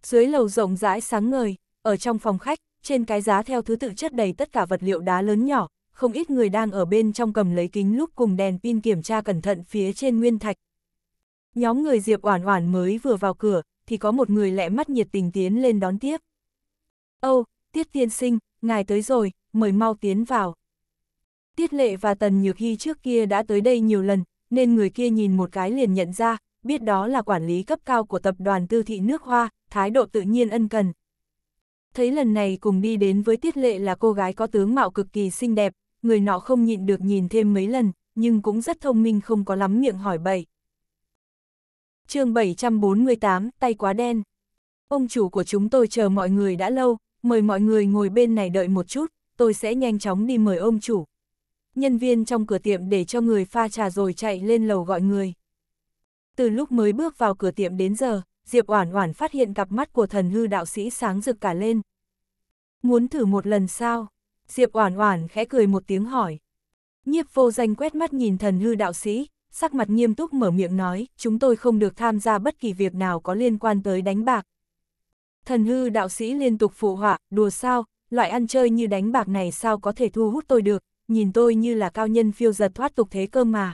Dưới lầu rộng rãi sáng ngời, ở trong phòng khách, trên cái giá theo thứ tự chất đầy tất cả vật liệu đá lớn nhỏ, không ít người đang ở bên trong cầm lấy kính lúc cùng đèn pin kiểm tra cẩn thận phía trên nguyên thạch. Nhóm người Diệp Oản Oản mới vừa vào cửa, thì có một người lẹ mắt nhiệt tình tiến lên đón tiếp. "Ô, Tiết tiên sinh, ngài tới rồi, mời mau tiến vào." Tiết lệ và Tần Nhược Hy trước kia đã tới đây nhiều lần, nên người kia nhìn một cái liền nhận ra, biết đó là quản lý cấp cao của tập đoàn tư thị nước hoa, thái độ tự nhiên ân cần. Thấy lần này cùng đi đến với Tiết lệ là cô gái có tướng mạo cực kỳ xinh đẹp, người nọ không nhịn được nhìn thêm mấy lần, nhưng cũng rất thông minh không có lắm miệng hỏi bậy. chương 748, tay quá đen. Ông chủ của chúng tôi chờ mọi người đã lâu, mời mọi người ngồi bên này đợi một chút, tôi sẽ nhanh chóng đi mời ông chủ, nhân viên trong cửa tiệm để cho người pha trà rồi chạy lên lầu gọi người. Từ lúc mới bước vào cửa tiệm đến giờ, Diệp Oản Oản phát hiện cặp mắt của thần hư đạo sĩ sáng rực cả lên. Muốn thử một lần sao? Diệp Oản Oản khẽ cười một tiếng hỏi. Nhiếp Vô Danh quét mắt nhìn thần hư đạo sĩ, sắc mặt nghiêm túc mở miệng nói, chúng tôi không được tham gia bất kỳ việc nào có liên quan tới đánh bạc. Thần hư đạo sĩ liên tục phụ họa, đùa sao, loại ăn chơi như đánh bạc này sao có thể thu hút tôi được, nhìn tôi như là cao nhân phiêu giật thoát tục thế cơ mà.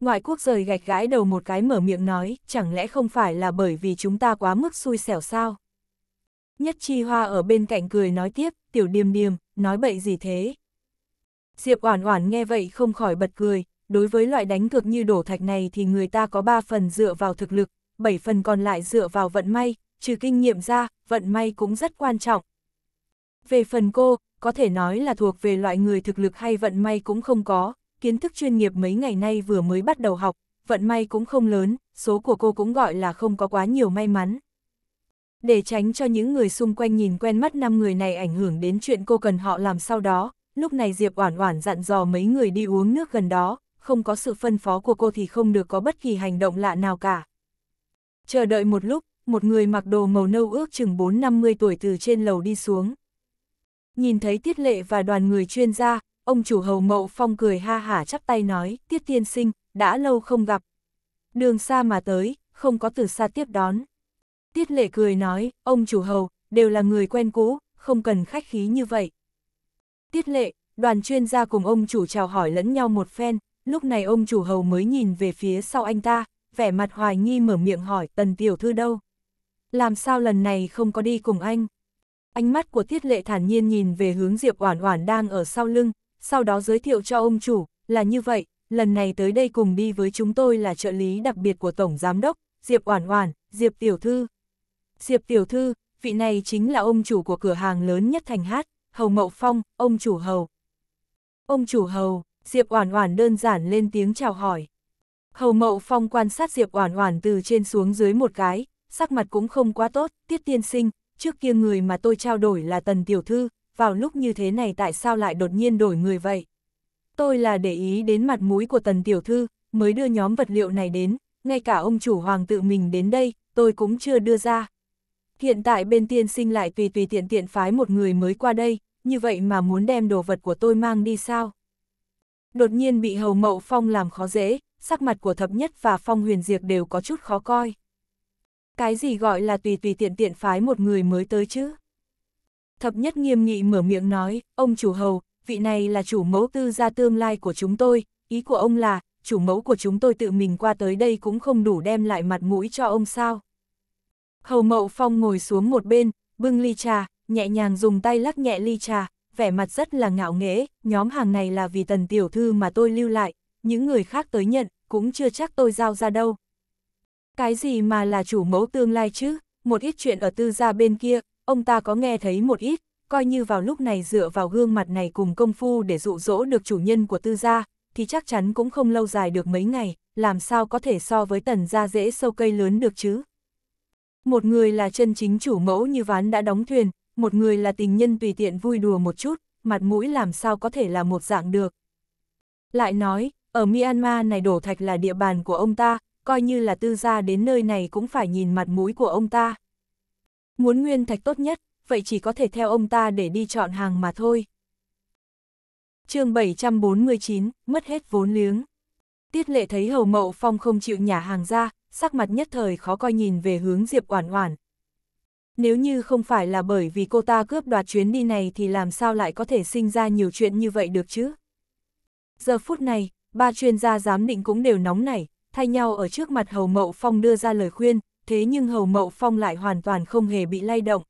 Ngoại quốc rời gạch gãi đầu một cái mở miệng nói, chẳng lẽ không phải là bởi vì chúng ta quá mức xui xẻo sao? Nhất chi hoa ở bên cạnh cười nói tiếp, tiểu điềm điềm, nói bậy gì thế? Diệp oản oản nghe vậy không khỏi bật cười, đối với loại đánh cược như đổ thạch này thì người ta có 3 phần dựa vào thực lực, 7 phần còn lại dựa vào vận may, trừ kinh nghiệm ra, vận may cũng rất quan trọng. Về phần cô, có thể nói là thuộc về loại người thực lực hay vận may cũng không có, kiến thức chuyên nghiệp mấy ngày nay vừa mới bắt đầu học, vận may cũng không lớn, số của cô cũng gọi là không có quá nhiều may mắn. Để tránh cho những người xung quanh nhìn quen mắt năm người này ảnh hưởng đến chuyện cô cần họ làm sau đó, lúc này Diệp Oản Oản dặn dò mấy người đi uống nước gần đó, không có sự phân phó của cô thì không được có bất kỳ hành động lạ nào cả. Chờ đợi một lúc, một người mặc đồ màu nâu ước chừng 4-50 tuổi từ trên lầu đi xuống. Nhìn thấy tiết lệ và đoàn người chuyên gia, ông chủ hầu mậu phong cười ha hả chắp tay nói, tiết tiên sinh, đã lâu không gặp. Đường xa mà tới, không có từ xa tiếp đón. Tiết lệ cười nói, ông chủ hầu, đều là người quen cũ, không cần khách khí như vậy. Tiết lệ, đoàn chuyên gia cùng ông chủ chào hỏi lẫn nhau một phen, lúc này ông chủ hầu mới nhìn về phía sau anh ta, vẻ mặt hoài nghi mở miệng hỏi tần tiểu thư đâu. Làm sao lần này không có đi cùng anh? Ánh mắt của Thiết Lệ thản nhiên nhìn về hướng Diệp Oản Oản đang ở sau lưng, sau đó giới thiệu cho ông chủ, là như vậy, lần này tới đây cùng đi với chúng tôi là trợ lý đặc biệt của Tổng Giám Đốc, Diệp Oản Oản, Diệp Tiểu Thư. Diệp Tiểu Thư, vị này chính là ông chủ của cửa hàng lớn nhất thành hát, Hầu Mậu Phong, ông chủ Hầu. Ông chủ Hầu, Diệp Oản Oản đơn giản lên tiếng chào hỏi. Hầu Mậu Phong quan sát Diệp Oản Oản từ trên xuống dưới một cái, sắc mặt cũng không quá tốt, Tiết Tiên Sinh, trước kia người mà tôi trao đổi là tần tiểu thư, vào lúc như thế này tại sao lại đột nhiên đổi người vậy? Tôi là để ý đến mặt mũi của tần tiểu thư, mới đưa nhóm vật liệu này đến, ngay cả ông chủ hoàng tự mình đến đây, tôi cũng chưa đưa ra. Hiện tại bên tiên sinh lại tùy tùy tiện tiện phái một người mới qua đây, như vậy mà muốn đem đồ vật của tôi mang đi sao? Đột nhiên bị hầu mậu phong làm khó dễ, sắc mặt của thập nhất và phong huyền diệt đều có chút khó coi. Cái gì gọi là tùy tùy tiện tiện phái một người mới tới chứ? Thập nhất nghiêm nghị mở miệng nói, ông chủ hầu, vị này là chủ mẫu tư gia tương lai của chúng tôi, ý của ông là, chủ mẫu của chúng tôi tự mình qua tới đây cũng không đủ đem lại mặt mũi cho ông sao. Hầu mậu phong ngồi xuống một bên, bưng ly trà, nhẹ nhàng dùng tay lắc nhẹ ly trà, vẻ mặt rất là ngạo nghễ, nhóm hàng này là vì tần tiểu thư mà tôi lưu lại, những người khác tới nhận, cũng chưa chắc tôi giao ra đâu. Cái gì mà là chủ mẫu tương lai chứ, một ít chuyện ở tư gia bên kia, ông ta có nghe thấy một ít, coi như vào lúc này dựa vào gương mặt này cùng công phu để dụ dỗ được chủ nhân của tư gia, thì chắc chắn cũng không lâu dài được mấy ngày, làm sao có thể so với tần gia dễ sâu cây lớn được chứ. Một người là chân chính chủ mẫu như ván đã đóng thuyền, một người là tình nhân tùy tiện vui đùa một chút, mặt mũi làm sao có thể là một dạng được. Lại nói, ở Myanmar này đổ thạch là địa bàn của ông ta, coi như là tư gia đến nơi này cũng phải nhìn mặt mũi của ông ta. Muốn nguyên thạch tốt nhất, vậy chỉ có thể theo ông ta để đi chọn hàng mà thôi. chương 749, mất hết vốn liếng. Tiết lệ thấy hầu mậu phong không chịu nhả hàng ra, sắc mặt nhất thời khó coi nhìn về hướng Diệp Oản Oản. Nếu như không phải là bởi vì cô ta cướp đoạt chuyến đi này thì làm sao lại có thể sinh ra nhiều chuyện như vậy được chứ? Giờ phút này, ba chuyên gia giám định cũng đều nóng nảy, thay nhau ở trước mặt Hầu Mậu Phong đưa ra lời khuyên, thế nhưng Hầu Mậu Phong lại hoàn toàn không hề bị lay động.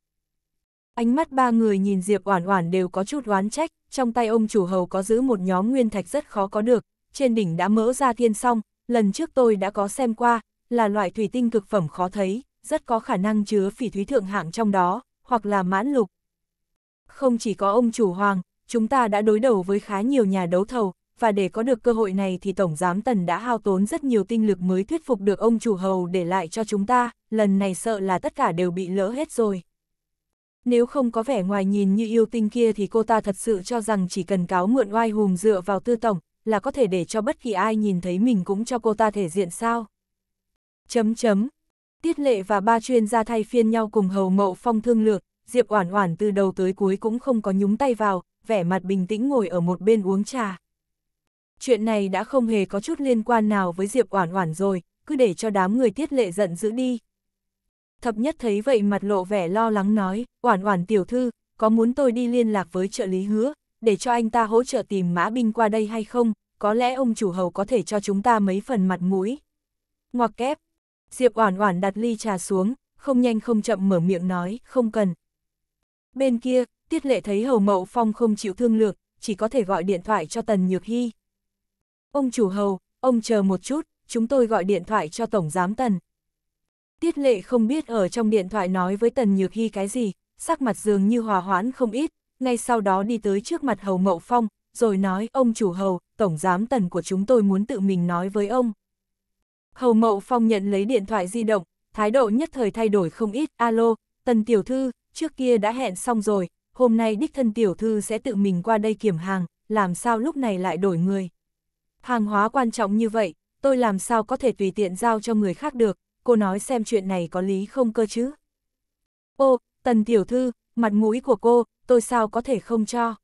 Ánh mắt ba người nhìn Diệp Oản Oản đều có chút oán trách, trong tay ông chủ Hầu có giữ một nhóm nguyên thạch rất khó có được, trên đỉnh đã mỡ ra thiên song, lần trước tôi đã có xem qua, là loại thủy tinh cực phẩm khó thấy, rất có khả năng chứa phỉ thúy thượng hạng trong đó, hoặc là mãn lục. Không chỉ có ông chủ Hoàng, chúng ta đã đối đầu với khá nhiều nhà đấu thầu, và để có được cơ hội này thì Tổng Giám Tần đã hao tốn rất nhiều tinh lực mới thuyết phục được ông chủ hầu để lại cho chúng ta, lần này sợ là tất cả đều bị lỡ hết rồi. Nếu không có vẻ ngoài nhìn như yêu tinh kia thì cô ta thật sự cho rằng chỉ cần cáo mượn oai hùng dựa vào tư tổng, là có thể để cho bất kỳ ai nhìn thấy mình cũng cho cô ta thể diện sao. Chấm chấm. Tiết lệ và ba chuyên gia thay phiên nhau cùng hầu mậu phong thương lược, Diệp Oản Oản từ đầu tới cuối cũng không có nhúng tay vào, vẻ mặt bình tĩnh ngồi ở một bên uống trà chuyện này đã không hề có chút liên quan nào với Diệp Oản Oản rồi, cứ để cho đám người tiết lệ giận dữ đi. Thập nhất thấy vậy mặt lộ vẻ lo lắng nói, Oản Oản tiểu thư, có muốn tôi đi liên lạc với trợ lý hứa, để cho anh ta hỗ trợ tìm mã binh qua đây hay không, có lẽ ông chủ hầu có thể cho chúng ta mấy phần mặt mũi. Ngoặc kép, Diệp Oản Oản đặt ly trà xuống, không nhanh không chậm mở miệng nói, không cần. Bên kia, Tiết Lệ thấy Hầu Mậu Phong không chịu thương lượng, chỉ có thể gọi điện thoại cho Tần Nhược hy Ông chủ hầu, ông chờ một chút, chúng tôi gọi điện thoại cho Tổng Giám Tần. Tiết lệ không biết ở trong điện thoại nói với Tần Nhược Hy cái gì, sắc mặt dường như hòa hoãn không ít, ngay sau đó đi tới trước mặt Hầu Mậu Phong, rồi nói ông chủ hầu, tổng giám tần của chúng tôi muốn tự mình nói với ông. Hầu Mậu Phong nhận lấy điện thoại di động, thái độ nhất thời thay đổi không ít, alo, tần tiểu thư, trước kia đã hẹn xong rồi, hôm nay đích thân tiểu thư sẽ tự mình qua đây kiểm hàng, làm sao lúc này lại đổi người hàng hóa quan trọng như vậy, tôi làm sao có thể tùy tiện giao cho người khác được, cô nói xem chuyện này có lý không cơ chứ. Ô, tần tiểu thư, mặt mũi của cô, tôi sao có thể không cho.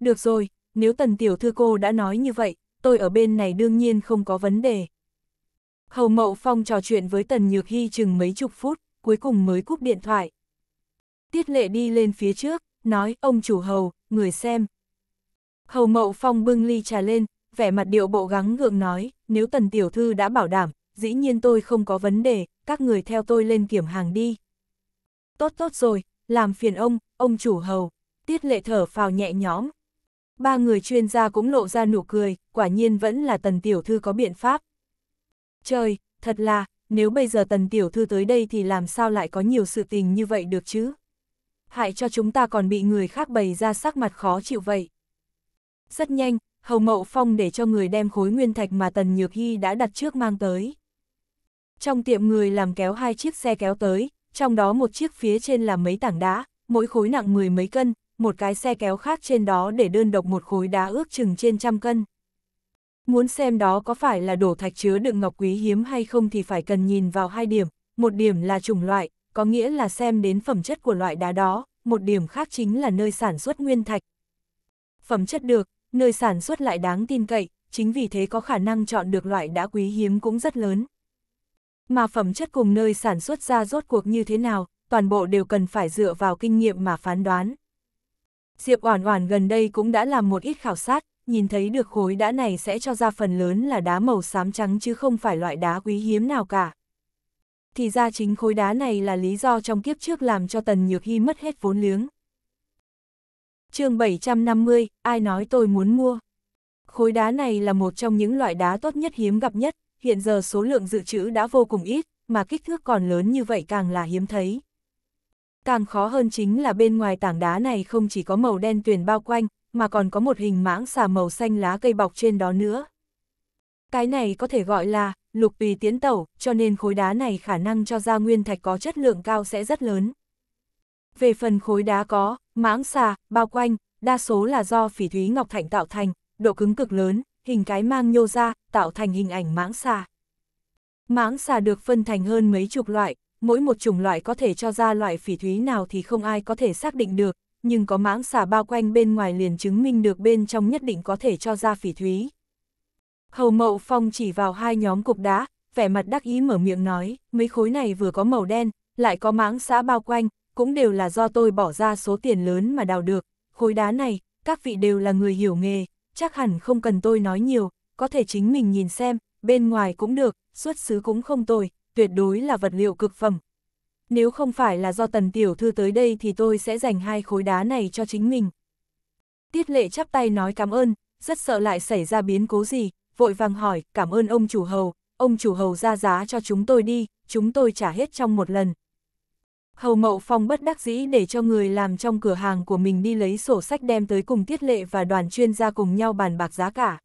Được rồi, nếu tần tiểu thư cô đã nói như vậy, tôi ở bên này đương nhiên không có vấn đề. Hầu Mậu Phong trò chuyện với Tần Nhược Hy chừng mấy chục phút, cuối cùng mới cúp điện thoại. Tiết lệ đi lên phía trước, nói ông chủ hầu, người xem. Hầu Mậu Phong bưng ly trà lên, vẻ mặt điệu bộ gắng gượng nói, nếu tần tiểu thư đã bảo đảm, dĩ nhiên tôi không có vấn đề, các người theo tôi lên kiểm hàng đi. Tốt tốt rồi, làm phiền ông, ông chủ hầu, tiết lệ thở phào nhẹ nhõm. Ba người chuyên gia cũng lộ ra nụ cười, quả nhiên vẫn là tần tiểu thư có biện pháp. Trời, thật là, nếu bây giờ tần tiểu thư tới đây thì làm sao lại có nhiều sự tình như vậy được chứ? Hại cho chúng ta còn bị người khác bày ra sắc mặt khó chịu vậy. Rất nhanh, Hầu Mậu Phong để cho người đem khối nguyên thạch mà Tần Nhược Hy đã đặt trước mang tới. Trong tiệm người làm kéo hai chiếc xe kéo tới, trong đó một chiếc phía trên là mấy tảng đá, mỗi khối nặng mười mấy cân, một cái xe kéo khác trên đó để đơn độc một khối đá ước chừng trên trăm cân. Muốn xem đó có phải là đổ thạch chứa đựng ngọc quý hiếm hay không thì phải cần nhìn vào hai điểm, một điểm là chủng loại, có nghĩa là xem đến phẩm chất của loại đá đó, một điểm khác chính là nơi sản xuất nguyên thạch. Phẩm chất được, nơi sản xuất lại đáng tin cậy, chính vì thế có khả năng chọn được loại đã quý hiếm cũng rất lớn. Mà phẩm chất cùng nơi sản xuất ra rốt cuộc như thế nào, toàn bộ đều cần phải dựa vào kinh nghiệm mà phán đoán. Diệp Oản Oản gần đây cũng đã làm một ít khảo sát, nhìn thấy được khối đá này sẽ cho ra phần lớn là đá màu xám trắng chứ không phải loại đá quý hiếm nào cả. Thì ra chính khối đá này là lý do trong kiếp trước làm cho Tần Nhược Hy mất hết vốn liếng chương 750, ai nói tôi muốn mua. Khối đá này là một trong những loại đá tốt nhất hiếm gặp nhất, hiện giờ số lượng dự trữ đã vô cùng ít, mà kích thước còn lớn như vậy càng là hiếm thấy. Càng khó hơn chính là bên ngoài tảng đá này không chỉ có màu đen tuyền bao quanh, mà còn có một hình mãng xà màu xanh lá cây bọc trên đó nữa. Cái này có thể gọi là lục tùy tiến tẩu, cho nên khối đá này khả năng cho ra nguyên thạch có chất lượng cao sẽ rất lớn. Về phần khối đá có, mãng xà, bao quanh, đa số là do phỉ thúy ngọc thạch tạo thành, độ cứng cực lớn, hình cái mang nhô ra, tạo thành hình ảnh mãng xà. Mãng xà được phân thành hơn mấy chục loại, mỗi một chủng loại có thể cho ra loại phỉ thúy nào thì không ai có thể xác định được, nhưng có mãng xà bao quanh bên ngoài liền chứng minh được bên trong nhất định có thể cho ra phỉ thúy. Hầu Mậu Phong chỉ vào hai nhóm cục đá, vẻ mặt đắc ý mở miệng nói, mấy khối này vừa có màu đen, lại có mãng xã bao quanh, cũng đều là do tôi bỏ ra số tiền lớn mà đào được, khối đá này, các vị đều là người hiểu nghề, chắc hẳn không cần tôi nói nhiều, có thể chính mình nhìn xem, bên ngoài cũng được, xuất xứ cũng không tồi, tuyệt đối là vật liệu cực phẩm. Nếu không phải là do tần tiểu thư tới đây thì tôi sẽ dành hai khối đá này cho chính mình. Tiết lệ chắp tay nói cảm ơn, rất sợ lại xảy ra biến cố gì, vội vàng hỏi, cảm ơn ông chủ hầu, ông chủ hầu ra giá cho chúng tôi đi, chúng tôi trả hết trong một lần, Hầu Mậu Phong bất đắc dĩ để cho người làm trong cửa hàng của mình đi lấy sổ sách đem tới cùng Tiết Lệ và đoàn chuyên gia cùng nhau bàn bạc giá cả.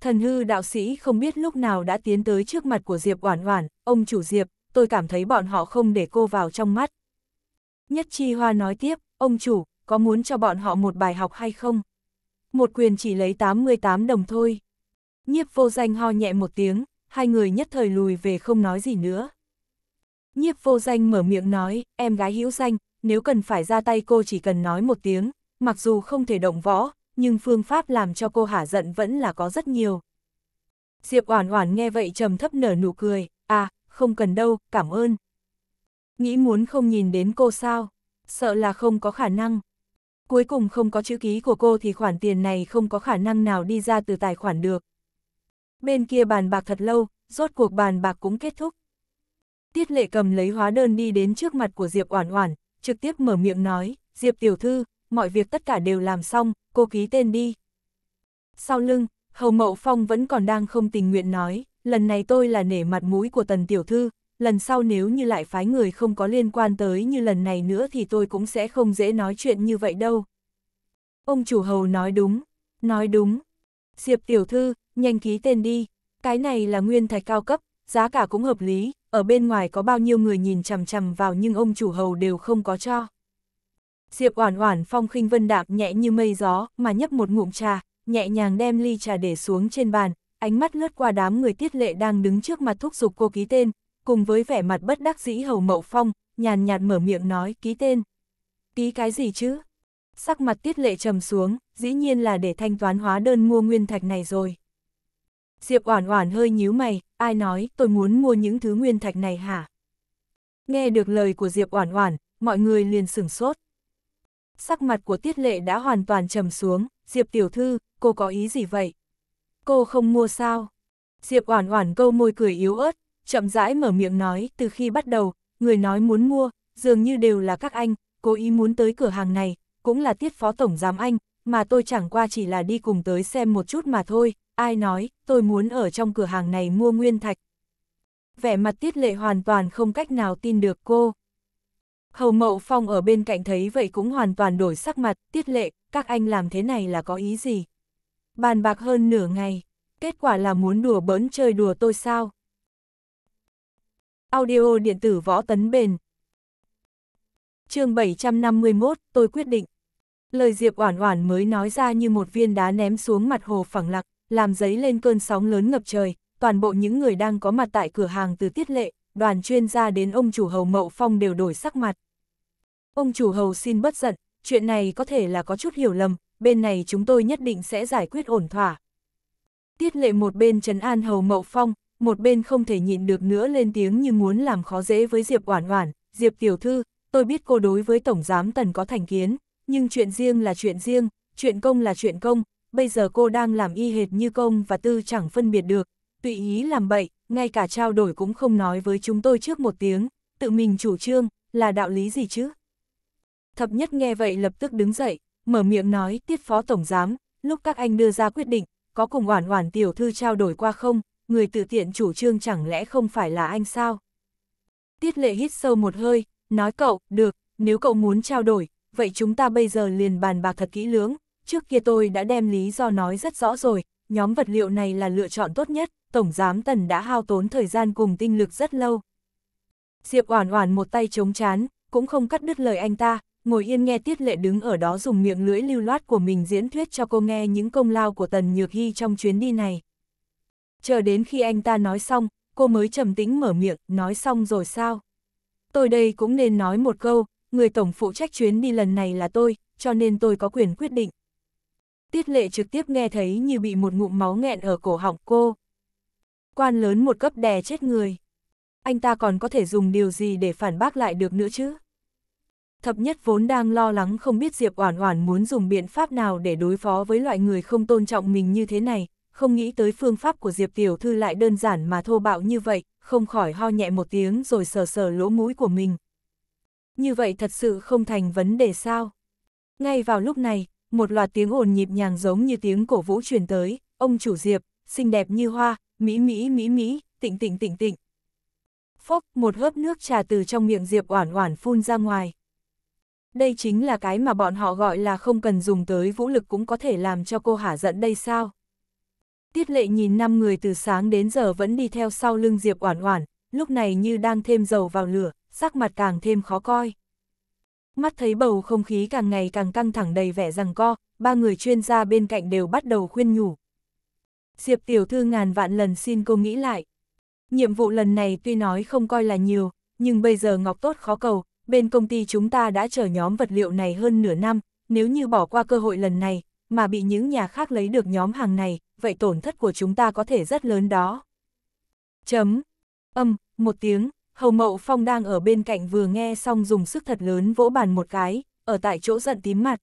Thần hư đạo sĩ không biết lúc nào đã tiến tới trước mặt của Diệp Oản Oản, ông chủ Diệp, tôi cảm thấy bọn họ không để cô vào trong mắt. Nhất Chi Hoa nói tiếp, ông chủ, có muốn cho bọn họ một bài học hay không? Một quyền chỉ lấy 88 đồng thôi. Nhiếp vô danh ho nhẹ một tiếng, hai người nhất thời lùi về không nói gì nữa. Nhiếp vô danh mở miệng nói, em gái hữu danh, nếu cần phải ra tay cô chỉ cần nói một tiếng, mặc dù không thể động võ, nhưng phương pháp làm cho cô hả giận vẫn là có rất nhiều. Diệp Oản Oản nghe vậy trầm thấp nở nụ cười, "À, không cần đâu, cảm ơn." Nghĩ muốn không nhìn đến cô sao? Sợ là không có khả năng. Cuối cùng không có chữ ký của cô thì khoản tiền này không có khả năng nào đi ra từ tài khoản được. Bên kia bàn bạc thật lâu, rốt cuộc bàn bạc cũng kết thúc. Tiết lệ cầm lấy hóa đơn đi đến trước mặt của Diệp Oản Oản, trực tiếp mở miệng nói, Diệp tiểu thư, mọi việc tất cả đều làm xong, cô ký tên đi. Sau lưng, Hầu Mậu Phong vẫn còn đang không tình nguyện nói, lần này tôi là nể mặt mũi của tần tiểu thư, lần sau nếu như lại phái người không có liên quan tới như lần này nữa thì tôi cũng sẽ không dễ nói chuyện như vậy đâu. Ông chủ hầu nói đúng, nói đúng. Diệp tiểu thư, nhanh ký tên đi, cái này là nguyên thạch cao cấp, giá cả cũng hợp lý, ở bên ngoài có bao nhiêu người nhìn chằm chằm vào nhưng ông chủ hầu đều không có cho. Diệp Oản Oản phong khinh vân đạm nhẹ như mây gió, mà nhấp một ngụm trà, nhẹ nhàng đem ly trà để xuống trên bàn, ánh mắt lướt qua đám người tiết lệ đang đứng trước mặt thúc giục cô ký tên, cùng với vẻ mặt bất đắc dĩ hầu mậu phong, nhàn nhạt mở miệng nói ký tên. Ký cái gì chứ? Sắc mặt tiết lệ trầm xuống, dĩ nhiên là để thanh toán hóa đơn mua nguyên thạch này rồi. Diệp Oản Oản hơi nhíu mày, ai nói, tôi muốn mua những thứ nguyên thạch này hả? Nghe được lời của Diệp Oản Oản, mọi người liền sững sốt. Sắc mặt của Tiết Lệ đã hoàn toàn trầm xuống, Diệp tiểu thư, cô có ý gì vậy? Cô không mua sao? Diệp Oản Oản câu môi cười yếu ớt, chậm rãi mở miệng nói, từ khi bắt đầu, người nói muốn mua, dường như đều là các anh, cố ý muốn tới cửa hàng này, cũng là Tiết phó tổng giám anh, mà tôi chẳng qua chỉ là đi cùng tới xem một chút mà thôi, ai nói, tôi muốn ở trong cửa hàng này mua nguyên thạch. Vẻ mặt tiết lệ hoàn toàn không cách nào tin được cô. Hầu Mậu Phong ở bên cạnh thấy vậy cũng hoàn toàn đổi sắc mặt, tiết lệ, các anh làm thế này là có ý gì? Bàn bạc hơn nửa ngày, kết quả là muốn đùa bỡn chơi đùa tôi sao? Audio điện tử võ tấn bền. chương 751, tôi quyết định. Lời Diệp Oản Oản mới nói ra như một viên đá ném xuống mặt hồ phẳng lặng, làm dấy lên cơn sóng lớn ngập trời, toàn bộ những người đang có mặt tại cửa hàng từ tiết lệ, đoàn chuyên gia đến ông chủ hầu Mậu Phong đều đổi sắc mặt. Ông chủ hầu xin bất giận, chuyện này có thể là có chút hiểu lầm, bên này chúng tôi nhất định sẽ giải quyết ổn thỏa. Tiết lệ một bên trấn an hầu Mậu Phong, một bên không thể nhịn được nữa lên tiếng như muốn làm khó dễ với Diệp Oản Oản, Diệp Tiểu Thư, tôi biết cô đối với Tổng Giám Tần có thành kiến, nhưng chuyện riêng là chuyện riêng, chuyện công là chuyện công, bây giờ cô đang làm y hệt như công và tư chẳng phân biệt được, tùy ý làm bậy, ngay cả trao đổi cũng không nói với chúng tôi trước một tiếng, tự mình chủ trương, là đạo lý gì chứ? Thập nhất nghe vậy lập tức đứng dậy, mở miệng nói tiết phó tổng giám, lúc các anh đưa ra quyết định, có cùng oản oản tiểu thư trao đổi qua không, người tự tiện chủ trương chẳng lẽ không phải là anh sao? Tiết lệ hít sâu một hơi, nói cậu, được, nếu cậu muốn trao đổi, vậy chúng ta bây giờ liền bàn bạc thật kỹ lưỡng, trước kia tôi đã đem lý do nói rất rõ rồi, nhóm vật liệu này là lựa chọn tốt nhất, Tổng Giám Tần đã hao tốn thời gian cùng tinh lực rất lâu. Diệp Oản Oản một tay chống chán, cũng không cắt đứt lời anh ta, ngồi yên nghe Tiết Lệ đứng ở đó dùng miệng lưỡi lưu loát của mình diễn thuyết cho cô nghe những công lao của Tần Nhược Hy trong chuyến đi này. Chờ đến khi anh ta nói xong, cô mới trầm tĩnh mở miệng, nói xong rồi sao? Tôi đây cũng nên nói một câu, người tổng phụ trách chuyến đi lần này là tôi, cho nên tôi có quyền quyết định. Tiết lệ trực tiếp nghe thấy như bị một ngụm máu nghẹn ở cổ họng cô. Quan lớn một cấp đè chết người. Anh ta còn có thể dùng điều gì để phản bác lại được nữa chứ? Thập nhất vốn đang lo lắng không biết Diệp Oản Oản muốn dùng biện pháp nào để đối phó với loại người không tôn trọng mình như thế này, không nghĩ tới phương pháp của Diệp Tiểu Thư lại đơn giản mà thô bạo như vậy, không khỏi ho nhẹ một tiếng rồi sờ sờ lỗ mũi của mình như vậy thật sự không thành vấn đề sao. Ngay vào lúc này, một loạt tiếng ồn nhịp nhàng giống như tiếng cổ vũ truyền tới, ông chủ Diệp, xinh đẹp như hoa, mỹ mỹ mỹ mỹ, tịnh tịnh tịnh tịnh. Phốc, một hớp nước trà từ trong miệng Diệp oản oản phun ra ngoài. Đây chính là cái mà bọn họ gọi là không cần dùng tới vũ lực cũng có thể làm cho cô hả giận đây sao. Tiết lệ nhìn năm người từ sáng đến giờ vẫn đi theo sau lưng Diệp oản oản, lúc này như đang thêm dầu vào lửa, sắc mặt càng thêm khó coi. Mắt thấy bầu không khí càng ngày càng căng thẳng đầy vẻ rằng co, ba người chuyên gia bên cạnh đều bắt đầu khuyên nhủ. Diệp tiểu thư ngàn vạn lần xin cô nghĩ lại. Nhiệm vụ lần này tuy nói không coi là nhiều, nhưng bây giờ ngọc tốt khó cầu, bên công ty chúng ta đã chở nhóm vật liệu này hơn nửa năm, nếu như bỏ qua cơ hội lần này, mà bị những nhà khác lấy được nhóm hàng này, vậy tổn thất của chúng ta có thể rất lớn đó. Chấm. Âm, một tiếng, Hầu Mậu Phong đang ở bên cạnh vừa nghe xong dùng sức thật lớn vỗ bàn một cái, ở tại chỗ giận tím mặt.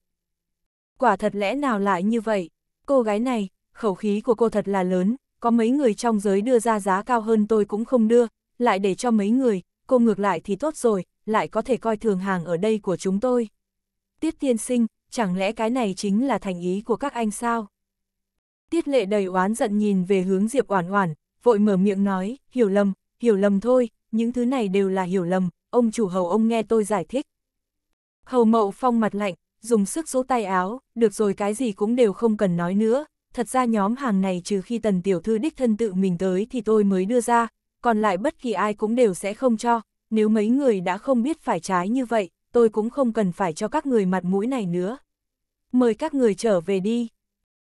Quả thật lẽ nào lại như vậy? Cô gái này, khẩu khí của cô thật là lớn, có mấy người trong giới đưa ra giá cao hơn tôi cũng không đưa, lại để cho mấy người, cô ngược lại thì tốt rồi, lại có thể coi thường hàng ở đây của chúng tôi. Tiết tiên sinh, chẳng lẽ cái này chính là thành ý của các anh sao? Tiết lệ đầy oán giận nhìn về hướng Diệp Oản Oản, vội mở miệng nói, hiểu lầm, hiểu lầm thôi, những thứ này đều là hiểu lầm, ông chủ hầu ông nghe tôi giải thích. Hầu mậu phong mặt lạnh, dùng sức rũ tay áo, được rồi cái gì cũng đều không cần nói nữa. Thật ra nhóm hàng này trừ khi tần tiểu thư đích thân tự mình tới thì tôi mới đưa ra, còn lại bất kỳ ai cũng đều sẽ không cho. Nếu mấy người đã không biết phải trái như vậy, tôi cũng không cần phải cho các người mặt mũi này nữa. Mời các người trở về đi.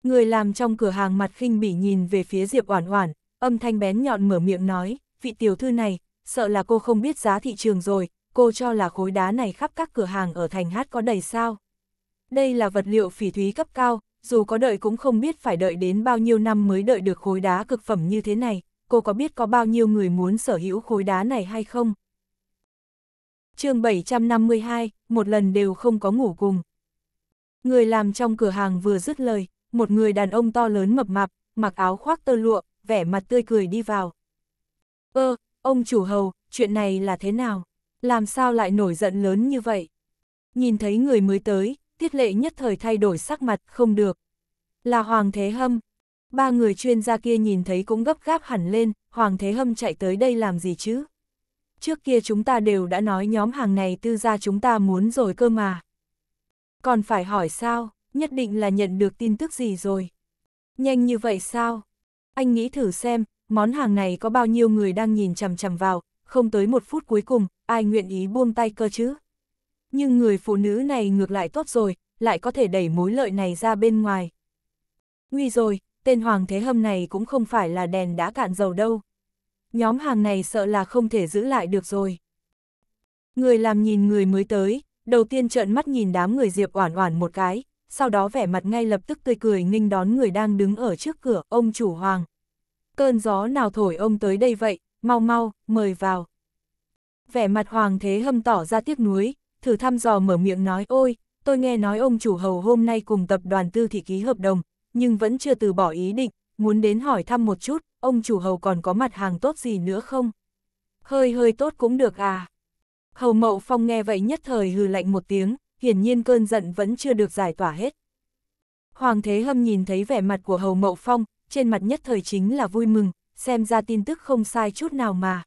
Người làm trong cửa hàng mặt khinh bỉ nhìn về phía Diệp Oản Oản, âm thanh bén nhọn mở miệng nói, vị tiểu thư này, sợ là cô không biết giá thị trường rồi, cô cho là khối đá này khắp các cửa hàng ở thành hát có đầy sao. Đây là vật liệu phỉ thúy cấp cao, dù có đợi cũng không biết phải đợi đến bao nhiêu năm mới đợi được khối đá cực phẩm như thế này, cô có biết có bao nhiêu người muốn sở hữu khối đá này hay không? chương 752, một lần đều không có ngủ cùng. Người làm trong cửa hàng vừa dứt lời, một người đàn ông to lớn mập mạp, mặc áo khoác tơ lụa, vẻ mặt tươi cười đi vào. Ơ, Ông chủ hầu, chuyện này là thế nào? Làm sao lại nổi giận lớn như vậy? Nhìn thấy người mới tới, tiết lệ nhất thời thay đổi sắc mặt, không được. Là Hoàng Thế Hâm. Ba người chuyên gia kia nhìn thấy cũng gấp gáp hẳn lên, Hoàng Thế Hâm chạy tới đây làm gì chứ? Trước kia chúng ta đều đã nói nhóm hàng này tư gia chúng ta muốn rồi cơ mà. Còn phải hỏi sao, nhất định là nhận được tin tức gì rồi. Nhanh như vậy sao? Anh nghĩ thử xem, Món hàng này có bao nhiêu người đang nhìn chằm chằm vào, không tới một phút cuối cùng, ai nguyện ý buông tay cơ chứ? Nhưng người phụ nữ này ngược lại tốt rồi, lại có thể đẩy mối lợi này ra bên ngoài. Nguy rồi, tên Hoàng Thế Hâm này cũng không phải là đèn đã cạn dầu đâu. Nhóm hàng này sợ là không thể giữ lại được rồi. Người làm nhìn người mới tới, đầu tiên trợn mắt nhìn đám người Diệp Oản Oản một cái, sau đó vẻ mặt ngay lập tức tươi cười nghênh đón người đang đứng ở trước cửa, ông chủ Hoàng cơn gió nào thổi ông tới đây vậy, mau mau, mời vào. Vẻ mặt Hoàng Thế Hâm tỏ ra tiếc nuối, thử thăm dò mở miệng nói ôi, tôi nghe nói ông chủ hầu hôm nay cùng tập đoàn tư thị ký hợp đồng, nhưng vẫn chưa từ bỏ ý định, muốn đến hỏi thăm một chút, ông chủ hầu còn có mặt hàng tốt gì nữa không? Hơi hơi tốt cũng được à. Hầu Mậu Phong nghe vậy nhất thời hừ lạnh một tiếng, hiển nhiên cơn giận vẫn chưa được giải tỏa hết. Hoàng Thế Hâm nhìn thấy vẻ mặt của Hầu Mậu Phong, trên mặt nhất thời chính là vui mừng, xem ra tin tức không sai chút nào mà.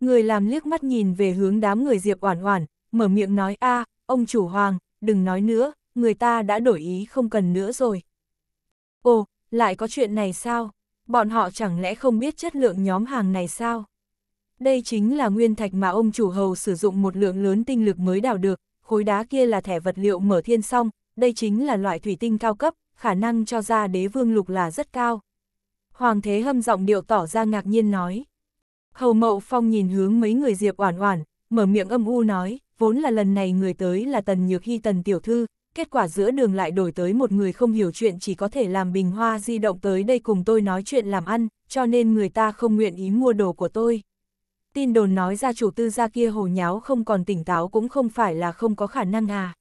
Người làm liếc mắt nhìn về hướng đám người Diệp Oản Oản, mở miệng nói a, ông chủ Hoàng, đừng nói nữa, người ta đã đổi ý không cần nữa rồi. Ồ, lại có chuyện này sao? Bọn họ chẳng lẽ không biết chất lượng nhóm hàng này sao? Đây chính là nguyên thạch mà ông chủ hầu sử dụng một lượng lớn tinh lực mới đào được, khối đá kia là thẻ vật liệu mở thiên song, đây chính là loại thủy tinh cao cấp, khả năng cho ra đế vương lục là rất cao. Hoàng thế hâm giọng điệu tỏ ra ngạc nhiên nói. Hầu mậu phong nhìn hướng mấy người Diệp Oản Oản, mở miệng âm u nói, vốn là lần này người tới là Tần Nhược Hy Tần Tiểu Thư, kết quả giữa đường lại đổi tới một người không hiểu chuyện chỉ có thể làm bình hoa di động tới đây cùng tôi nói chuyện làm ăn, cho nên người ta không nguyện ý mua đồ của tôi. Tin đồn nói ra chủ tư gia kia hồ nháo không còn tỉnh táo cũng không phải là không có khả năng à.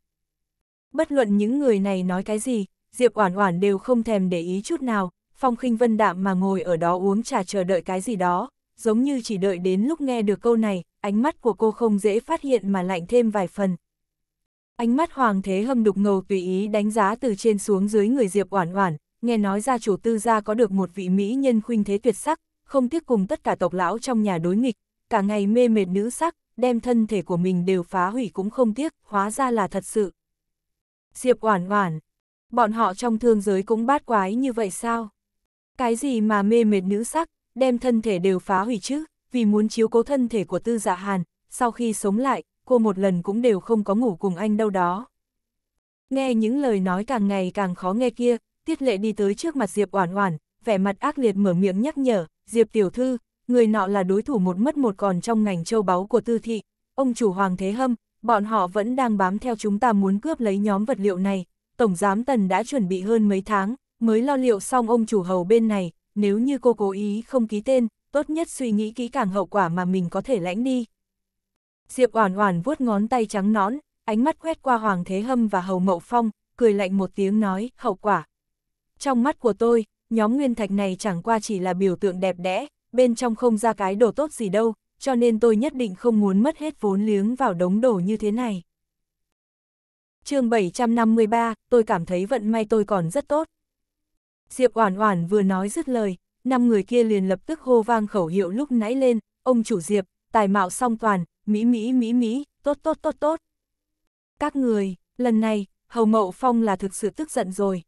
Bất luận những người này nói cái gì, Diệp Oản Oản đều không thèm để ý chút nào, Phong Khinh Vân đạm mà ngồi ở đó uống trà chờ đợi cái gì đó, giống như chỉ đợi đến lúc nghe được câu này, ánh mắt của cô không dễ phát hiện mà lạnh thêm vài phần. Ánh mắt hoàng thế hâm đục ngầu tùy ý đánh giá từ trên xuống dưới người Diệp Oản Oản, nghe nói gia chủ tư gia có được một vị mỹ nhân khuynh thế tuyệt sắc, không tiếc cùng tất cả tộc lão trong nhà đối nghịch, cả ngày mê mệt nữ sắc, đem thân thể của mình đều phá hủy cũng không tiếc, hóa ra là thật sự. Diệp Oản Oản Bọn họ trong thương giới cũng bát quái như vậy sao? Cái gì mà mê mệt nữ sắc, đem thân thể đều phá hủy chứ, vì muốn chiếu cố thân thể của tư dạ hàn, sau khi sống lại, cô một lần cũng đều không có ngủ cùng anh đâu đó. Nghe những lời nói càng ngày càng khó nghe kia, tiết lệ đi tới trước mặt Diệp Oản Oản, vẻ mặt ác liệt mở miệng nhắc nhở, Diệp tiểu thư, người nọ là đối thủ một mất một còn trong ngành châu báu của tư thị, ông chủ Hoàng Thế Hâm, bọn họ vẫn đang bám theo chúng ta muốn cướp lấy nhóm vật liệu này, Tổng Giám Tần đã chuẩn bị hơn mấy tháng, mới lo liệu xong ông chủ hầu bên này, nếu như cô cố ý không ký tên, tốt nhất suy nghĩ kỹ càng hậu quả mà mình có thể lãnh đi. Diệp Oản Oản vuốt ngón tay trắng nõn, ánh mắt quét qua Hoàng Thế Hâm và Hầu Mậu Phong, cười lạnh một tiếng nói, hậu quả. Trong mắt của tôi, nhóm nguyên thạch này chẳng qua chỉ là biểu tượng đẹp đẽ, bên trong không ra cái đồ tốt gì đâu, cho nên tôi nhất định không muốn mất hết vốn liếng vào đống đồ như thế này chương 753, tôi cảm thấy vận may tôi còn rất tốt. Diệp Oản Oản vừa nói dứt lời, năm người kia liền lập tức hô vang khẩu hiệu lúc nãy lên, ông chủ Diệp, tài mạo song toàn, mỹ mỹ mỹ mỹ, tốt tốt tốt tốt. Các người, lần này, Hầu Mậu Phong là thực sự tức giận rồi.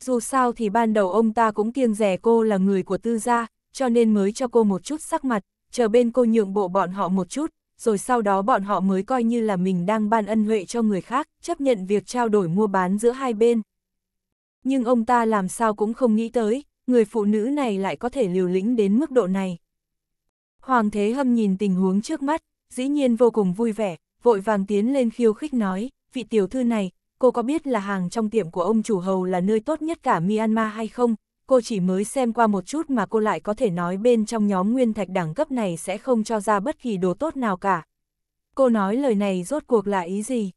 Dù sao thì ban đầu ông ta cũng kiêng rẻ cô là người của tư gia, cho nên mới cho cô một chút sắc mặt, chờ bên cô nhượng bộ bọn họ một chút, rồi sau đó bọn họ mới coi như là mình đang ban ân huệ cho người khác, chấp nhận việc trao đổi mua bán giữa hai bên. Nhưng ông ta làm sao cũng không nghĩ tới, người phụ nữ này lại có thể liều lĩnh đến mức độ này. Hoàng Thế Hâm nhìn tình huống trước mắt, dĩ nhiên vô cùng vui vẻ, vội vàng tiến lên khiêu khích nói, vị tiểu thư này, cô có biết là hàng trong tiệm của ông chủ hầu là nơi tốt nhất cả Myanmar hay không, cô chỉ mới xem qua một chút mà cô lại có thể nói bên trong nhóm nguyên thạch đẳng cấp này sẽ không cho ra bất kỳ đồ tốt nào cả. Cô nói lời này rốt cuộc là ý gì?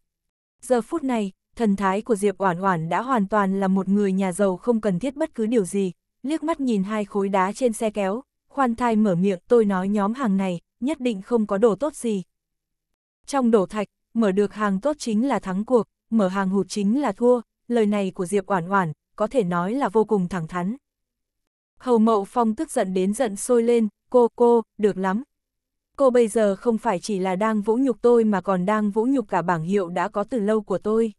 Giờ phút này, thần thái của Diệp Oản Oản đã hoàn toàn là một người nhà giàu không cần thiết bất cứ điều gì, liếc mắt nhìn hai khối đá trên xe kéo, khoan thai mở miệng tôi nói nhóm hàng này, nhất định không có đồ tốt gì. Trong đổ thạch, mở được hàng tốt chính là thắng cuộc, mở hàng hụt chính là thua, lời này của Diệp Oản Oản có thể nói là vô cùng thẳng thắn. Hầu Mậu Phong tức giận đến giận sôi lên, cô, cô, được lắm. Cô bây giờ không phải chỉ là đang vũ nhục tôi mà còn đang vũ nhục cả bảng hiệu đã có từ lâu của tôi.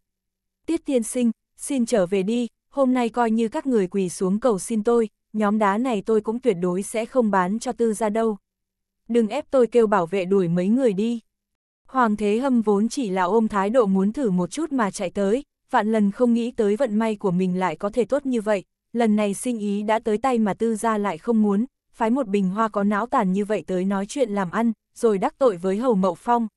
Tiết tiên sinh, xin trở về đi, hôm nay coi như các người quỳ xuống cầu xin tôi, nhóm đá này tôi cũng tuyệt đối sẽ không bán cho tư ra đâu. Đừng ép tôi kêu bảo vệ đuổi mấy người đi. Hoàng Thế Hâm vốn chỉ là ôm thái độ muốn thử một chút mà chạy tới, vạn lần không nghĩ tới vận may của mình lại có thể tốt như vậy, lần này sinh ý đã tới tay mà tư gia lại không muốn, phái một bình hoa có não tàn như vậy tới nói chuyện làm ăn, rồi đắc tội với hầu mậu phong.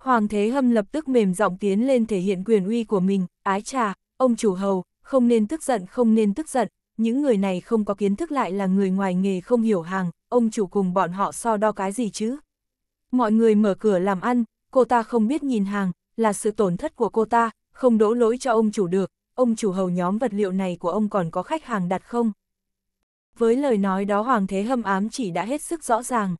Hoàng thế hâm lập tức mềm giọng tiến lên thể hiện quyền uy của mình, ái trà, ông chủ hầu, không nên tức giận, không nên tức giận, những người này không có kiến thức lại là người ngoài nghề không hiểu hàng, ông chủ cùng bọn họ so đo cái gì chứ. Mọi người mở cửa làm ăn, cô ta không biết nhìn hàng, là sự tổn thất của cô ta, không đổ lỗi cho ông chủ được, ông chủ hầu nhóm vật liệu này của ông còn có khách hàng đặt không? Với lời nói đó Hoàng Thế Hâm ám chỉ đã hết sức rõ ràng.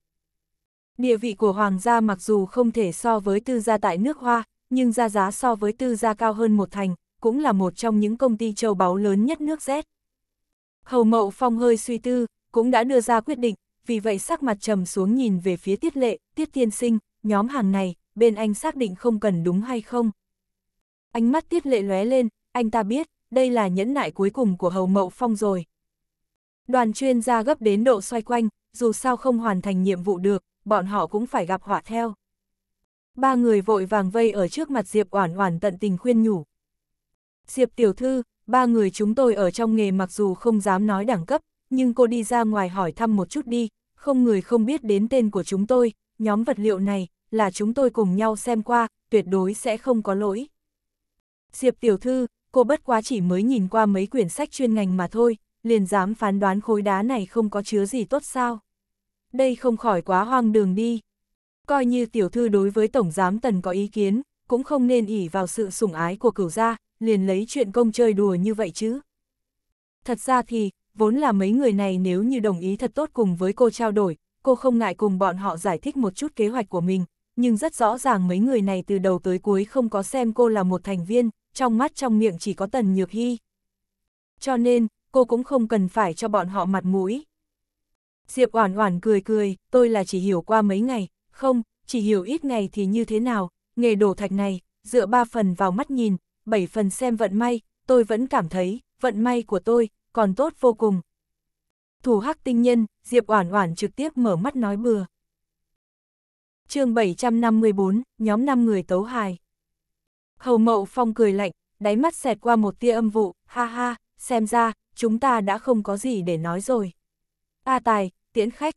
Địa vị của Hoàng gia mặc dù không thể so với tư gia tại nước Hoa, nhưng gia giá so với tư gia cao hơn một thành, cũng là một trong những công ty châu báu lớn nhất nước Z. Hầu Mậu Phong hơi suy tư, cũng đã đưa ra quyết định, vì vậy sắc mặt trầm xuống nhìn về phía tiết lệ, tiết tiên sinh, nhóm hàng này, bên anh xác định không cần đúng hay không. Ánh mắt tiết lệ lóe lên, anh ta biết, đây là nhẫn nại cuối cùng của Hầu Mậu Phong rồi. Đoàn chuyên gia gấp đến độ xoay quanh, dù sao không hoàn thành nhiệm vụ được, bọn họ cũng phải gặp họa theo. Ba người vội vàng vây ở trước mặt Diệp Oản Oản tận tình khuyên nhủ. Diệp tiểu thư, ba người chúng tôi ở trong nghề mặc dù không dám nói đẳng cấp, nhưng cô đi ra ngoài hỏi thăm một chút đi, không người không biết đến tên của chúng tôi, nhóm vật liệu này là chúng tôi cùng nhau xem qua, tuyệt đối sẽ không có lỗi. Diệp tiểu thư, cô bất quá chỉ mới nhìn qua mấy quyển sách chuyên ngành mà thôi, liền dám phán đoán khối đá này không có chứa gì tốt sao. Đây không khỏi quá hoang đường đi. Coi như tiểu thư đối với Tổng Giám Tần có ý kiến, cũng không nên ỉ vào sự sủng ái của cửu gia, liền lấy chuyện công chơi đùa như vậy chứ. Thật ra thì, vốn là mấy người này nếu như đồng ý thật tốt cùng với cô trao đổi, cô không ngại cùng bọn họ giải thích một chút kế hoạch của mình, nhưng rất rõ ràng mấy người này từ đầu tới cuối không có xem cô là một thành viên, trong mắt trong miệng chỉ có Tần Nhược Hy. Cho nên, cô cũng không cần phải cho bọn họ mặt mũi. Diệp Oản Oản cười cười, tôi là chỉ hiểu qua mấy ngày, không, chỉ hiểu ít ngày thì như thế nào, nghề đổ thạch này, dựa ba phần vào mắt nhìn, bảy phần xem vận may, tôi vẫn cảm thấy, vận may của tôi, còn tốt vô cùng. Thủ hắc tinh nhân, Diệp Oản Oản trực tiếp mở mắt nói bừa. chương 754, nhóm 5 người tấu hài. Hầu Mậu Phong cười lạnh, đáy mắt xẹt qua một tia âm vụ, ha ha, xem ra, chúng ta đã không có gì để nói rồi. A Tài, tiễn khách.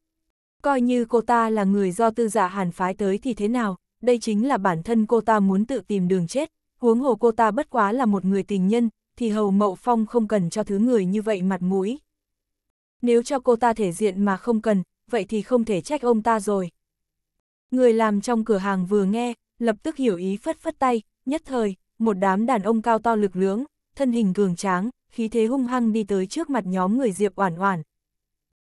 Coi như cô ta là người do tư giả dạ hàn phái tới thì thế nào, đây chính là bản thân cô ta muốn tự tìm đường chết, huống hồ cô ta bất quá là một người tình nhân, thì Hầu Mậu Phong không cần cho thứ người như vậy mặt mũi. Nếu cho cô ta thể diện mà không cần, vậy thì không thể trách ông ta rồi. Người làm trong cửa hàng vừa nghe, lập tức hiểu ý phất phất tay, Nhất thời, một đám đàn ông cao to lực lưỡng, thân hình cường tráng, khí thế hung hăng đi tới trước mặt nhóm người Diệp Oản Oản.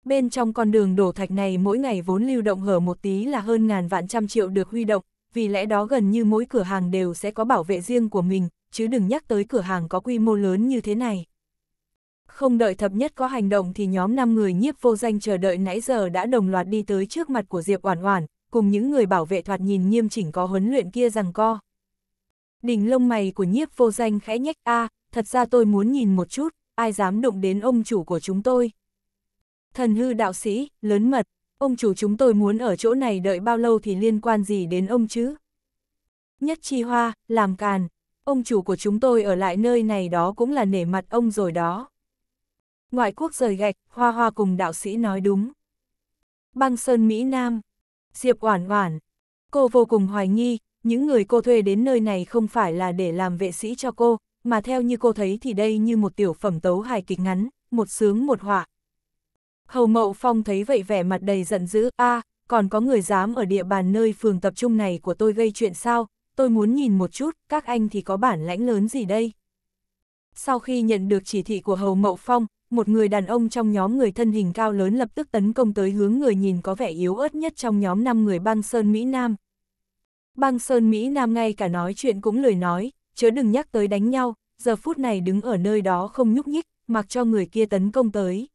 Bên trong con đường đổ thạch này mỗi ngày vốn lưu động hở một tí là hơn ngàn vạn trăm triệu được huy động, vì lẽ đó gần như mỗi cửa hàng đều sẽ có bảo vệ riêng của mình, chứ đừng nhắc tới cửa hàng có quy mô lớn như thế này. Không đợi thập nhất có hành động thì nhóm 5 người nhiếp vô danh chờ đợi nãy giờ đã đồng loạt đi tới trước mặt của Diệp Oản Oản, cùng những người bảo vệ thoạt nhìn nghiêm chỉnh có huấn luyện kia rằng co. Đỉnh lông mày của nhiếp vô danh khẽ nhách a, thật ra tôi muốn nhìn một chút, ai dám động đến ông chủ của chúng tôi. Thần hư đạo sĩ, lớn mật, ông chủ chúng tôi muốn ở chỗ này đợi bao lâu thì liên quan gì đến ông chứ? Nhất chi hoa, làm càn, ông chủ của chúng tôi ở lại nơi này đó cũng là nể mặt ông rồi đó. Ngoại quốc rời gạch, hoa hoa cùng đạo sĩ nói đúng. Băng Sơn Mỹ Nam, Diệp Oản Oản, cô vô cùng hoài nghi, những người cô thuê đến nơi này không phải là để làm vệ sĩ cho cô, mà theo như cô thấy thì đây như một tiểu phẩm tấu hài kịch ngắn, một sướng một họa. Hầu Mậu Phong thấy vậy vẻ mặt đầy giận dữ, a còn có người dám ở địa bàn nơi phường tập trung này của tôi gây chuyện sao, tôi muốn nhìn một chút, các anh thì có bản lãnh lớn gì đây. Sau khi nhận được chỉ thị của Hầu Mậu Phong, một người đàn ông trong nhóm người thân hình cao lớn lập tức tấn công tới hướng người nhìn có vẻ yếu ớt nhất trong nhóm 5 người băng Sơn Mỹ Nam, Băng Sơn Mỹ Nam ngay cả nói chuyện cũng lười nói, chớ đừng nhắc tới đánh nhau, giờ phút này đứng ở nơi đó không nhúc nhích, mặc cho người kia tấn công tới.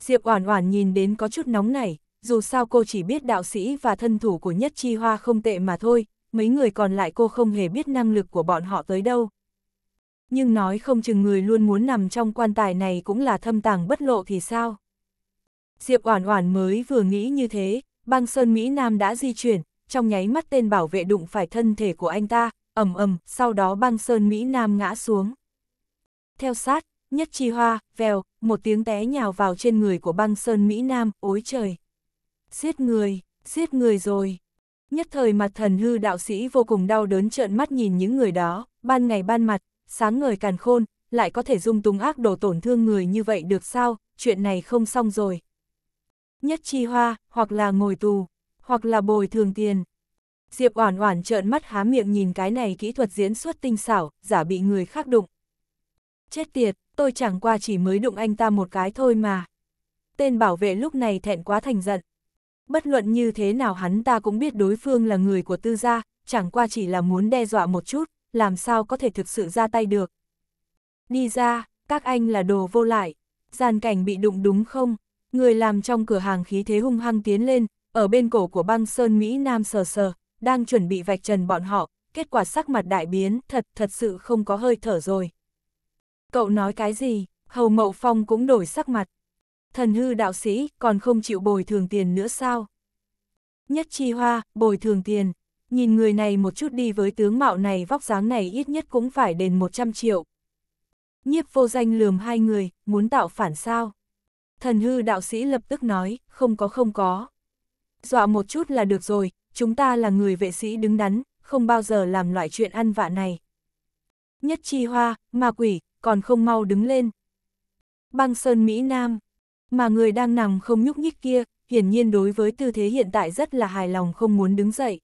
Diệp Oản Oản nhìn đến có chút nóng này. dù sao cô chỉ biết đạo sĩ và thân thủ của Nhất Chi Hoa không tệ mà thôi, mấy người còn lại cô không hề biết năng lực của bọn họ tới đâu. Nhưng nói không chừng người luôn muốn nằm trong quan tài này cũng là thâm tàng bất lộ thì sao? Diệp Oản Oản mới vừa nghĩ như thế, băng sơn Mỹ Nam đã di chuyển, trong nháy mắt tên bảo vệ đụng phải thân thể của anh ta, ầm ầm, sau đó băng sơn Mỹ Nam ngã xuống. Theo sát, nhất chi hoa, vèo, một tiếng té nhào vào trên người của băng sơn Mỹ Nam, ối trời. Giết người, giết người rồi. Nhất thời mặt thần hư đạo sĩ vô cùng đau đớn trợn mắt nhìn những người đó, ban ngày ban mặt, sáng ngời càn khôn, lại có thể dung túng ác đồ tổn thương người như vậy được sao, chuyện này không xong rồi. Nhất chi hoa, hoặc là ngồi tù, hoặc là bồi thường tiền. Diệp Oản Oản trợn mắt há miệng nhìn cái này kỹ thuật diễn xuất tinh xảo, giả bị người khác đụng. Chết tiệt, tôi chẳng qua chỉ mới đụng anh ta một cái thôi mà. Tên bảo vệ lúc này thẹn quá thành giận. Bất luận như thế nào hắn ta cũng biết đối phương là người của tư gia, chẳng qua chỉ là muốn đe dọa một chút, làm sao có thể thực sự ra tay được. Đi ra, các anh là đồ vô lại. Gian cảnh bị đụng đúng không? Người làm trong cửa hàng khí thế hung hăng tiến lên, ở bên cổ của băng sơn Mỹ Nam sờ sờ, đang chuẩn bị vạch trần bọn họ, kết quả sắc mặt đại biến, thật, thật sự không có hơi thở rồi. Cậu nói cái gì, Hầu Mậu Phong cũng đổi sắc mặt. Thần hư đạo sĩ còn không chịu bồi thường tiền nữa sao? Nhất chi hoa, bồi thường tiền. Nhìn người này một chút đi với tướng mạo này vóc dáng này ít nhất cũng phải đền 100 triệu. Nhiếp vô danh lườm hai người, muốn tạo phản sao? Thần hư đạo sĩ lập tức nói, không có không có dọa một chút là được rồi, chúng ta là người vệ sĩ đứng đắn, không bao giờ làm loại chuyện ăn vạ này. Nhất chi hoa, ma quỷ, còn không mau đứng lên. Băng sơn Mỹ Nam, mà người đang nằm không nhúc nhích kia, hiển nhiên đối với tư thế hiện tại rất là hài lòng không muốn đứng dậy.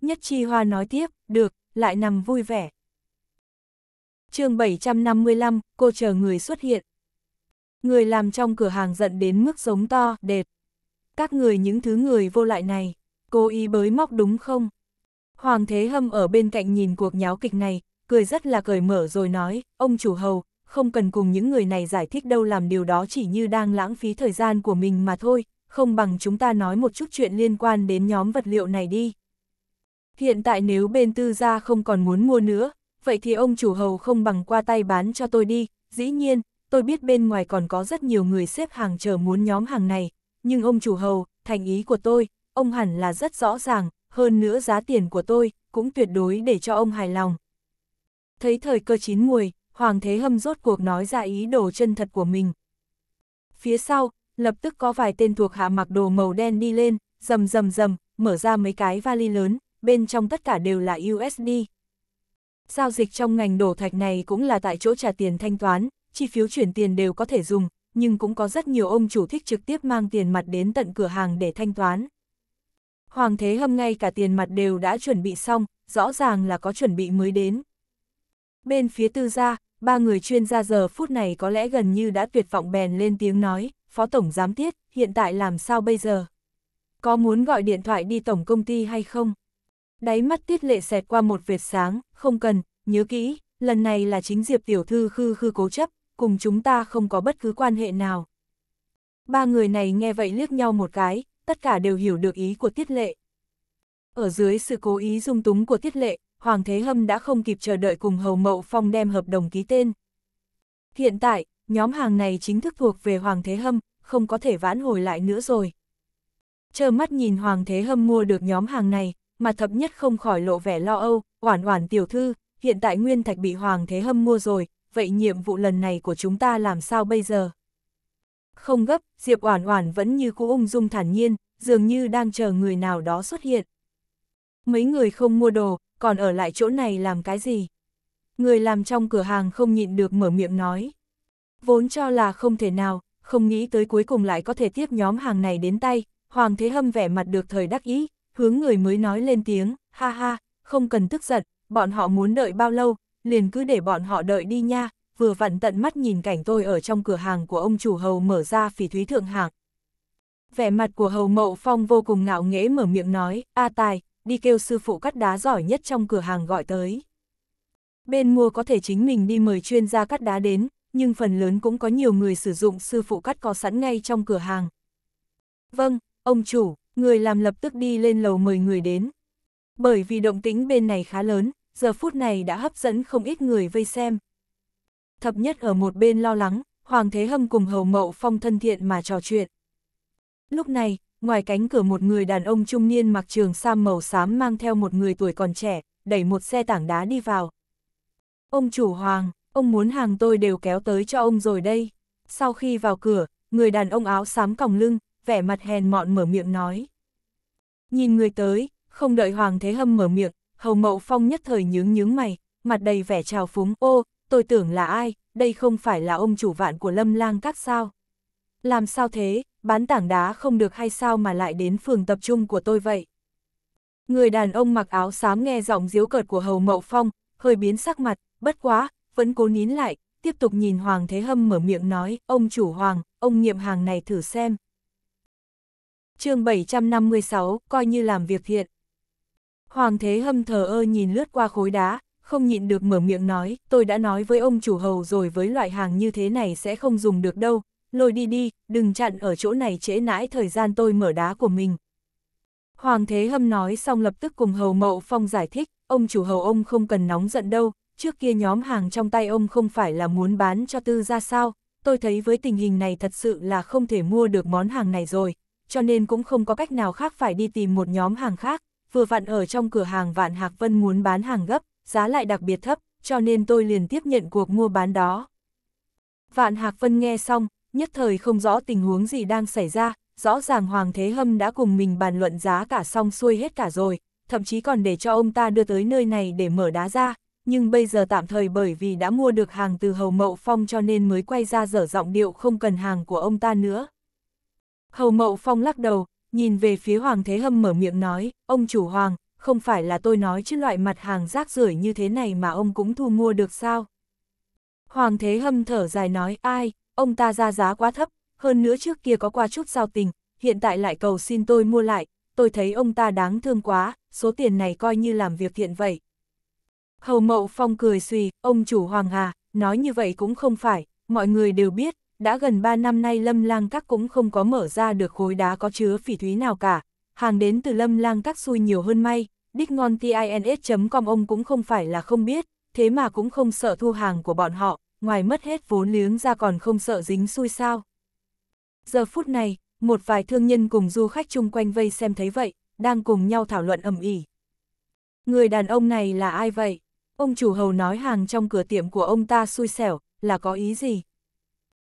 Nhất chi hoa nói tiếp, được, lại nằm vui vẻ. chương 755, cô chờ người xuất hiện. Người làm trong cửa hàng giận đến mức giống to, đệt các người những thứ người vô lại này, cố ý bới móc đúng không? Hoàng Thế Hâm ở bên cạnh nhìn cuộc nháo kịch này, cười rất là cởi mở rồi nói, ông chủ hầu, không cần cùng những người này giải thích đâu làm điều đó chỉ như đang lãng phí thời gian của mình mà thôi, không bằng chúng ta nói một chút chuyện liên quan đến nhóm vật liệu này đi. Hiện tại nếu bên tư gia không còn muốn mua nữa, vậy thì ông chủ hầu không bằng qua tay bán cho tôi đi, dĩ nhiên, tôi biết bên ngoài còn có rất nhiều người xếp hàng chờ muốn nhóm hàng này, nhưng ông chủ hầu, thành ý của tôi, ông hẳn là rất rõ ràng, hơn nữa giá tiền của tôi, cũng tuyệt đối để cho ông hài lòng. Thấy thời cơ chín muồi, Hoàng Thế Hâm rốt cuộc nói ra ý đồ chân thật của mình. Phía sau, lập tức có vài tên thuộc hạ mặc đồ màu đen đi lên, rầm rầm rầm, mở ra mấy cái vali lớn, bên trong tất cả đều là USD. Giao dịch trong ngành đổ thạch này cũng là tại chỗ trả tiền thanh toán, chi phiếu chuyển tiền đều có thể dùng, nhưng cũng có rất nhiều ông chủ thích trực tiếp mang tiền mặt đến tận cửa hàng để thanh toán. Hoàng Thế Hâm ngay cả tiền mặt đều đã chuẩn bị xong, rõ ràng là có chuẩn bị mới đến. Bên phía tư gia, ba người chuyên gia giờ phút này có lẽ gần như đã tuyệt vọng bèn lên tiếng nói, Phó Tổng Giám Tiết, hiện tại làm sao bây giờ? Có muốn gọi điện thoại đi tổng công ty hay không? Đáy mắt tiết lệ xẹt qua một vệt sáng, không cần, nhớ kỹ, lần này là chính Diệp Tiểu Thư khư khư cố chấp, cùng chúng ta không có bất cứ quan hệ nào. Ba người này nghe vậy liếc nhau một cái, tất cả đều hiểu được ý của Tiết Lệ. Ở dưới sự cố ý dung túng của Tiết Lệ, Hoàng Thế Hâm đã không kịp chờ đợi cùng Hầu Mậu Phong đem hợp đồng ký tên. Hiện tại, nhóm hàng này chính thức thuộc về Hoàng Thế Hâm, không có thể vãn hồi lại nữa rồi. Chờ mắt nhìn Hoàng Thế Hâm mua được nhóm hàng này, mà thập nhất không khỏi lộ vẻ lo âu, oản oản tiểu thư, hiện tại Nguyên Thạch bị Hoàng Thế Hâm mua rồi, vậy nhiệm vụ lần này của chúng ta làm sao bây giờ? Không gấp, Diệp Oản Oản vẫn như cũ ung dung thản nhiên, dường như đang chờ người nào đó xuất hiện. Mấy người không mua đồ, còn ở lại chỗ này làm cái gì? Người làm trong cửa hàng không nhịn được mở miệng nói. Vốn cho là không thể nào, không nghĩ tới cuối cùng lại có thể tiếp nhóm hàng này đến tay, Hoàng Thế Hâm vẻ mặt được thời đắc ý, hướng người mới nói lên tiếng, ha ha, không cần tức giận, bọn họ muốn đợi bao lâu, liền cứ để bọn họ đợi đi nha, vừa vặn tận mắt nhìn cảnh tôi ở trong cửa hàng của ông chủ hầu mở ra phỉ thúy thượng hạng. Vẻ mặt của hầu mậu phong vô cùng ngạo nghễ mở miệng nói, A Tài, đi kêu sư phụ cắt đá giỏi nhất trong cửa hàng gọi tới. Bên mua có thể chính mình đi mời chuyên gia cắt đá đến, nhưng phần lớn cũng có nhiều người sử dụng sư phụ cắt có sẵn ngay trong cửa hàng. Vâng, ông chủ, người làm lập tức đi lên lầu mời người đến. Bởi vì động tĩnh bên này khá lớn, giờ phút này đã hấp dẫn không ít người vây xem. Thập nhất ở một bên lo lắng, Hoàng Thế Hâm cùng Hầu Mậu Phong thân thiện mà trò chuyện. Lúc này, ngoài cánh cửa một người đàn ông trung niên mặc trường sam màu xám mang theo một người tuổi còn trẻ, đẩy một xe tảng đá đi vào. Ông chủ Hoàng, ông muốn hàng tôi đều kéo tới cho ông rồi đây. Sau khi vào cửa, người đàn ông áo xám còng lưng, vẻ mặt hèn mọn mở miệng nói. Nhìn người tới, không đợi Hoàng Thế Hâm mở miệng, Hầu Mậu Phong nhất thời nhướng nhướng mày, mặt đầy vẻ trào phúng, ô, tôi tưởng là ai, đây không phải là ông chủ vạn của lâm lang các sao. Làm sao thế, bán tảng đá không được hay sao mà lại đến phường tập trung của tôi vậy? Người đàn ông mặc áo xám nghe giọng diếu cợt của Hầu Mậu Phong, hơi biến sắc mặt, bất quá, vẫn cố nín lại, tiếp tục nhìn Hoàng Thế Hâm mở miệng nói, ông chủ Hoàng, ông nghiệm hàng này thử xem. chương 756, coi như làm việc thiện. Hoàng thế hâm thờ ơ nhìn lướt qua khối đá, không nhịn được mở miệng nói, tôi đã nói với ông chủ hầu rồi với loại hàng như thế này sẽ không dùng được đâu, lôi đi đi, đừng chặn ở chỗ này trễ nãi thời gian tôi mở đá của mình. Hoàng thế hâm nói xong lập tức cùng hầu mậu phong giải thích, ông chủ hầu ông không cần nóng giận đâu, trước kia nhóm hàng trong tay ông không phải là muốn bán cho tư ra sao, tôi thấy với tình hình này thật sự là không thể mua được món hàng này rồi, cho nên cũng không có cách nào khác phải đi tìm một nhóm hàng khác, vừa vặn ở trong cửa hàng Vạn Hạc Vân muốn bán hàng gấp, giá lại đặc biệt thấp, cho nên tôi liền tiếp nhận cuộc mua bán đó. Vạn Hạc Vân nghe xong, nhất thời không rõ tình huống gì đang xảy ra, rõ ràng Hoàng Thế Hâm đã cùng mình bàn luận giá cả xong xuôi hết cả rồi, thậm chí còn để cho ông ta đưa tới nơi này để mở đá ra, nhưng bây giờ tạm thời bởi vì đã mua được hàng từ Hầu Mậu Phong cho nên mới quay ra dở giọng điệu không cần hàng của ông ta nữa. Hầu Mậu Phong lắc đầu, nhìn về phía Hoàng Thế Hâm mở miệng nói, ông chủ Hoàng, không phải là tôi nói chứ loại mặt hàng rác rưởi như thế này mà ông cũng thu mua được sao? Hoàng Thế Hâm thở dài nói, ai, ông ta ra giá quá thấp, hơn nữa trước kia có qua chút giao tình, hiện tại lại cầu xin tôi mua lại, tôi thấy ông ta đáng thương quá, số tiền này coi như làm việc thiện vậy. Hầu Mậu Phong cười suy, ông chủ Hoàng Hà, nói như vậy cũng không phải, mọi người đều biết, đã gần 3 năm nay Lâm Lang Các cũng không có mở ra được khối đá có chứa phỉ thúy nào cả, hàng đến từ Lâm Lang Các xui nhiều hơn may, đích ngon tins.com ông cũng không phải là không biết, thế mà cũng không sợ thu hàng của bọn họ, ngoài mất hết vốn liếng ra còn không sợ dính xui sao. Giờ phút này, một vài thương nhân cùng du khách chung quanh vây xem thấy vậy, đang cùng nhau thảo luận ầm ĩ. Người đàn ông này là ai vậy? Ông chủ hầu nói hàng trong cửa tiệm của ông ta xui xẻo, là có ý gì?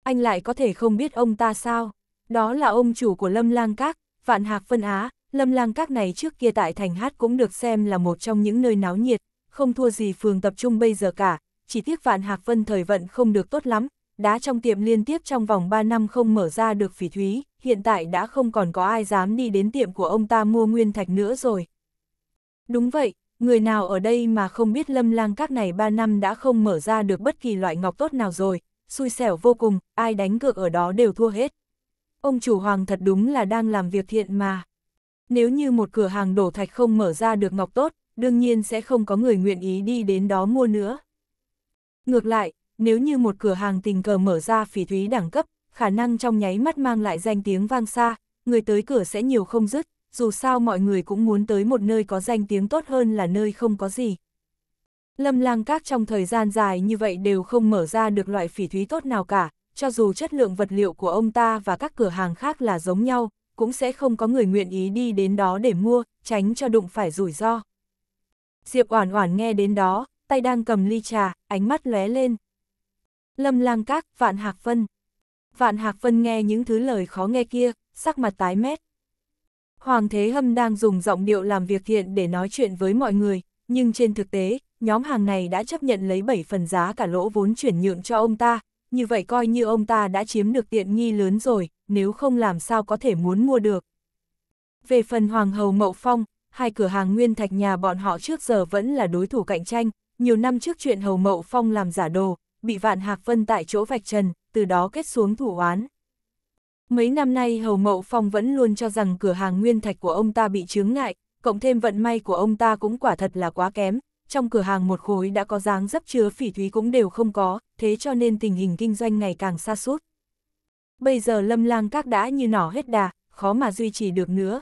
Anh lại có thể không biết ông ta sao? Đó là ông chủ của Lâm Lang Các, Vạn Hạc Vân Á, Lâm Lang Các này trước kia tại Thành Hát cũng được xem là một trong những nơi náo nhiệt, không thua gì phường tập trung bây giờ cả, chỉ tiếc Vạn Hạc Vân thời vận không được tốt lắm, đá trong tiệm liên tiếp trong vòng 3 năm không mở ra được phỉ thúy, hiện tại đã không còn có ai dám đi đến tiệm của ông ta mua nguyên thạch nữa rồi. Đúng vậy, người nào ở đây mà không biết lâm lang các này 3 năm đã không mở ra được bất kỳ loại ngọc tốt nào rồi, xui xẻo vô cùng, ai đánh cược ở đó đều thua hết. Ông chủ hoàng thật đúng là đang làm việc thiện mà. Nếu như một cửa hàng đổ thạch không mở ra được ngọc tốt, đương nhiên sẽ không có người nguyện ý đi đến đó mua nữa. Ngược lại, nếu như một cửa hàng tình cờ mở ra phỉ thúy đẳng cấp, khả năng trong nháy mắt mang lại danh tiếng vang xa, người tới cửa sẽ nhiều không dứt, dù sao mọi người cũng muốn tới một nơi có danh tiếng tốt hơn là nơi không có gì. Lâm lang các trong thời gian dài như vậy đều không mở ra được loại phỉ thúy tốt nào cả, cho dù chất lượng vật liệu của ông ta và các cửa hàng khác là giống nhau, cũng sẽ không có người nguyện ý đi đến đó để mua, tránh cho đụng phải rủi ro. Diệp Oản Oản nghe đến đó, tay đang cầm ly trà, ánh mắt lóe lên. Lâm Lang Các, Vạn Hạc Phân, Vạn Hạc Phân nghe những thứ lời khó nghe kia, sắc mặt tái mét. Hoàng Thế Hâm đang dùng giọng điệu làm việc thiện để nói chuyện với mọi người, nhưng trên thực tế, nhóm hàng này đã chấp nhận lấy 7 phần giá cả lỗ vốn chuyển nhượng cho ông ta, như vậy coi như ông ta đã chiếm được tiện nghi lớn rồi, nếu không làm sao có thể muốn mua được. Về phần Hoàng Hầu Mậu Phong, hai cửa hàng nguyên thạch nhà bọn họ trước giờ vẫn là đối thủ cạnh tranh, nhiều năm trước chuyện Hầu Mậu Phong làm giả đồ, bị Vạn Hạc Vân tại chỗ vạch trần, từ đó kết xuống thủ oán. Mấy năm nay Hầu Mậu Phong vẫn luôn cho rằng cửa hàng nguyên thạch của ông ta bị chướng ngại, cộng thêm vận may của ông ta cũng quả thật là quá kém, trong cửa hàng một khối đã có dáng dấp chứa phỉ thúy cũng đều không có, thế cho nên tình hình kinh doanh ngày càng xa suốt Bây giờ lâm lang các đã như nỏ hết đà, khó mà duy trì được nữa.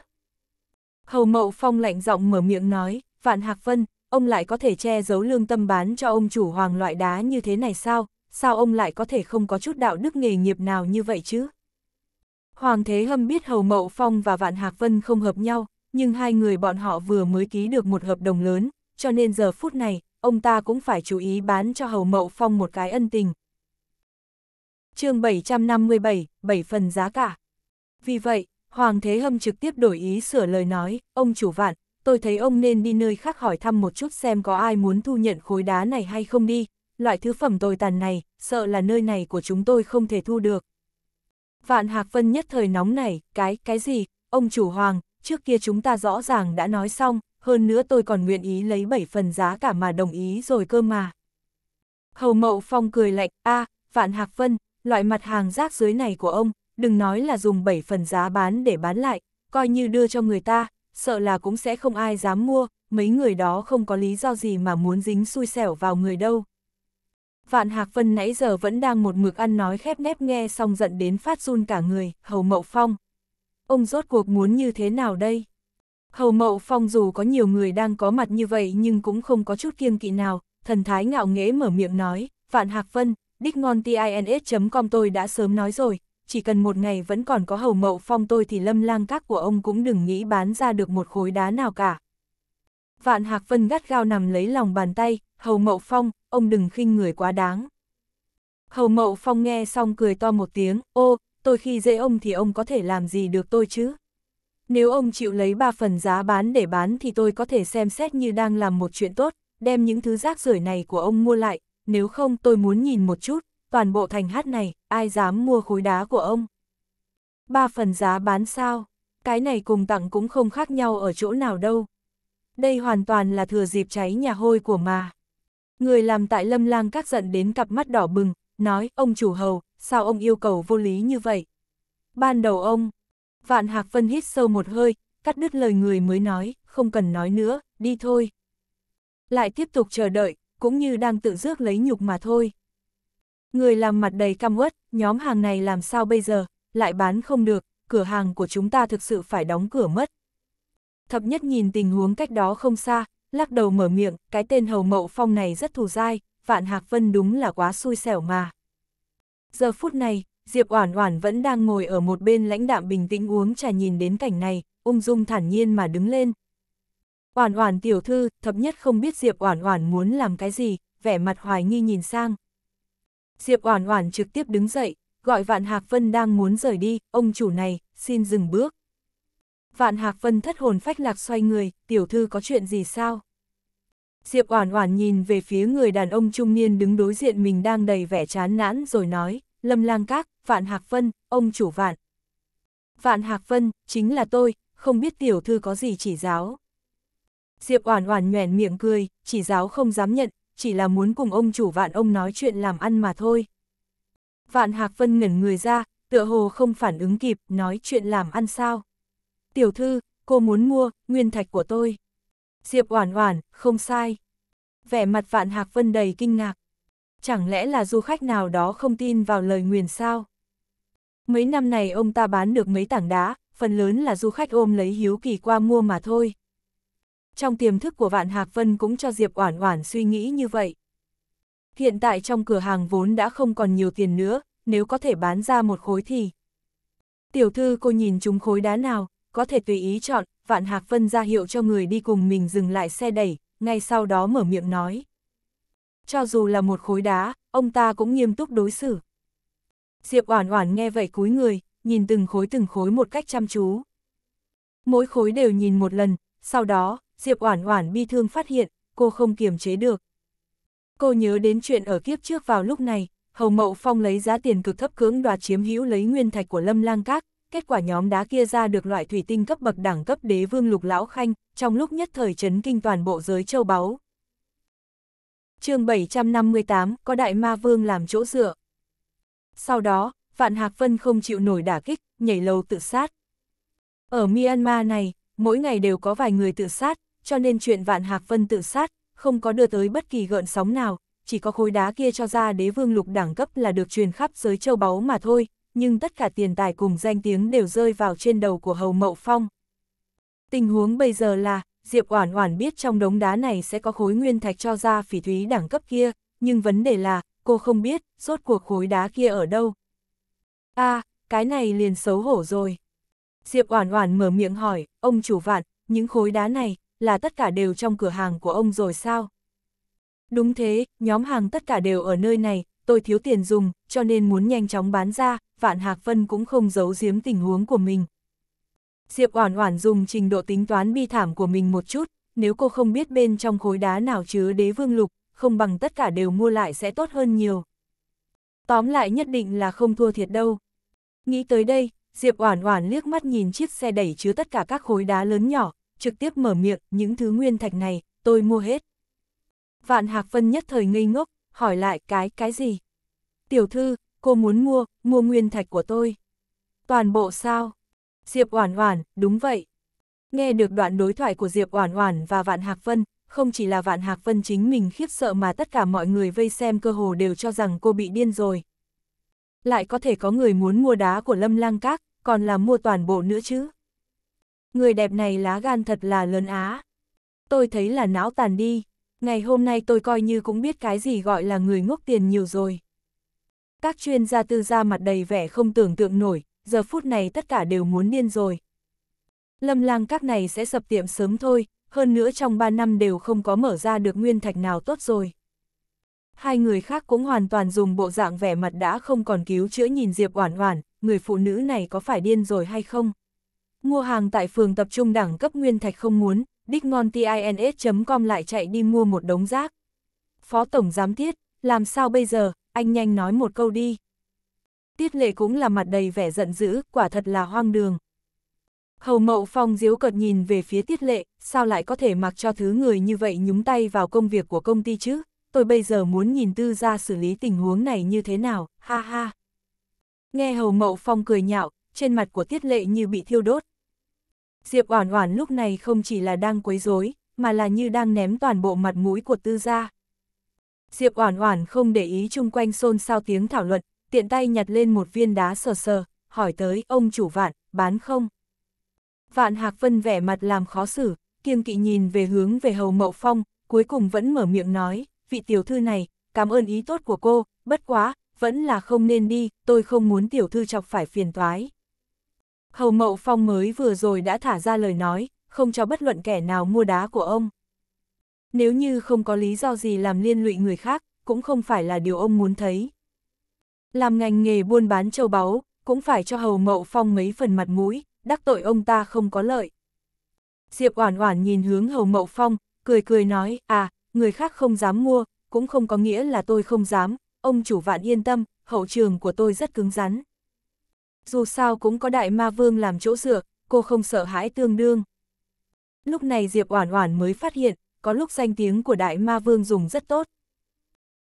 Hầu mậu phong lạnh giọng mở miệng nói, vạn hạc vân, ông lại có thể che giấu lương tâm bán cho ông chủ hoàng loại đá như thế này sao, sao ông lại có thể không có chút đạo đức nghề nghiệp nào như vậy chứ? Hoàng Thế Hâm biết Hầu Mậu Phong và Vạn Hạc Vân không hợp nhau, nhưng hai người bọn họ vừa mới ký được một hợp đồng lớn, cho nên giờ phút này, ông ta cũng phải chú ý bán cho Hầu Mậu Phong một cái ân tình. chương 757, 7 phần giá cả. Vì vậy, Hoàng Thế Hâm trực tiếp đổi ý sửa lời nói, ông chủ vạn, tôi thấy ông nên đi nơi khác hỏi thăm một chút xem có ai muốn thu nhận khối đá này hay không đi, loại thứ phẩm tồi tàn này, sợ là nơi này của chúng tôi không thể thu được. Vạn Hạc Vân nhất thời nóng này, cái, cái gì, ông chủ Hoàng, trước kia chúng ta rõ ràng đã nói xong, hơn nữa tôi còn nguyện ý lấy 7 phần giá cả mà đồng ý rồi cơ mà. Hầu Mậu Phong cười lạnh, a à, Vạn Hạc Vân, loại mặt hàng rác dưới này của ông, đừng nói là dùng 7 phần giá bán để bán lại, coi như đưa cho người ta, sợ là cũng sẽ không ai dám mua, mấy người đó không có lý do gì mà muốn dính xui xẻo vào người đâu. Vạn Hạc Vân nãy giờ vẫn đang một mực ăn nói khép nép nghe xong giận đến phát run cả người, hầu mậu phong. Ông rốt cuộc muốn như thế nào đây? Hầu Mậu Phong dù có nhiều người đang có mặt như vậy nhưng cũng không có chút kiêng kỵ nào, thần thái ngạo nghễ mở miệng nói, Vạn Hạc Vân, đích ngon tins.com tôi đã sớm nói rồi, chỉ cần một ngày vẫn còn có Hầu Mậu Phong tôi thì lâm lang các của ông cũng đừng nghĩ bán ra được một khối đá nào cả. Vạn Hạc Vân gắt gao nằm lấy lòng bàn tay, Hầu Mậu Phong, ông đừng khinh người quá đáng. Hầu Mậu Phong nghe xong cười to một tiếng, ô, tôi khi dễ ông thì ông có thể làm gì được tôi chứ? Nếu ông chịu lấy ba phần giá bán để bán thì tôi có thể xem xét như đang làm một chuyện tốt, đem những thứ rác rưởi này của ông mua lại, nếu không tôi muốn nhìn một chút, toàn bộ thành hát này, ai dám mua khối đá của ông. ba phần giá bán sao? Cái này cùng tặng cũng không khác nhau ở chỗ nào đâu. Đây hoàn toàn là thừa dịp cháy nhà hôi của mà. Người làm tại lâm lang các giận đến cặp mắt đỏ bừng, nói ông chủ hầu, sao ông yêu cầu vô lý như vậy? Ban đầu ông, Vạn Hạc Vân hít sâu một hơi, cắt đứt lời người mới nói, không cần nói nữa, đi thôi. Lại tiếp tục chờ đợi, cũng như đang tự rước lấy nhục mà thôi. Người làm mặt đầy căm uất, nhóm hàng này làm sao bây giờ, lại bán không được, cửa hàng của chúng ta thực sự phải đóng cửa mất. Thập nhất nhìn tình huống cách đó không xa, lắc đầu mở miệng, cái tên hầu mậu phong này rất thù dai, vạn hạc vân đúng là quá xui xẻo mà. Giờ phút này, Diệp Oản Oản vẫn đang ngồi ở một bên lãnh đạm bình tĩnh uống trà nhìn đến cảnh này, ung dung thản nhiên mà đứng lên. Oản Oản tiểu thư, thập nhất không biết Diệp Oản Oản muốn làm cái gì, vẻ mặt hoài nghi nhìn sang. Diệp Oản Oản trực tiếp đứng dậy, gọi Vạn Hạc Vân đang muốn rời đi, ông chủ này, xin dừng bước. Vạn Hạc Vân thất hồn phách lạc xoay người, tiểu thư có chuyện gì sao? Diệp Oản Oản nhìn về phía người đàn ông trung niên đứng đối diện mình đang đầy vẻ chán nản rồi nói, Lâm Lang Các, Vạn Hạc Vân, ông chủ Vạn. Vạn Hạc Vân, chính là tôi, không biết tiểu thư có gì chỉ giáo. Diệp Oản Oản nhoẻn miệng cười, chỉ giáo không dám nhận, chỉ là muốn cùng ông chủ Vạn ông nói chuyện làm ăn mà thôi. Vạn Hạc Vân ngẩn người ra, tựa hồ không phản ứng kịp, nói chuyện làm ăn sao? Tiểu thư, cô muốn mua nguyên thạch của tôi. Diệp Oản Oản, không sai. Vẻ mặt Vạn Hạc Vân đầy kinh ngạc. Chẳng lẽ là du khách nào đó không tin vào lời nguyền sao? Mấy năm này ông ta bán được mấy tảng đá, phần lớn là du khách ôm lấy hiếu kỳ qua mua mà thôi. Trong tiềm thức của Vạn Hạc Vân cũng cho Diệp Oản Oản suy nghĩ như vậy. Hiện tại trong cửa hàng vốn đã không còn nhiều tiền nữa, nếu có thể bán ra một khối thì... Tiểu thư cô nhìn chúng khối đá nào, có thể tùy ý chọn, Vạn Hạc Vân ra hiệu cho người đi cùng mình dừng lại xe đẩy, ngay sau đó mở miệng nói cho dù là một khối đá, ông ta cũng nghiêm túc đối xử. Diệp Oản Oản nghe vậy cúi người, nhìn từng khối từng khối một cách chăm chú. Mỗi khối đều nhìn một lần, sau đó, Diệp Oản Oản bi thương phát hiện, cô không kiềm chế được. Cô nhớ đến chuyện ở kiếp trước vào lúc này, Hầu Mậu Phong lấy giá tiền cực thấp cưỡng đoạt chiếm hữu lấy nguyên thạch của Lâm Lang Các, kết quả nhóm đá kia ra được loại thủy tinh cấp bậc đẳng cấp đế vương lục lão khanh, trong lúc nhất thời chấn kinh toàn bộ giới châu báu chương 758 có đại ma vương làm chỗ dựa. Sau đó, Vạn Hạc Vân không chịu nổi đả kích, nhảy lầu tự sát. Ở Myanmar này, mỗi ngày đều có vài người tự sát, cho nên chuyện Vạn Hạc Vân tự sát không có đưa tới bất kỳ gợn sóng nào, chỉ có khối đá kia cho ra đế vương lục đẳng cấp là được truyền khắp giới châu báu mà thôi, nhưng tất cả tiền tài cùng danh tiếng đều rơi vào trên đầu của Hầu Mậu Phong. Tình huống bây giờ là, Diệp Oản Oản biết trong đống đá này sẽ có khối nguyên thạch cho ra phỉ thúy đẳng cấp kia, nhưng vấn đề là, cô không biết, rốt cuộc khối đá kia ở đâu. a à, cái này liền xấu hổ rồi. Diệp Oản Oản mở miệng hỏi, ông chủ vạn, những khối đá này, là tất cả đều trong cửa hàng của ông rồi sao? Đúng thế, nhóm hàng tất cả đều ở nơi này, tôi thiếu tiền dùng, cho nên muốn nhanh chóng bán ra, Vạn Hạc Vân cũng không giấu giếm tình huống của mình, Diệp Oản Oản dùng trình độ tính toán bi thảm của mình một chút, nếu cô không biết bên trong khối đá nào chứa đế vương lục, không bằng tất cả đều mua lại sẽ tốt hơn nhiều. Tóm lại nhất định là không thua thiệt đâu. Nghĩ tới đây, Diệp Oản Oản liếc mắt nhìn chiếc xe đẩy chứa tất cả các khối đá lớn nhỏ, trực tiếp mở miệng, những thứ nguyên thạch này, tôi mua hết. Vạn Hạc Vân nhất thời ngây ngốc, hỏi lại cái, cái gì? Tiểu thư, cô muốn mua, mua nguyên thạch của tôi. Toàn bộ sao? Diệp Oản Oản, đúng vậy. Nghe được đoạn đối thoại của Diệp Oản Oản và Vạn Hạc Vân, không chỉ là Vạn Hạc Vân chính mình khiếp sợ mà tất cả mọi người vây xem cơ hồ đều cho rằng cô bị điên rồi. Lại có thể có người muốn mua đá của Lâm Lang Các, còn là mua toàn bộ nữa chứ. Người đẹp này lá gan thật là lớn á. Tôi thấy là não tàn đi, ngày hôm nay tôi coi như cũng biết cái gì gọi là người ngốc tiền nhiều rồi. Các chuyên gia tư gia mặt đầy vẻ không tưởng tượng nổi, giờ phút này tất cả đều muốn điên rồi. Lâm lang các này sẽ sập tiệm sớm thôi, hơn nữa trong 3 năm đều không có mở ra được nguyên thạch nào tốt rồi. Hai người khác cũng hoàn toàn dùng bộ dạng vẻ mặt đã không còn cứu chữa nhìn Diệp Oản Oản, người phụ nữ này có phải điên rồi hay không? Mua hàng tại phường tập trung đẳng cấp nguyên thạch không muốn, đích ngon dickmontins.com lại chạy đi mua một đống rác. Phó tổng giám tiết, làm sao bây giờ, anh nhanh nói một câu đi tiết lệ cũng là mặt đầy vẻ giận dữ, quả thật là hoang đường. Hầu Mậu Phong diếu cợt nhìn về phía tiết lệ, sao lại có thể mặc cho thứ người như vậy nhúng tay vào công việc của công ty chứ, tôi bây giờ muốn nhìn tư ra xử lý tình huống này như thế nào, ha ha. Nghe Hầu Mậu Phong cười nhạo, trên mặt của tiết lệ như bị thiêu đốt. Diệp Oản Oản lúc này không chỉ là đang quấy rối, mà là như đang ném toàn bộ mặt mũi của tư gia. Diệp Oản Oản không để ý chung quanh xôn xao tiếng thảo luận, tiện tay nhặt lên một viên đá sờ sờ, hỏi tới ông chủ vạn, bán không? Vạn Hạc Vân vẻ mặt làm khó xử, kiêng kỵ nhìn về hướng về Hầu Mậu Phong, cuối cùng vẫn mở miệng nói, vị tiểu thư này, cảm ơn ý tốt của cô, bất quá, vẫn là không nên đi, tôi không muốn tiểu thư chọc phải phiền toái. Hầu Mậu Phong mới vừa rồi đã thả ra lời nói, không cho bất luận kẻ nào mua đá của ông. Nếu như không có lý do gì làm liên lụy người khác, cũng không phải là điều ông muốn thấy. Làm ngành nghề buôn bán châu báu, cũng phải cho Hầu Mậu Phong mấy phần mặt mũi, đắc tội ông ta không có lợi. Diệp Oản Oản nhìn hướng Hầu Mậu Phong, cười cười nói, à, người khác không dám mua, cũng không có nghĩa là tôi không dám, ông chủ vạn yên tâm, hậu trường của tôi rất cứng rắn. Dù sao cũng có đại ma vương làm chỗ dựa, cô không sợ hãi tương đương. Lúc này Diệp Oản Oản mới phát hiện, có lúc danh tiếng của đại ma vương dùng rất tốt.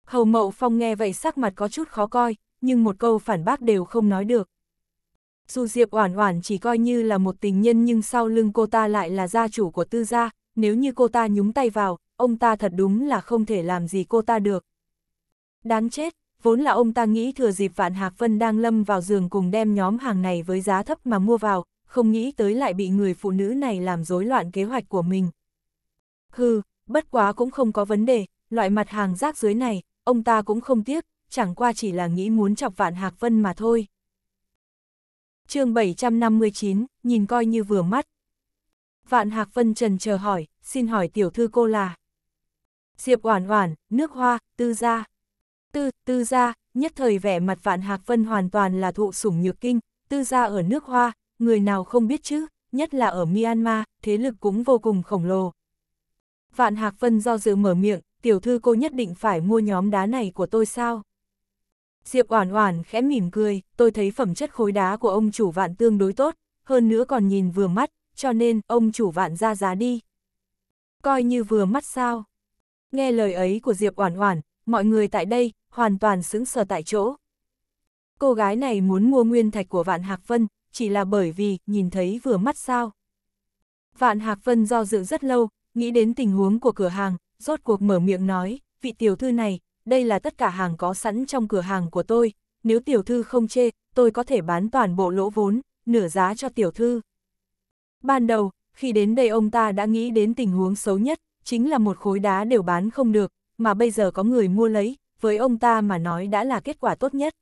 Hầu Mậu Phong nghe vậy sắc mặt có chút khó coi, nhưng một câu phản bác đều không nói được. Dù Diệp Oản Oản chỉ coi như là một tình nhân nhưng sau lưng cô ta lại là gia chủ của tư gia, nếu như cô ta nhúng tay vào, ông ta thật đúng là không thể làm gì cô ta được. Đáng chết, vốn là ông ta nghĩ thừa dịp Vạn Hạc Vân đang lâm vào giường cùng đem nhóm hàng này với giá thấp mà mua vào, không nghĩ tới lại bị người phụ nữ này làm rối loạn kế hoạch của mình. Hừ, bất quá cũng không có vấn đề, loại mặt hàng rác dưới này, ông ta cũng không tiếc, chẳng qua chỉ là nghĩ muốn chọc vạn Hạc Vân mà thôi. chương 759, nhìn coi như vừa mắt. Vạn Hạc Vân trần chờ hỏi, xin hỏi tiểu thư cô là. Diệp Oản Oản, nước hoa, tư gia. Tư, tư gia, nhất thời vẻ mặt Vạn Hạc Vân hoàn toàn là thụ sủng nhược kinh, tư gia ở nước hoa, người nào không biết chứ, nhất là ở Myanmar, thế lực cũng vô cùng khổng lồ. Vạn Hạc Vân do dự mở miệng, tiểu thư cô nhất định phải mua nhóm đá này của tôi sao? Diệp Oản Oản khẽ mỉm cười, tôi thấy phẩm chất khối đá của ông chủ vạn tương đối tốt, hơn nữa còn nhìn vừa mắt, cho nên ông chủ vạn ra giá đi. Coi như vừa mắt sao? Nghe lời ấy của Diệp Oản Oản, mọi người tại đây hoàn toàn sững sờ tại chỗ. Cô gái này muốn mua nguyên thạch của Vạn Hạc Vân, chỉ là bởi vì nhìn thấy vừa mắt sao? Vạn Hạc Vân do dự rất lâu, nghĩ đến tình huống của cửa hàng, rốt cuộc mở miệng nói, vị tiểu thư này, đây là tất cả hàng có sẵn trong cửa hàng của tôi, nếu tiểu thư không chê, tôi có thể bán toàn bộ lỗ vốn, nửa giá cho tiểu thư. Ban đầu, khi đến đây ông ta đã nghĩ đến tình huống xấu nhất, chính là một khối đá đều bán không được, mà bây giờ có người mua lấy, với ông ta mà nói đã là kết quả tốt nhất.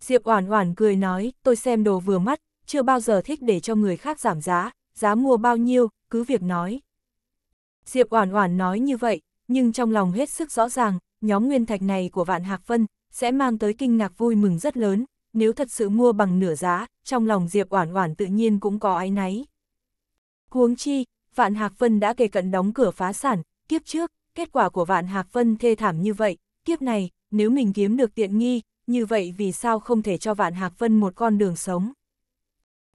Diệp Oản Oản cười nói, tôi xem đồ vừa mắt, chưa bao giờ thích để cho người khác giảm giá, giá mua bao nhiêu, cứ việc nói. Diệp Oản Oản nói như vậy, nhưng trong lòng hết sức rõ ràng, nhóm nguyên thạch này của Vạn Hạc Vân sẽ mang tới kinh ngạc vui mừng rất lớn, nếu thật sự mua bằng nửa giá, trong lòng Diệp Oản Oản tự nhiên cũng có áy náy. Huống chi, Vạn Hạc Vân đã kề cận đóng cửa phá sản, kiếp trước, kết quả của Vạn Hạc Vân thê thảm như vậy, kiếp này, nếu mình kiếm được tiện nghi, như vậy vì sao không thể cho Vạn Hạc Vân một con đường sống?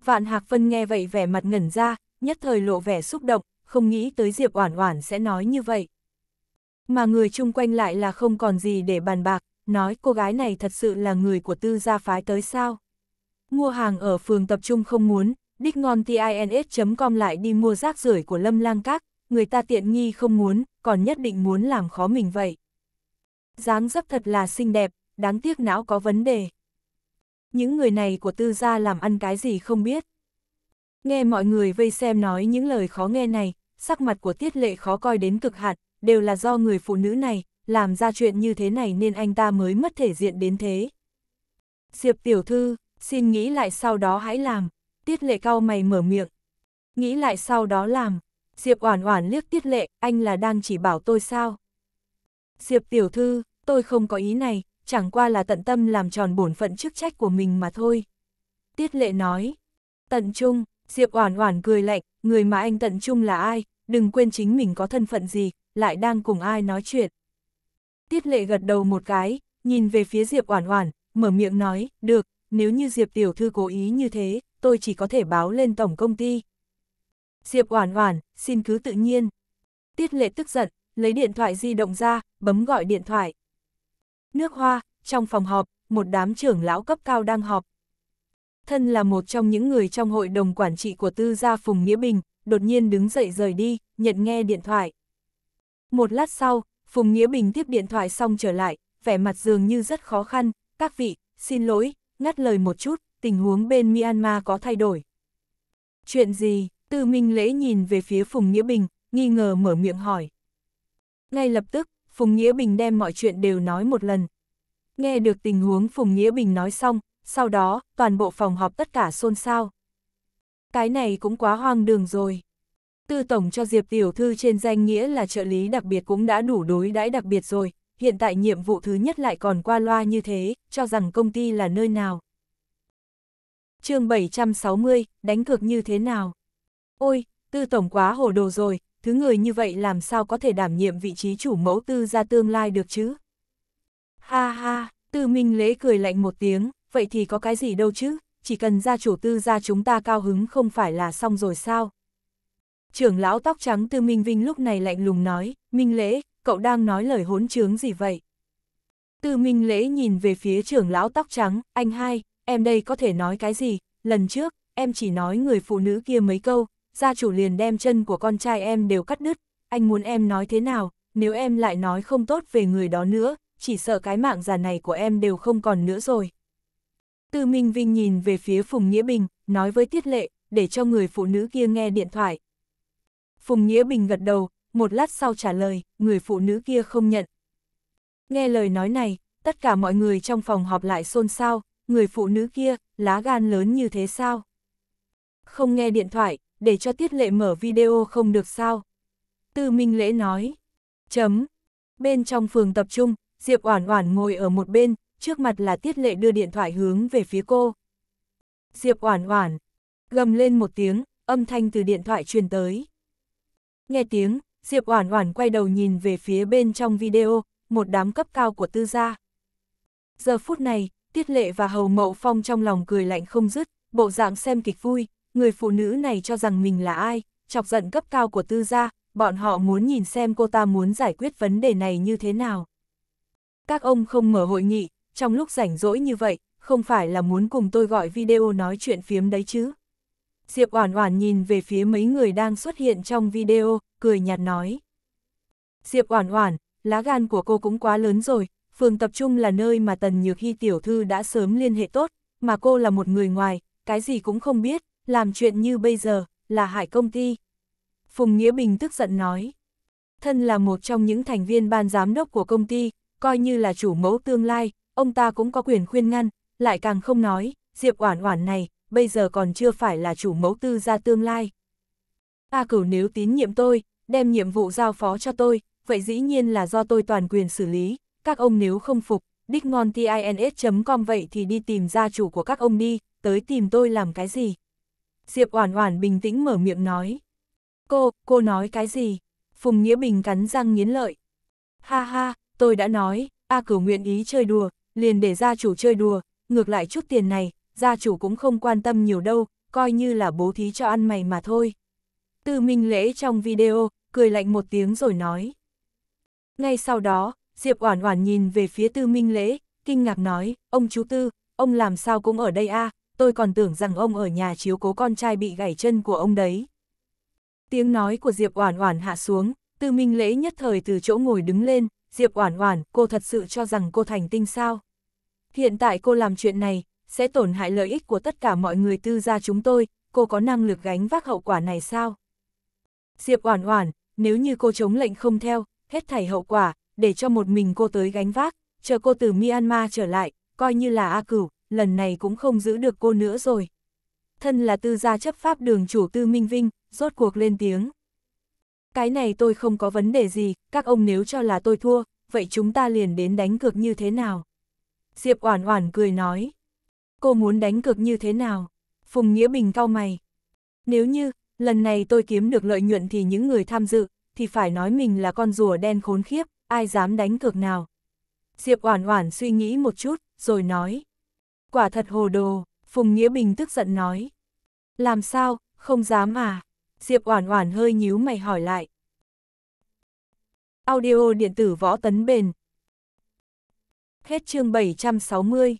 Vạn Hạc Vân nghe vậy vẻ mặt ngẩn ra, nhất thời lộ vẻ xúc động, không nghĩ tới Diệp Oản Oản sẽ nói như vậy mà người chung quanh lại là không còn gì để bàn bạc, nói cô gái này thật sự là người của tư gia phái tới sao. Mua hàng ở phường tập trung không muốn, đích ngon tins.com lại đi mua rác rưởi của Lâm Lang Các, người ta tiện nghi không muốn, còn nhất định muốn làm khó mình vậy. Dáng dấp thật là xinh đẹp, đáng tiếc não có vấn đề. Những người này của tư gia làm ăn cái gì không biết. Nghe mọi người vây xem nói những lời khó nghe này, sắc mặt của tiết lệ khó coi đến cực hạn, đều là do người phụ nữ này, làm ra chuyện như thế này nên anh ta mới mất thể diện đến thế. Diệp tiểu thư, xin nghĩ lại sau đó hãy làm, tiết lệ cao mày mở miệng. Nghĩ lại sau đó làm, Diệp oản oản liếc tiết lệ, anh là đang chỉ bảo tôi sao? Diệp tiểu thư, tôi không có ý này, chẳng qua là tận tâm làm tròn bổn phận chức trách của mình mà thôi. Tiết lệ nói, tận trung, Diệp oản oản cười lạnh, người mà anh tận trung là ai, đừng quên chính mình có thân phận gì, lại đang cùng ai nói chuyện. Tiết lệ gật đầu một cái, nhìn về phía Diệp Oản Oản, mở miệng nói, được, nếu như Diệp Tiểu Thư cố ý như thế, tôi chỉ có thể báo lên tổng công ty. Diệp Oản Oản, xin cứ tự nhiên. Tiết lệ tức giận, lấy điện thoại di động ra, bấm gọi điện thoại. Nước hoa, trong phòng họp, một đám trưởng lão cấp cao đang họp. Thân là một trong những người trong hội đồng quản trị của tư gia Phùng Nghĩa Bình, đột nhiên đứng dậy rời đi, nhận nghe điện thoại. Một lát sau, Phùng Nghĩa Bình tiếp điện thoại xong trở lại, vẻ mặt dường như rất khó khăn, các vị, xin lỗi, ngắt lời một chút, tình huống bên Myanmar có thay đổi. Chuyện gì? Tư Minh Lễ nhìn về phía Phùng Nghĩa Bình, nghi ngờ mở miệng hỏi. Ngay lập tức, Phùng Nghĩa Bình đem mọi chuyện đều nói một lần. Nghe được tình huống Phùng Nghĩa Bình nói xong, sau đó, toàn bộ phòng họp tất cả xôn xao. Cái này cũng quá hoang đường rồi. Tư Tổng cho Diệp Tiểu Thư trên danh nghĩa là trợ lý đặc biệt cũng đã đủ đối đãi đặc biệt rồi, hiện tại nhiệm vụ thứ nhất lại còn qua loa như thế, cho rằng công ty là nơi nào. chương 760, đánh cược như thế nào? Ôi, Tư Tổng quá hồ đồ rồi, thứ người như vậy làm sao có thể đảm nhiệm vị trí chủ mẫu tư gia tương lai được chứ? Ha ha, Tư Minh Lễ cười lạnh một tiếng, vậy thì có cái gì đâu chứ, chỉ cần gia chủ tư gia chúng ta cao hứng không phải là xong rồi sao? Trưởng lão tóc trắng Tư Minh Vinh lúc này lạnh lùng nói, Minh Lễ, cậu đang nói lời hỗn trướng gì vậy? Tư Minh Lễ nhìn về phía trưởng lão tóc trắng, anh hai, em đây có thể nói cái gì? Lần trước, em chỉ nói người phụ nữ kia mấy câu, gia chủ liền đem chân của con trai em đều cắt đứt, anh muốn em nói thế nào, nếu em lại nói không tốt về người đó nữa, chỉ sợ cái mạng già này của em đều không còn nữa rồi. Tư Minh Vinh nhìn về phía Phùng Nghĩa Bình, nói với Tiết Lệ, để cho người phụ nữ kia nghe điện thoại, Phùng Nghĩa Bình gật đầu, một lát sau trả lời, người phụ nữ kia không nhận. Nghe lời nói này, tất cả mọi người trong phòng họp lại xôn xao, người phụ nữ kia, lá gan lớn như thế sao? Không nghe điện thoại, để cho tiết lệ mở video không được sao? Tư Minh Lễ nói, chấm. Bên trong phường tập trung, Diệp Oản Oản ngồi ở một bên, trước mặt là tiết lệ đưa điện thoại hướng về phía cô. Diệp Oản Oản, gầm lên một tiếng, âm thanh từ điện thoại truyền tới. Nghe tiếng, Diệp Oản Oản quay đầu nhìn về phía bên trong video, một đám cấp cao của tư gia. Giờ phút này, Tiết Lệ và Hầu Mậu Phong trong lòng cười lạnh không dứt, bộ dạng xem kịch vui, người phụ nữ này cho rằng mình là ai, chọc giận cấp cao của tư gia, bọn họ muốn nhìn xem cô ta muốn giải quyết vấn đề này như thế nào. Các ông không mở hội nghị, trong lúc rảnh rỗi như vậy, không phải là muốn cùng tôi gọi video nói chuyện phiếm đấy chứ. Diệp Oản Oản nhìn về phía mấy người đang xuất hiện trong video, cười nhạt nói. Diệp Oản Oản, lá gan của cô cũng quá lớn rồi, phường tập trung là nơi mà Tần Nhược Hy tiểu thư đã sớm liên hệ tốt, mà cô là một người ngoài, cái gì cũng không biết, làm chuyện như bây giờ, là hại công ty. Phùng Nghĩa Bình tức giận nói. Thân là một trong những thành viên ban giám đốc của công ty, coi như là chủ mẫu tương lai, ông ta cũng có quyền khuyên ngăn, lại càng không nói, Diệp Oản Oản này, bây giờ còn chưa phải là chủ mẫu tư gia tương lai. A cửu nếu tín nhiệm tôi, đem nhiệm vụ giao phó cho tôi, vậy dĩ nhiên là do tôi toàn quyền xử lý, các ông nếu không phục, đích ngon dickmontins.com vậy thì đi tìm gia chủ của các ông đi, tới tìm tôi làm cái gì? Diệp Oản Oản bình tĩnh mở miệng nói. Cô, cô nói cái gì? Phùng Nghĩa Bình cắn răng nghiến lợi. Ha ha, tôi đã nói, A Cửu nguyện ý chơi đùa, liền để gia chủ chơi đùa, ngược lại chút tiền này, gia chủ cũng không quan tâm nhiều đâu, coi như là bố thí cho ăn mày mà thôi. Tư Minh Lễ trong video, cười lạnh một tiếng rồi nói. Ngay sau đó, Diệp Oản Oản nhìn về phía Tư Minh Lễ, kinh ngạc nói, ông chú Tư, ông làm sao cũng ở đây a tôi còn tưởng rằng ông ở nhà chiếu cố con trai bị gãy chân của ông đấy. Tiếng nói của Diệp Oản Oản hạ xuống, Tư Minh Lễ nhất thời từ chỗ ngồi đứng lên, Diệp Oản Oản, cô thật sự cho rằng cô thành tinh sao? Hiện tại cô làm chuyện này, sẽ tổn hại lợi ích của tất cả mọi người tư gia chúng tôi, cô có năng lực gánh vác hậu quả này sao? Diệp Oản Oản, nếu như cô chống lệnh không theo, hết thảy hậu quả, để cho một mình cô tới gánh vác, chờ cô từ Myanmar trở lại, coi như là A Cửu, lần này cũng không giữ được cô nữa rồi. Thân là tư gia chấp pháp đường chủ tư Minh Vinh, rốt cuộc lên tiếng. Cái này tôi không có vấn đề gì, các ông nếu cho là tôi thua, vậy chúng ta liền đến đánh cược như thế nào? Diệp Oản Oản cười nói. Cô muốn đánh cược như thế nào? Phùng Nghĩa Bình cau mày. Nếu như, lần này tôi kiếm được lợi nhuận thì những người tham dự, thì phải nói mình là con rùa đen khốn khiếp, ai dám đánh cược nào. Diệp Oản Oản suy nghĩ một chút, rồi nói. Quả thật hồ đồ, Phùng Nghĩa Bình tức giận nói. Làm sao, không dám à? Diệp Oản Oản hơi nhíu mày hỏi lại. Audio điện tử võ tấn bền. Hết chương 760